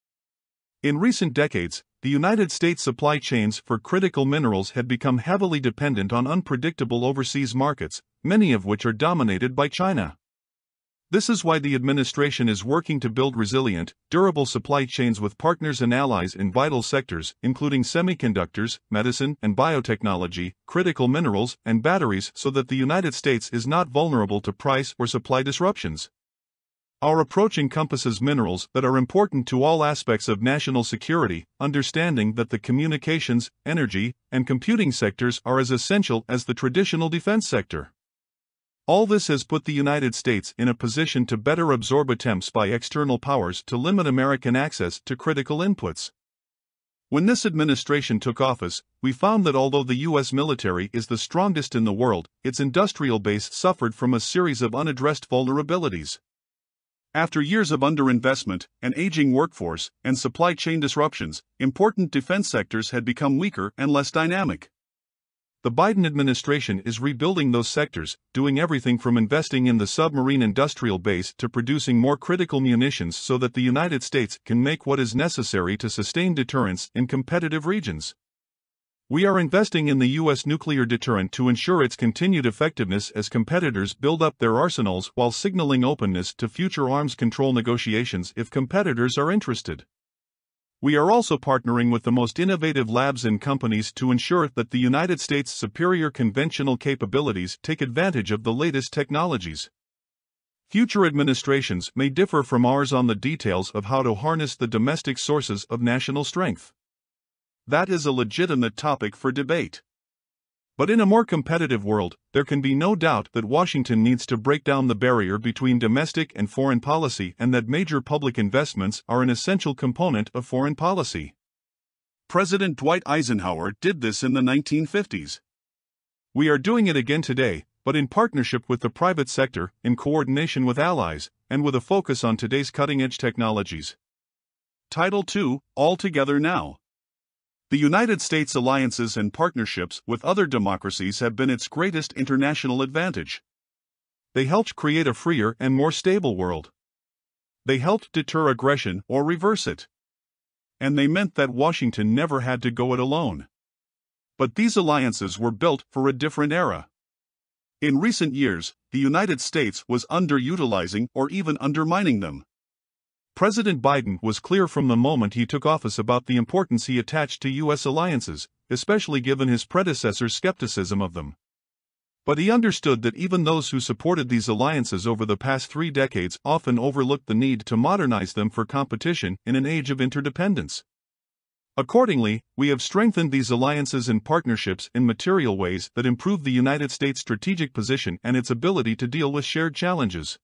In recent decades, the United States supply chains for critical minerals had become heavily dependent on unpredictable overseas markets, many of which are dominated by China. This is why the administration is working to build resilient, durable supply chains with partners and allies in vital sectors, including semiconductors, medicine and biotechnology, critical minerals, and batteries, so that the United States is not vulnerable to price or supply disruptions. Our approach encompasses minerals that are important to all aspects of national security, understanding that the communications, energy, and computing sectors are as essential as the traditional defense sector. All this has put the United States in a position to better absorb attempts by external powers to limit American access to critical inputs. When this administration took office, we found that although the U.S. military is the strongest in the world, its industrial base suffered from a series of unaddressed vulnerabilities. After years of underinvestment, an aging workforce, and supply chain disruptions, important defense sectors had become weaker and less dynamic. The Biden administration is rebuilding those sectors, doing everything from investing in the submarine industrial base to producing more critical munitions so that the United States can make what is necessary to sustain deterrence in competitive regions. We are investing in the U.S. nuclear deterrent to ensure its continued effectiveness as competitors build up their arsenals while signaling openness to future arms control negotiations if competitors are interested. We are also partnering with the most innovative labs and companies to ensure that the United States' superior conventional capabilities take advantage of the latest technologies. Future administrations may differ from ours on the details of how to harness the domestic sources of national strength that is a legitimate topic for debate. But in a more competitive world, there can be no doubt that Washington needs to break down the barrier between domestic and foreign policy and that major public investments are an essential component of foreign policy. President Dwight Eisenhower did this in the 1950s. We are doing it again today, but in partnership with the private sector, in coordination with allies, and with a focus on today's cutting edge technologies. Title II All Together Now the United States' alliances and partnerships with other democracies have been its greatest international advantage. They helped create a freer and more stable world. They helped deter aggression or reverse it. And they meant that Washington never had to go it alone. But these alliances were built for a different era. In recent years, the United States was underutilizing or even undermining them. President Biden was clear from the moment he took office about the importance he attached to U.S. alliances, especially given his predecessor's skepticism of them. But he understood that even those who supported these alliances over the past three decades often overlooked the need to modernize them for competition in an age of interdependence. Accordingly, we have strengthened these alliances and partnerships in material ways that improve the United States' strategic position and its ability to deal with shared challenges.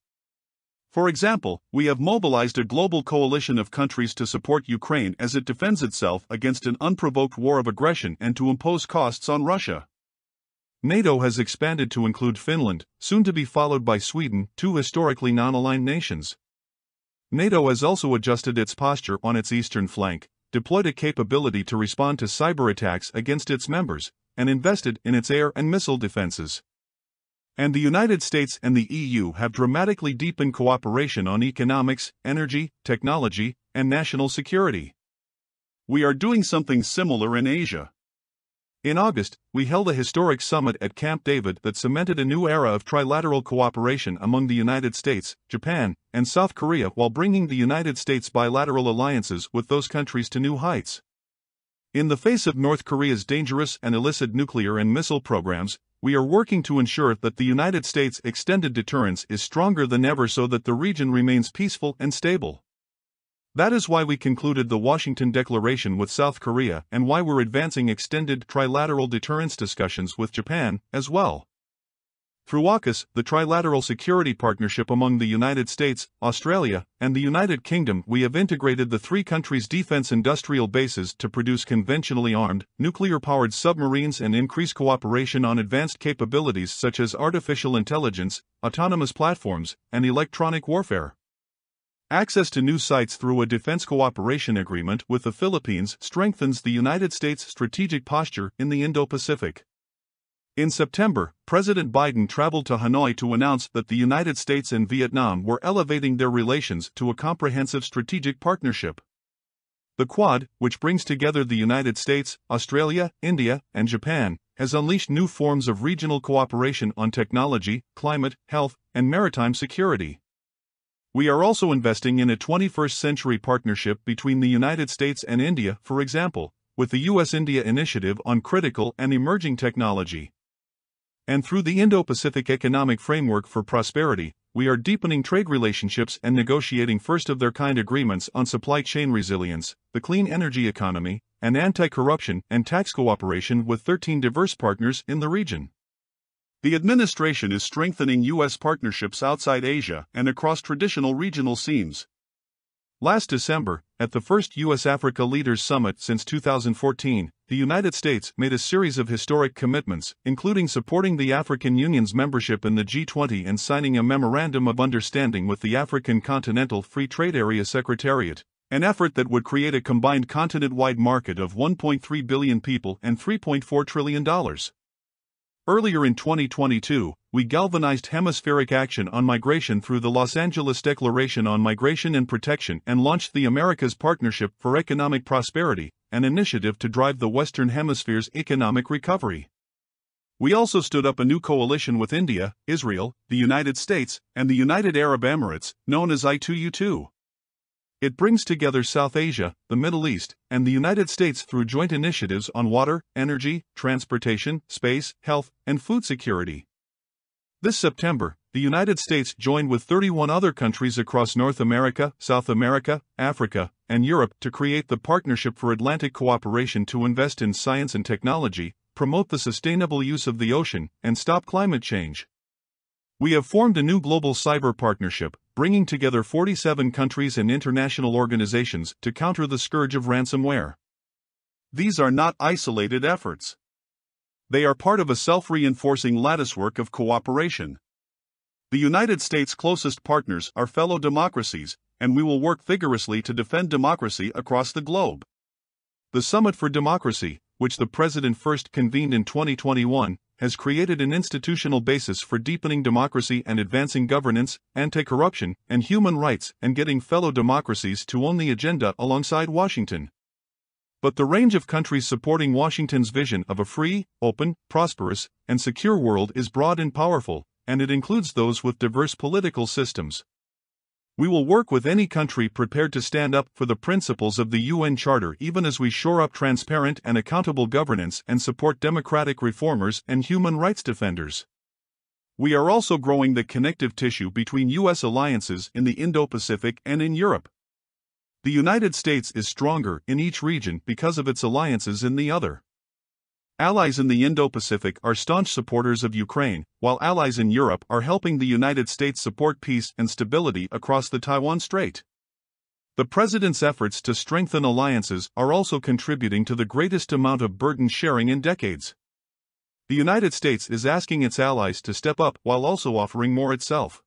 For example, we have mobilized a global coalition of countries to support Ukraine as it defends itself against an unprovoked war of aggression and to impose costs on Russia. NATO has expanded to include Finland, soon to be followed by Sweden, two historically non-aligned nations. NATO has also adjusted its posture on its eastern flank, deployed a capability to respond to cyber attacks against its members, and invested in its air and missile defenses and the United States and the EU have dramatically deepened cooperation on economics, energy, technology, and national security. We are doing something similar in Asia. In August, we held a historic summit at Camp David that cemented a new era of trilateral cooperation among the United States, Japan, and South Korea while bringing the United States' bilateral alliances with those countries to new heights. In the face of North Korea's dangerous and illicit nuclear and missile programs, we are working to ensure that the United States' extended deterrence is stronger than ever so that the region remains peaceful and stable. That is why we concluded the Washington Declaration with South Korea and why we're advancing extended trilateral deterrence discussions with Japan as well. Through AUKUS, the trilateral security partnership among the United States, Australia, and the United Kingdom, we have integrated the three countries' defense industrial bases to produce conventionally armed, nuclear powered submarines and increase cooperation on advanced capabilities such as artificial intelligence, autonomous platforms, and electronic warfare. Access to new sites through a defense cooperation agreement with the Philippines strengthens the United States' strategic posture in the Indo Pacific. In September, President Biden traveled to Hanoi to announce that the United States and Vietnam were elevating their relations to a comprehensive strategic partnership. The Quad, which brings together the United States, Australia, India, and Japan, has unleashed new forms of regional cooperation on technology, climate, health, and maritime security. We are also investing in a 21st century partnership between the United States and India, for example, with the US India Initiative on Critical and Emerging Technology and through the Indo-Pacific Economic Framework for Prosperity, we are deepening trade relationships and negotiating first-of-their-kind agreements on supply chain resilience, the clean energy economy, and anti-corruption and tax cooperation with 13 diverse partners in the region. The administration is strengthening U.S. partnerships outside Asia and across traditional regional scenes. Last December, at the first U.S. Africa Leaders Summit since 2014, the United States made a series of historic commitments, including supporting the African Union's membership in the G20 and signing a Memorandum of Understanding with the African Continental Free Trade Area Secretariat, an effort that would create a combined continent wide market of 1.3 billion people and $3.4 trillion. Earlier in 2022, we galvanized hemispheric action on migration through the Los Angeles Declaration on Migration and Protection and launched the America's Partnership for Economic Prosperity, an initiative to drive the Western Hemisphere's economic recovery. We also stood up a new coalition with India, Israel, the United States, and the United Arab Emirates, known as I2U2. It brings together South Asia, the Middle East, and the United States through joint initiatives on water, energy, transportation, space, health, and food security. This September, the United States joined with 31 other countries across North America, South America, Africa, and Europe to create the Partnership for Atlantic Cooperation to invest in science and technology, promote the sustainable use of the ocean, and stop climate change. We have formed a new global cyber partnership, bringing together 47 countries and international organizations to counter the scourge of ransomware. These are not isolated efforts. They are part of a self reinforcing latticework of cooperation. The United States' closest partners are fellow democracies, and we will work vigorously to defend democracy across the globe. The Summit for Democracy, which the President first convened in 2021, has created an institutional basis for deepening democracy and advancing governance, anti corruption, and human rights, and getting fellow democracies to own the agenda alongside Washington. But the range of countries supporting Washington's vision of a free, open, prosperous, and secure world is broad and powerful, and it includes those with diverse political systems. We will work with any country prepared to stand up for the principles of the UN Charter even as we shore up transparent and accountable governance and support democratic reformers and human rights defenders. We are also growing the connective tissue between U.S. alliances in the Indo Pacific and in Europe. The United States is stronger in each region because of its alliances in the other. Allies in the Indo-Pacific are staunch supporters of Ukraine, while allies in Europe are helping the United States support peace and stability across the Taiwan Strait. The president's efforts to strengthen alliances are also contributing to the greatest amount of burden sharing in decades. The United States is asking its allies to step up while also offering more itself.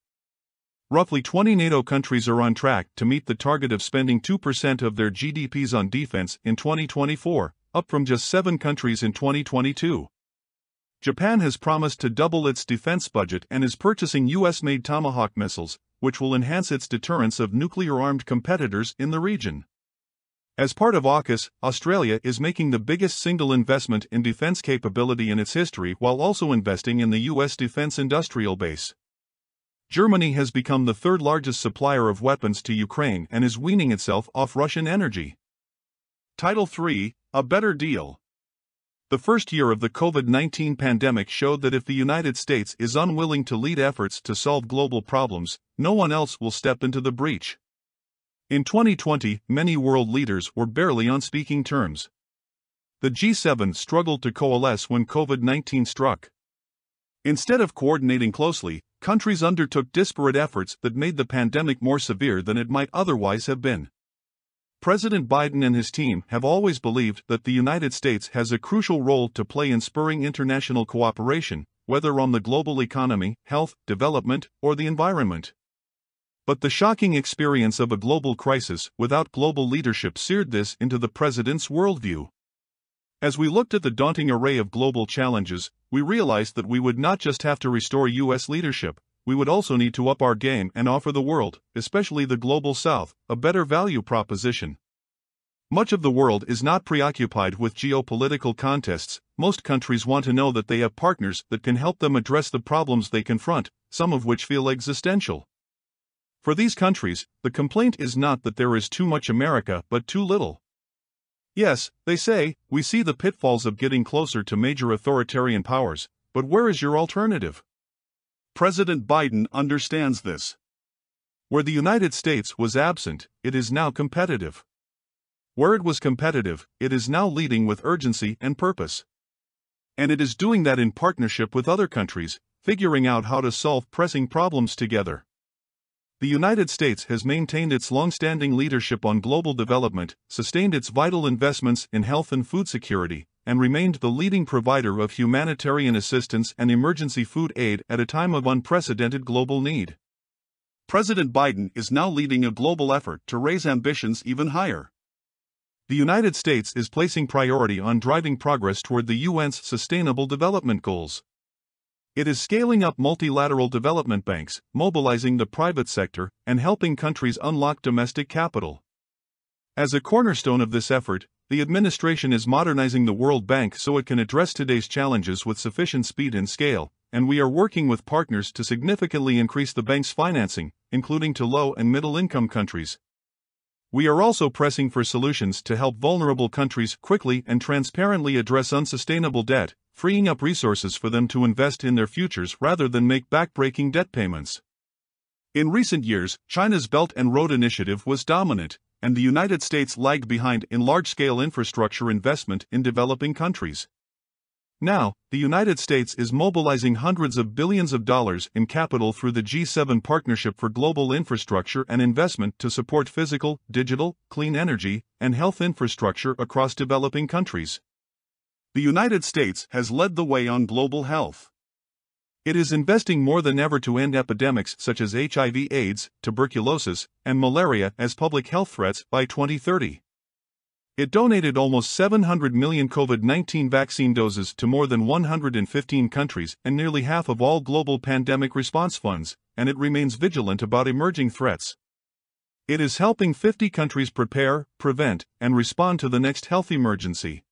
Roughly 20 NATO countries are on track to meet the target of spending 2% of their GDPs on defense in 2024, up from just seven countries in 2022. Japan has promised to double its defense budget and is purchasing U.S. made Tomahawk missiles, which will enhance its deterrence of nuclear armed competitors in the region. As part of AUKUS, Australia is making the biggest single investment in defense capability in its history while also investing in the U.S. defense industrial base. Germany has become the third largest supplier of weapons to Ukraine and is weaning itself off Russian energy. Title 3 a better deal. The first year of the COVID 19 pandemic showed that if the United States is unwilling to lead efforts to solve global problems, no one else will step into the breach. In 2020, many world leaders were barely on speaking terms. The G7 struggled to coalesce when COVID 19 struck. Instead of coordinating closely, countries undertook disparate efforts that made the pandemic more severe than it might otherwise have been. President Biden and his team have always believed that the United States has a crucial role to play in spurring international cooperation, whether on the global economy, health, development, or the environment. But the shocking experience of a global crisis without global leadership seared this into the president's worldview. As we looked at the daunting array of global challenges, we realized that we would not just have to restore U.S. leadership, we would also need to up our game and offer the world, especially the global south, a better value proposition. Much of the world is not preoccupied with geopolitical contests. Most countries want to know that they have partners that can help them address the problems they confront, some of which feel existential. For these countries, the complaint is not that there is too much America but too little. Yes, they say, we see the pitfalls of getting closer to major authoritarian powers, but where is your alternative? President Biden understands this. Where the United States was absent, it is now competitive. Where it was competitive, it is now leading with urgency and purpose. And it is doing that in partnership with other countries, figuring out how to solve pressing problems together. The United States has maintained its long-standing leadership on global development, sustained its vital investments in health and food security, and remained the leading provider of humanitarian assistance and emergency food aid at a time of unprecedented global need. President Biden is now leading a global effort to raise ambitions even higher. The United States is placing priority on driving progress toward the UN's Sustainable Development Goals. It is scaling up multilateral development banks, mobilizing the private sector, and helping countries unlock domestic capital. As a cornerstone of this effort, the administration is modernizing the World Bank so it can address today's challenges with sufficient speed and scale, and we are working with partners to significantly increase the bank's financing, including to low and middle income countries. We are also pressing for solutions to help vulnerable countries quickly and transparently address unsustainable debt, freeing up resources for them to invest in their futures rather than make backbreaking debt payments. In recent years, China's Belt and Road Initiative was dominant, and the United States lagged behind in large-scale infrastructure investment in developing countries. Now, the United States is mobilizing hundreds of billions of dollars in capital through the G7 Partnership for Global Infrastructure and Investment to support physical, digital, clean energy, and health infrastructure across developing countries. The United States has led the way on global health. It is investing more than ever to end epidemics such as HIV AIDS, tuberculosis, and malaria as public health threats by 2030. It donated almost 700 million COVID 19 vaccine doses to more than 115 countries and nearly half of all global pandemic response funds, and it remains vigilant about emerging threats. It is helping 50 countries prepare, prevent, and respond to the next health emergency.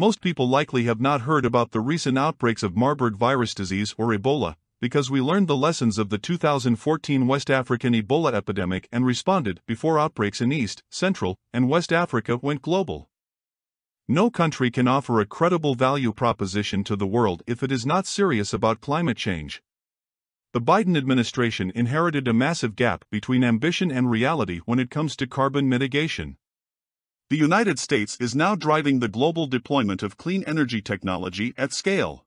Most people likely have not heard about the recent outbreaks of Marburg virus disease or Ebola, because we learned the lessons of the 2014 West African Ebola epidemic and responded before outbreaks in East, Central, and West Africa went global. No country can offer a credible value proposition to the world if it is not serious about climate change. The Biden administration inherited a massive gap between ambition and reality when it comes to carbon mitigation the United States is now driving the global deployment of clean energy technology at scale.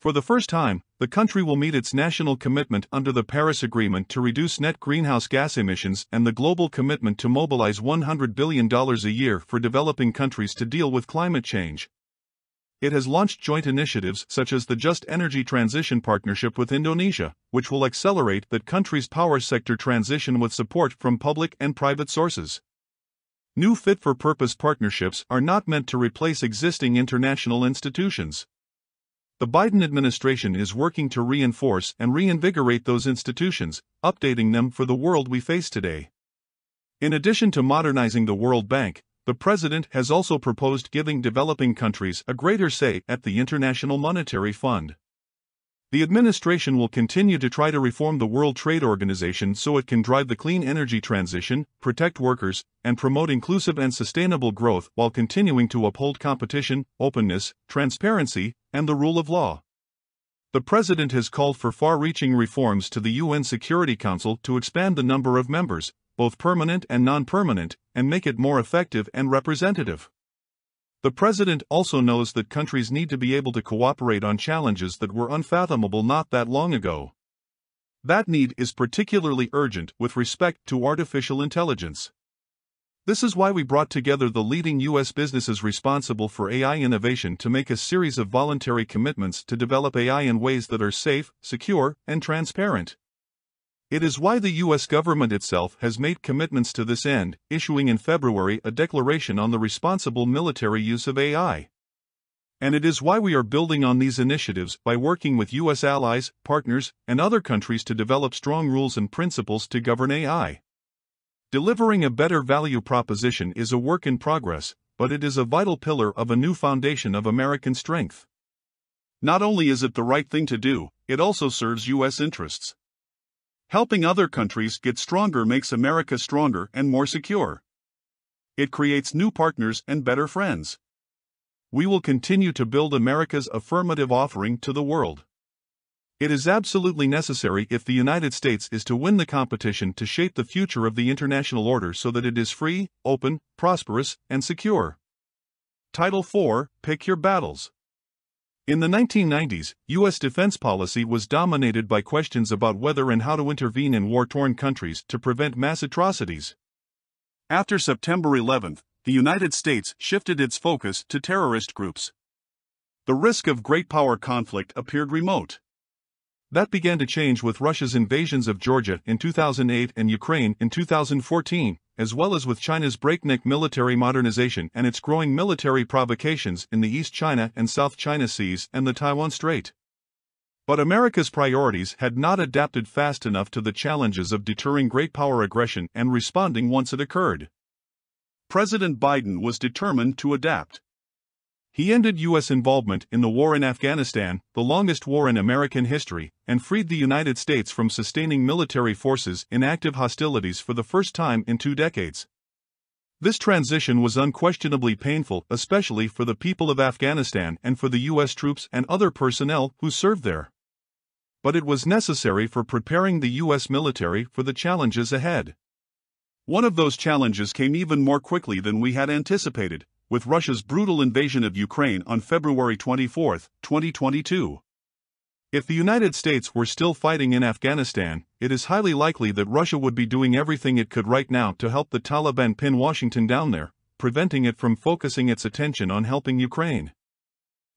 For the first time, the country will meet its national commitment under the Paris Agreement to reduce net greenhouse gas emissions and the global commitment to mobilize $100 billion a year for developing countries to deal with climate change. It has launched joint initiatives such as the Just Energy Transition Partnership with Indonesia, which will accelerate that country's power sector transition with support from public and private sources. New fit for purpose partnerships are not meant to replace existing international institutions. The Biden administration is working to reinforce and reinvigorate those institutions, updating them for the world we face today. In addition to modernizing the World Bank, the president has also proposed giving developing countries a greater say at the International Monetary Fund. The administration will continue to try to reform the World Trade Organization so it can drive the clean energy transition, protect workers, and promote inclusive and sustainable growth while continuing to uphold competition, openness, transparency, and the rule of law. The President has called for far reaching reforms to the UN Security Council to expand the number of members, both permanent and non permanent, and make it more effective and representative. The president also knows that countries need to be able to cooperate on challenges that were unfathomable not that long ago. That need is particularly urgent with respect to artificial intelligence. This is why we brought together the leading U.S. businesses responsible for AI innovation to make a series of voluntary commitments to develop AI in ways that are safe, secure, and transparent. It is why the U.S. government itself has made commitments to this end, issuing in February a declaration on the responsible military use of AI. And it is why we are building on these initiatives by working with U.S. allies, partners, and other countries to develop strong rules and principles to govern AI. Delivering a better value proposition is a work in progress, but it is a vital pillar of a new foundation of American strength. Not only is it the right thing to do, it also serves U.S. interests. Helping other countries get stronger makes America stronger and more secure. It creates new partners and better friends. We will continue to build America's affirmative offering to the world. It is absolutely necessary if the United States is to win the competition to shape the future of the international order so that it is free, open, prosperous, and secure. Title 4 Pick Your Battles in the 1990s, U.S. defense policy was dominated by questions about whether and how to intervene in war-torn countries to prevent mass atrocities. After September 11, the United States shifted its focus to terrorist groups. The risk of great power conflict appeared remote. That began to change with Russia's invasions of Georgia in 2008 and Ukraine in 2014 as well as with China's breakneck military modernization and its growing military provocations in the East China and South China Seas and the Taiwan Strait. But America's priorities had not adapted fast enough to the challenges of deterring great power aggression and responding once it occurred. President Biden was determined to adapt. He ended U.S. involvement in the war in Afghanistan, the longest war in American history, and freed the United States from sustaining military forces in active hostilities for the first time in two decades. This transition was unquestionably painful, especially for the people of Afghanistan and for the U.S. troops and other personnel who served there. But it was necessary for preparing the U.S. military for the challenges ahead. One of those challenges came even more quickly than we had anticipated with Russia's brutal invasion of Ukraine on February 24, 2022. If the United States were still fighting in Afghanistan, it is highly likely that Russia would be doing everything it could right now to help the Taliban pin Washington down there, preventing it from focusing its attention on helping Ukraine.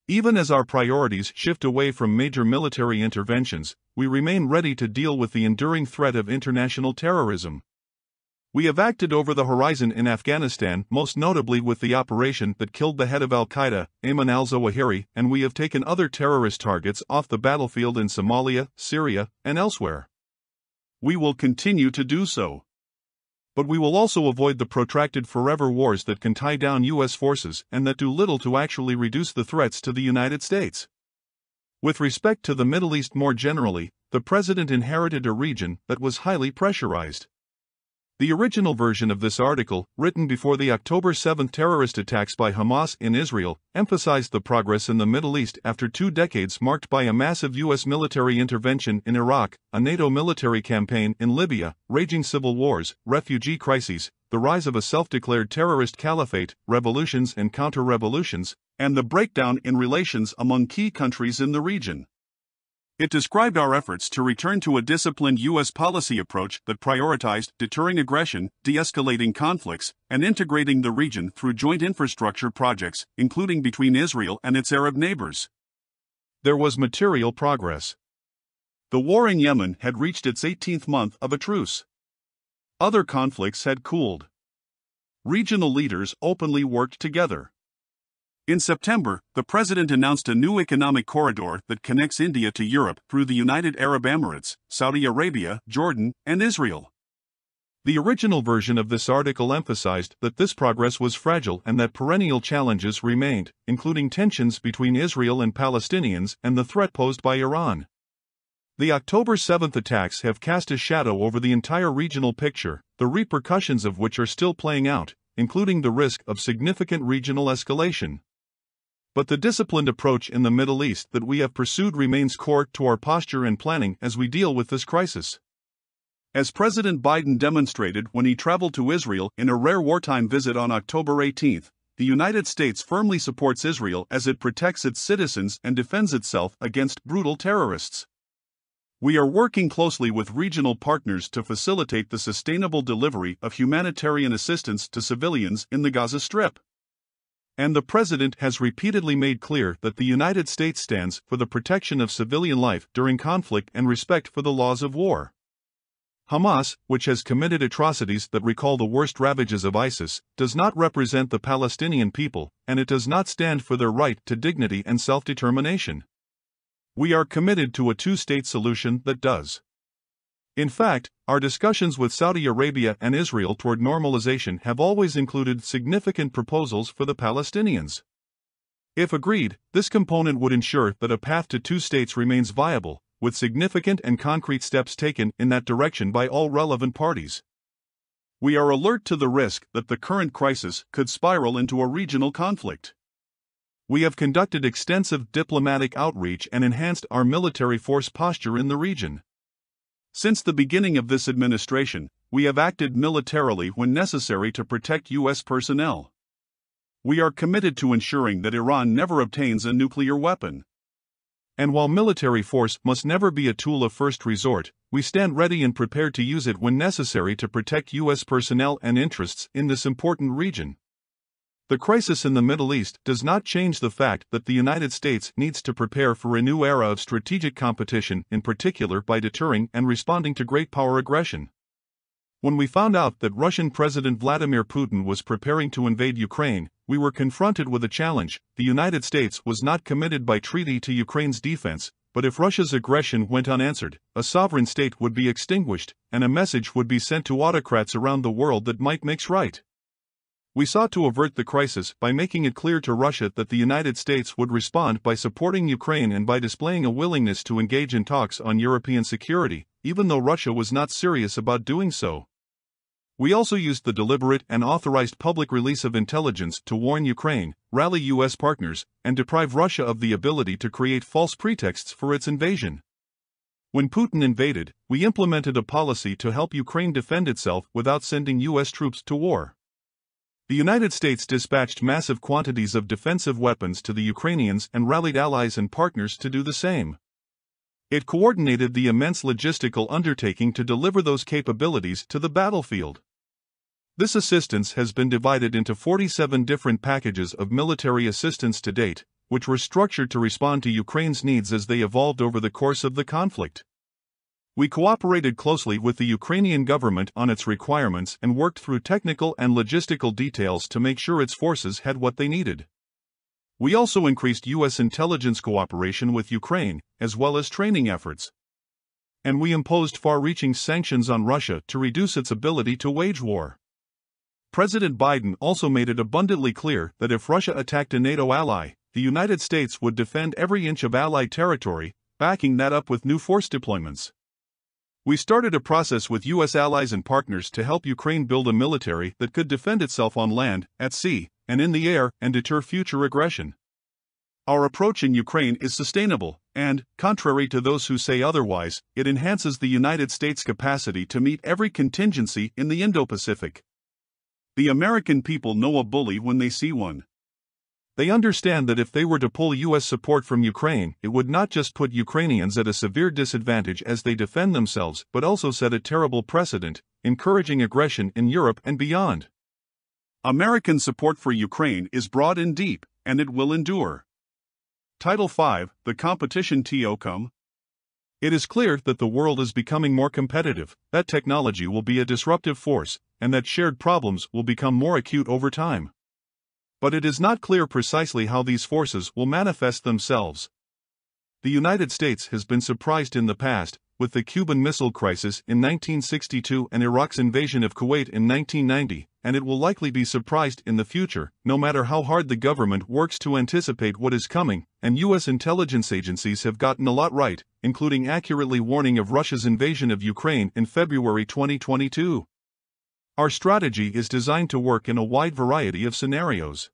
Even as our priorities shift away from major military interventions, we remain ready to deal with the enduring threat of international terrorism. We have acted over the horizon in Afghanistan, most notably with the operation that killed the head of Al Qaeda, Ayman al Zawahiri, and we have taken other terrorist targets off the battlefield in Somalia, Syria, and elsewhere. We will continue to do so. But we will also avoid the protracted forever wars that can tie down U.S. forces and that do little to actually reduce the threats to the United States. With respect to the Middle East more generally, the President inherited a region that was highly pressurized. The original version of this article, written before the October 7 terrorist attacks by Hamas in Israel, emphasized the progress in the Middle East after two decades marked by a massive U.S. military intervention in Iraq, a NATO military campaign in Libya, raging civil wars, refugee crises, the rise of a self-declared terrorist caliphate, revolutions and counter-revolutions, and the breakdown in relations among key countries in the region. It described our efforts to return to a disciplined U.S. policy approach that prioritized deterring aggression, de escalating conflicts, and integrating the region through joint infrastructure projects, including between Israel and its Arab neighbors. There was material progress. The war in Yemen had reached its 18th month of a truce. Other conflicts had cooled. Regional leaders openly worked together. In September, the president announced a new economic corridor that connects India to Europe through the United Arab Emirates, Saudi Arabia, Jordan, and Israel. The original version of this article emphasized that this progress was fragile and that perennial challenges remained, including tensions between Israel and Palestinians and the threat posed by Iran. The October 7th attacks have cast a shadow over the entire regional picture, the repercussions of which are still playing out, including the risk of significant regional escalation, but the disciplined approach in the Middle East that we have pursued remains core to our posture and planning as we deal with this crisis. As President Biden demonstrated when he traveled to Israel in a rare wartime visit on October 18, the United States firmly supports Israel as it protects its citizens and defends itself against brutal terrorists. We are working closely with regional partners to facilitate the sustainable delivery of humanitarian assistance to civilians in the Gaza Strip and the President has repeatedly made clear that the United States stands for the protection of civilian life during conflict and respect for the laws of war. Hamas, which has committed atrocities that recall the worst ravages of ISIS, does not represent the Palestinian people, and it does not stand for their right to dignity and self-determination. We are committed to a two-state solution that does. In fact, our discussions with Saudi Arabia and Israel toward normalization have always included significant proposals for the Palestinians. If agreed, this component would ensure that a path to two states remains viable, with significant and concrete steps taken in that direction by all relevant parties. We are alert to the risk that the current crisis could spiral into a regional conflict. We have conducted extensive diplomatic outreach and enhanced our military force posture in the region. Since the beginning of this administration, we have acted militarily when necessary to protect U.S. personnel. We are committed to ensuring that Iran never obtains a nuclear weapon. And while military force must never be a tool of first resort, we stand ready and prepared to use it when necessary to protect U.S. personnel and interests in this important region. The crisis in the Middle East does not change the fact that the United States needs to prepare for a new era of strategic competition, in particular by deterring and responding to great power aggression. When we found out that Russian President Vladimir Putin was preparing to invade Ukraine, we were confronted with a challenge. The United States was not committed by treaty to Ukraine's defense, but if Russia's aggression went unanswered, a sovereign state would be extinguished, and a message would be sent to autocrats around the world that might makes right. We sought to avert the crisis by making it clear to Russia that the United States would respond by supporting Ukraine and by displaying a willingness to engage in talks on European security, even though Russia was not serious about doing so. We also used the deliberate and authorized public release of intelligence to warn Ukraine, rally U.S. partners, and deprive Russia of the ability to create false pretexts for its invasion. When Putin invaded, we implemented a policy to help Ukraine defend itself without sending U.S. troops to war the United States dispatched massive quantities of defensive weapons to the Ukrainians and rallied allies and partners to do the same. It coordinated the immense logistical undertaking to deliver those capabilities to the battlefield. This assistance has been divided into 47 different packages of military assistance to date, which were structured to respond to Ukraine's needs as they evolved over the course of the conflict. We cooperated closely with the Ukrainian government on its requirements and worked through technical and logistical details to make sure its forces had what they needed. We also increased U.S. intelligence cooperation with Ukraine, as well as training efforts. And we imposed far reaching sanctions on Russia to reduce its ability to wage war. President Biden also made it abundantly clear that if Russia attacked a NATO ally, the United States would defend every inch of Allied territory, backing that up with new force deployments. We started a process with U.S. allies and partners to help Ukraine build a military that could defend itself on land, at sea, and in the air and deter future aggression. Our approach in Ukraine is sustainable, and, contrary to those who say otherwise, it enhances the United States' capacity to meet every contingency in the Indo Pacific. The American people know a bully when they see one. They understand that if they were to pull U.S. support from Ukraine, it would not just put Ukrainians at a severe disadvantage as they defend themselves, but also set a terrible precedent, encouraging aggression in Europe and beyond. American support for Ukraine is broad and deep, and it will endure. Title 5 The Competition Come. It is clear that the world is becoming more competitive, that technology will be a disruptive force, and that shared problems will become more acute over time. But it is not clear precisely how these forces will manifest themselves. The United States has been surprised in the past, with the Cuban Missile Crisis in 1962 and Iraq's invasion of Kuwait in 1990, and it will likely be surprised in the future, no matter how hard the government works to anticipate what is coming, and U.S. intelligence agencies have gotten a lot right, including accurately warning of Russia's invasion of Ukraine in February 2022. Our strategy is designed to work in a wide variety of scenarios.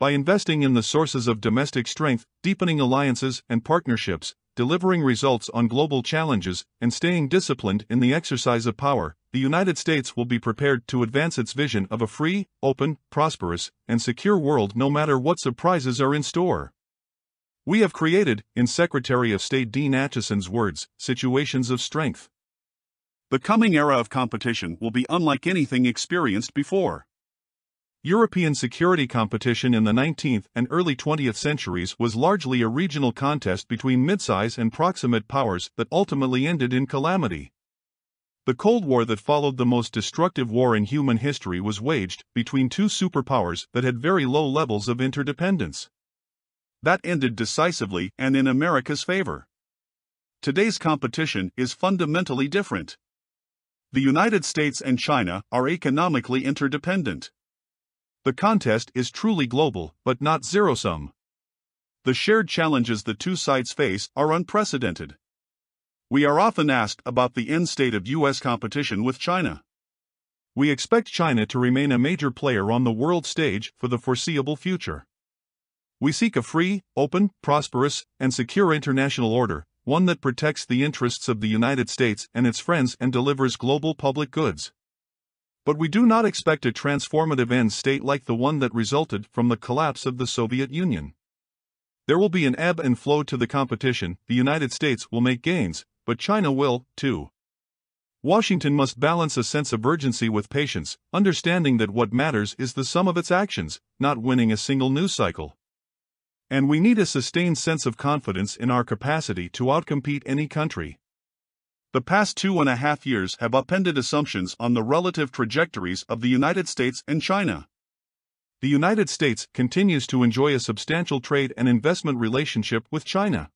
By investing in the sources of domestic strength, deepening alliances and partnerships, delivering results on global challenges, and staying disciplined in the exercise of power, the United States will be prepared to advance its vision of a free, open, prosperous, and secure world no matter what surprises are in store. We have created, in Secretary of State Dean Acheson's words, situations of strength. The coming era of competition will be unlike anything experienced before. European security competition in the 19th and early 20th centuries was largely a regional contest between midsize and proximate powers that ultimately ended in calamity. The Cold War that followed the most destructive war in human history was waged between two superpowers that had very low levels of interdependence. That ended decisively and in America's favor. Today's competition is fundamentally different the United States and China are economically interdependent. The contest is truly global, but not zero sum. The shared challenges the two sides face are unprecedented. We are often asked about the end state of U.S. competition with China. We expect China to remain a major player on the world stage for the foreseeable future. We seek a free, open, prosperous, and secure international order one that protects the interests of the United States and its friends and delivers global public goods. But we do not expect a transformative end state like the one that resulted from the collapse of the Soviet Union. There will be an ebb and flow to the competition, the United States will make gains, but China will, too. Washington must balance a sense of urgency with patience, understanding that what matters is the sum of its actions, not winning a single news cycle. And we need a sustained sense of confidence in our capacity to outcompete any country. The past two and a half years have upended assumptions on the relative trajectories of the United States and China. The United States continues to enjoy a substantial trade and investment relationship with China.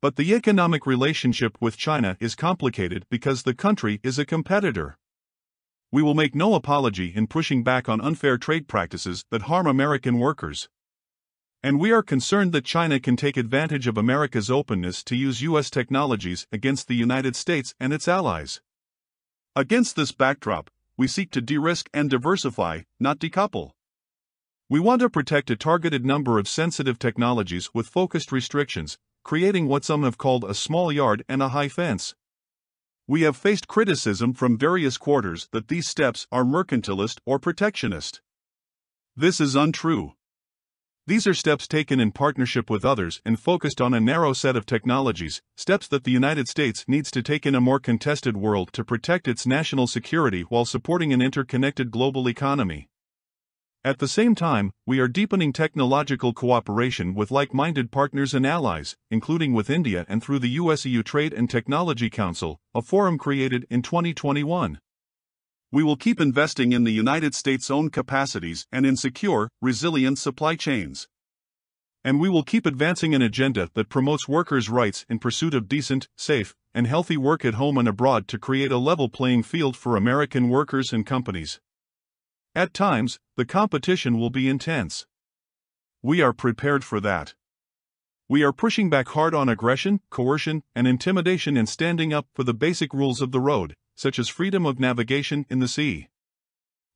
But the economic relationship with China is complicated because the country is a competitor. We will make no apology in pushing back on unfair trade practices that harm American workers, and we are concerned that China can take advantage of America's openness to use U.S. technologies against the United States and its allies. Against this backdrop, we seek to de risk and diversify, not decouple. We want to protect a targeted number of sensitive technologies with focused restrictions, creating what some have called a small yard and a high fence. We have faced criticism from various quarters that these steps are mercantilist or protectionist. This is untrue. These are steps taken in partnership with others and focused on a narrow set of technologies, steps that the United States needs to take in a more contested world to protect its national security while supporting an interconnected global economy. At the same time, we are deepening technological cooperation with like minded partners and allies, including with India and through the US EU Trade and Technology Council, a forum created in 2021 we will keep investing in the United States' own capacities and in secure, resilient supply chains. And we will keep advancing an agenda that promotes workers' rights in pursuit of decent, safe, and healthy work at home and abroad to create a level playing field for American workers and companies. At times, the competition will be intense. We are prepared for that. We are pushing back hard on aggression, coercion, and intimidation and standing up for the basic rules of the road, such as freedom of navigation in the sea.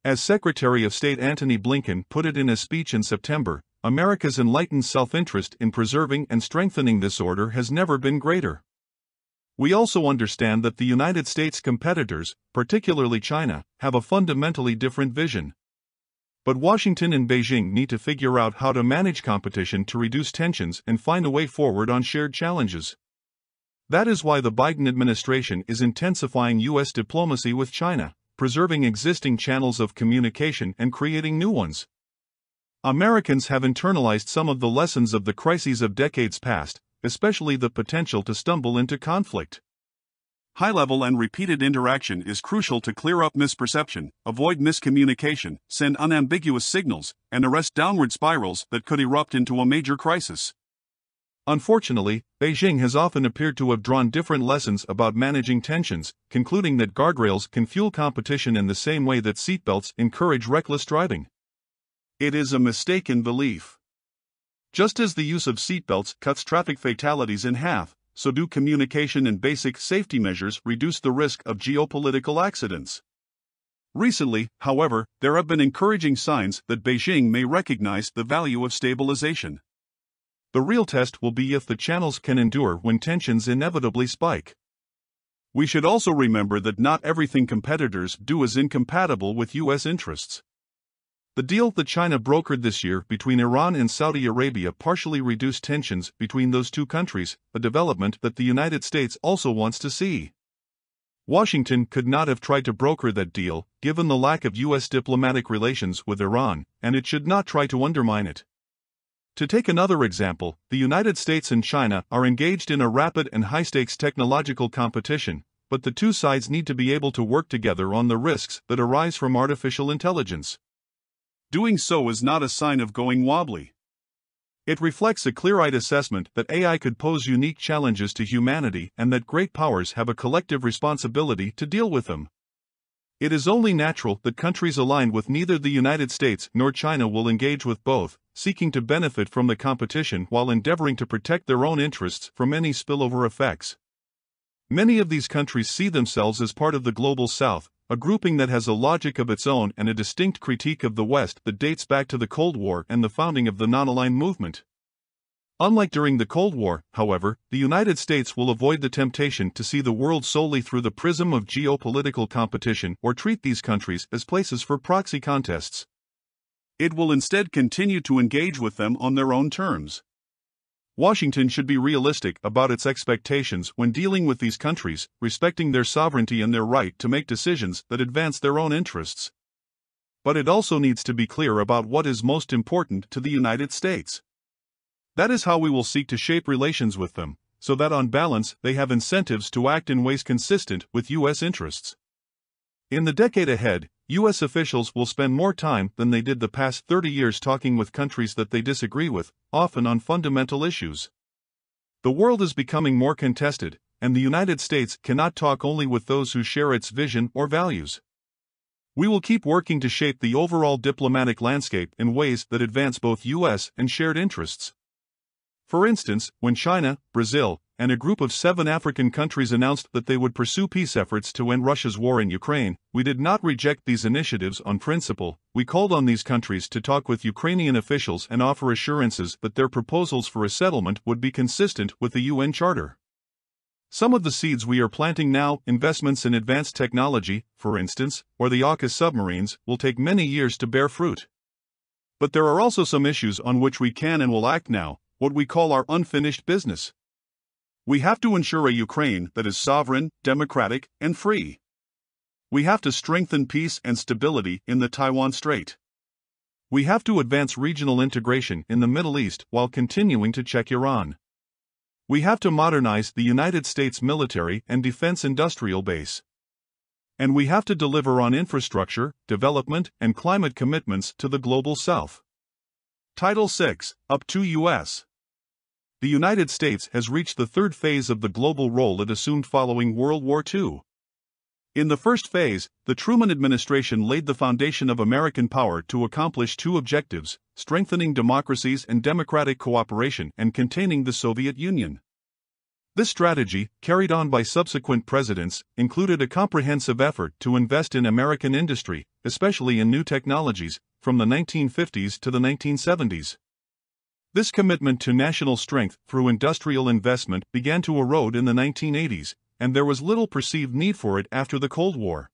As Secretary of State Antony Blinken put it in a speech in September, America's enlightened self interest in preserving and strengthening this order has never been greater. We also understand that the United States' competitors, particularly China, have a fundamentally different vision. But Washington and Beijing need to figure out how to manage competition to reduce tensions and find a way forward on shared challenges. That is why the Biden administration is intensifying U.S. diplomacy with China, preserving existing channels of communication and creating new ones. Americans have internalized some of the lessons of the crises of decades past, especially the potential to stumble into conflict. High level and repeated interaction is crucial to clear up misperception, avoid miscommunication, send unambiguous signals, and arrest downward spirals that could erupt into a major crisis. Unfortunately, Beijing has often appeared to have drawn different lessons about managing tensions, concluding that guardrails can fuel competition in the same way that seatbelts encourage reckless driving. It is a mistaken belief. Just as the use of seatbelts cuts traffic fatalities in half, so do communication and basic safety measures reduce the risk of geopolitical accidents. Recently, however, there have been encouraging signs that Beijing may recognize the value of stabilization. The real test will be if the channels can endure when tensions inevitably spike. We should also remember that not everything competitors do is incompatible with U.S. interests. The deal that China brokered this year between Iran and Saudi Arabia partially reduced tensions between those two countries, a development that the United States also wants to see. Washington could not have tried to broker that deal, given the lack of U.S. diplomatic relations with Iran, and it should not try to undermine it. To take another example, the United States and China are engaged in a rapid and high-stakes technological competition, but the two sides need to be able to work together on the risks that arise from artificial intelligence. Doing so is not a sign of going wobbly. It reflects a clear-eyed assessment that AI could pose unique challenges to humanity and that great powers have a collective responsibility to deal with them. It is only natural that countries aligned with neither the United States nor China will engage with both, seeking to benefit from the competition while endeavoring to protect their own interests from any spillover effects. Many of these countries see themselves as part of the Global South, a grouping that has a logic of its own and a distinct critique of the West that dates back to the Cold War and the founding of the non-aligned movement. Unlike during the Cold War, however, the United States will avoid the temptation to see the world solely through the prism of geopolitical competition or treat these countries as places for proxy contests it will instead continue to engage with them on their own terms. Washington should be realistic about its expectations when dealing with these countries, respecting their sovereignty and their right to make decisions that advance their own interests. But it also needs to be clear about what is most important to the United States. That is how we will seek to shape relations with them, so that on balance they have incentives to act in ways consistent with U.S. interests. In the decade ahead, U.S. officials will spend more time than they did the past 30 years talking with countries that they disagree with, often on fundamental issues. The world is becoming more contested, and the United States cannot talk only with those who share its vision or values. We will keep working to shape the overall diplomatic landscape in ways that advance both U.S. and shared interests. For instance, when China, Brazil, and a group of seven African countries announced that they would pursue peace efforts to end Russia's war in Ukraine. We did not reject these initiatives on principle. We called on these countries to talk with Ukrainian officials and offer assurances that their proposals for a settlement would be consistent with the UN Charter. Some of the seeds we are planting now, investments in advanced technology, for instance, or the AUKUS submarines, will take many years to bear fruit. But there are also some issues on which we can and will act now, what we call our unfinished business. We have to ensure a Ukraine that is sovereign, democratic, and free. We have to strengthen peace and stability in the Taiwan Strait. We have to advance regional integration in the Middle East while continuing to check Iran. We have to modernize the United States military and defense industrial base. And we have to deliver on infrastructure, development, and climate commitments to the global south. Title 6 Up to U.S the United States has reached the third phase of the global role it assumed following World War II. In the first phase, the Truman administration laid the foundation of American power to accomplish two objectives strengthening democracies and democratic cooperation and containing the Soviet Union. This strategy, carried on by subsequent presidents, included a comprehensive effort to invest in American industry, especially in new technologies, from the 1950s to the 1970s. This commitment to national strength through industrial investment began to erode in the 1980s, and there was little perceived need for it after the Cold War.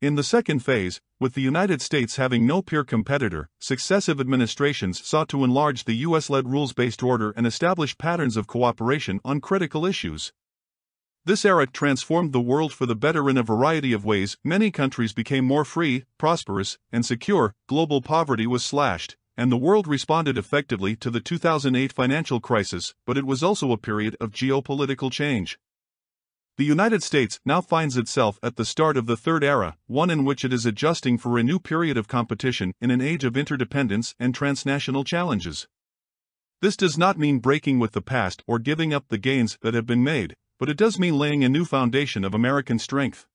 In the second phase, with the United States having no peer competitor, successive administrations sought to enlarge the U.S. led rules based order and establish patterns of cooperation on critical issues. This era transformed the world for the better in a variety of ways. Many countries became more free, prosperous, and secure, global poverty was slashed, and the world responded effectively to the 2008 financial crisis, but it was also a period of geopolitical change. The United States now finds itself at the start of the third era, one in which it is adjusting for a new period of competition in an age of interdependence and transnational challenges. This does not mean breaking with the past or giving up the gains that have been made, but it does mean laying a new foundation of American strength.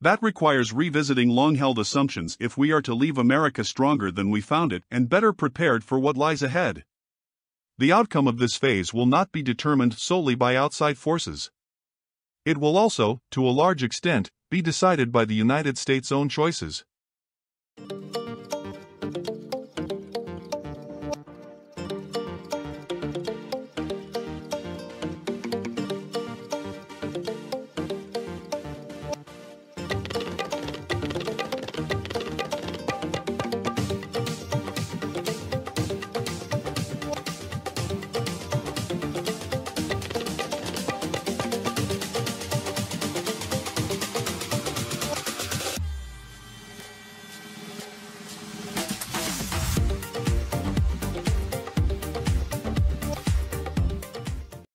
That requires revisiting long held assumptions if we are to leave America stronger than we found it and better prepared for what lies ahead. The outcome of this phase will not be determined solely by outside forces. It will also, to a large extent, be decided by the United States' own choices.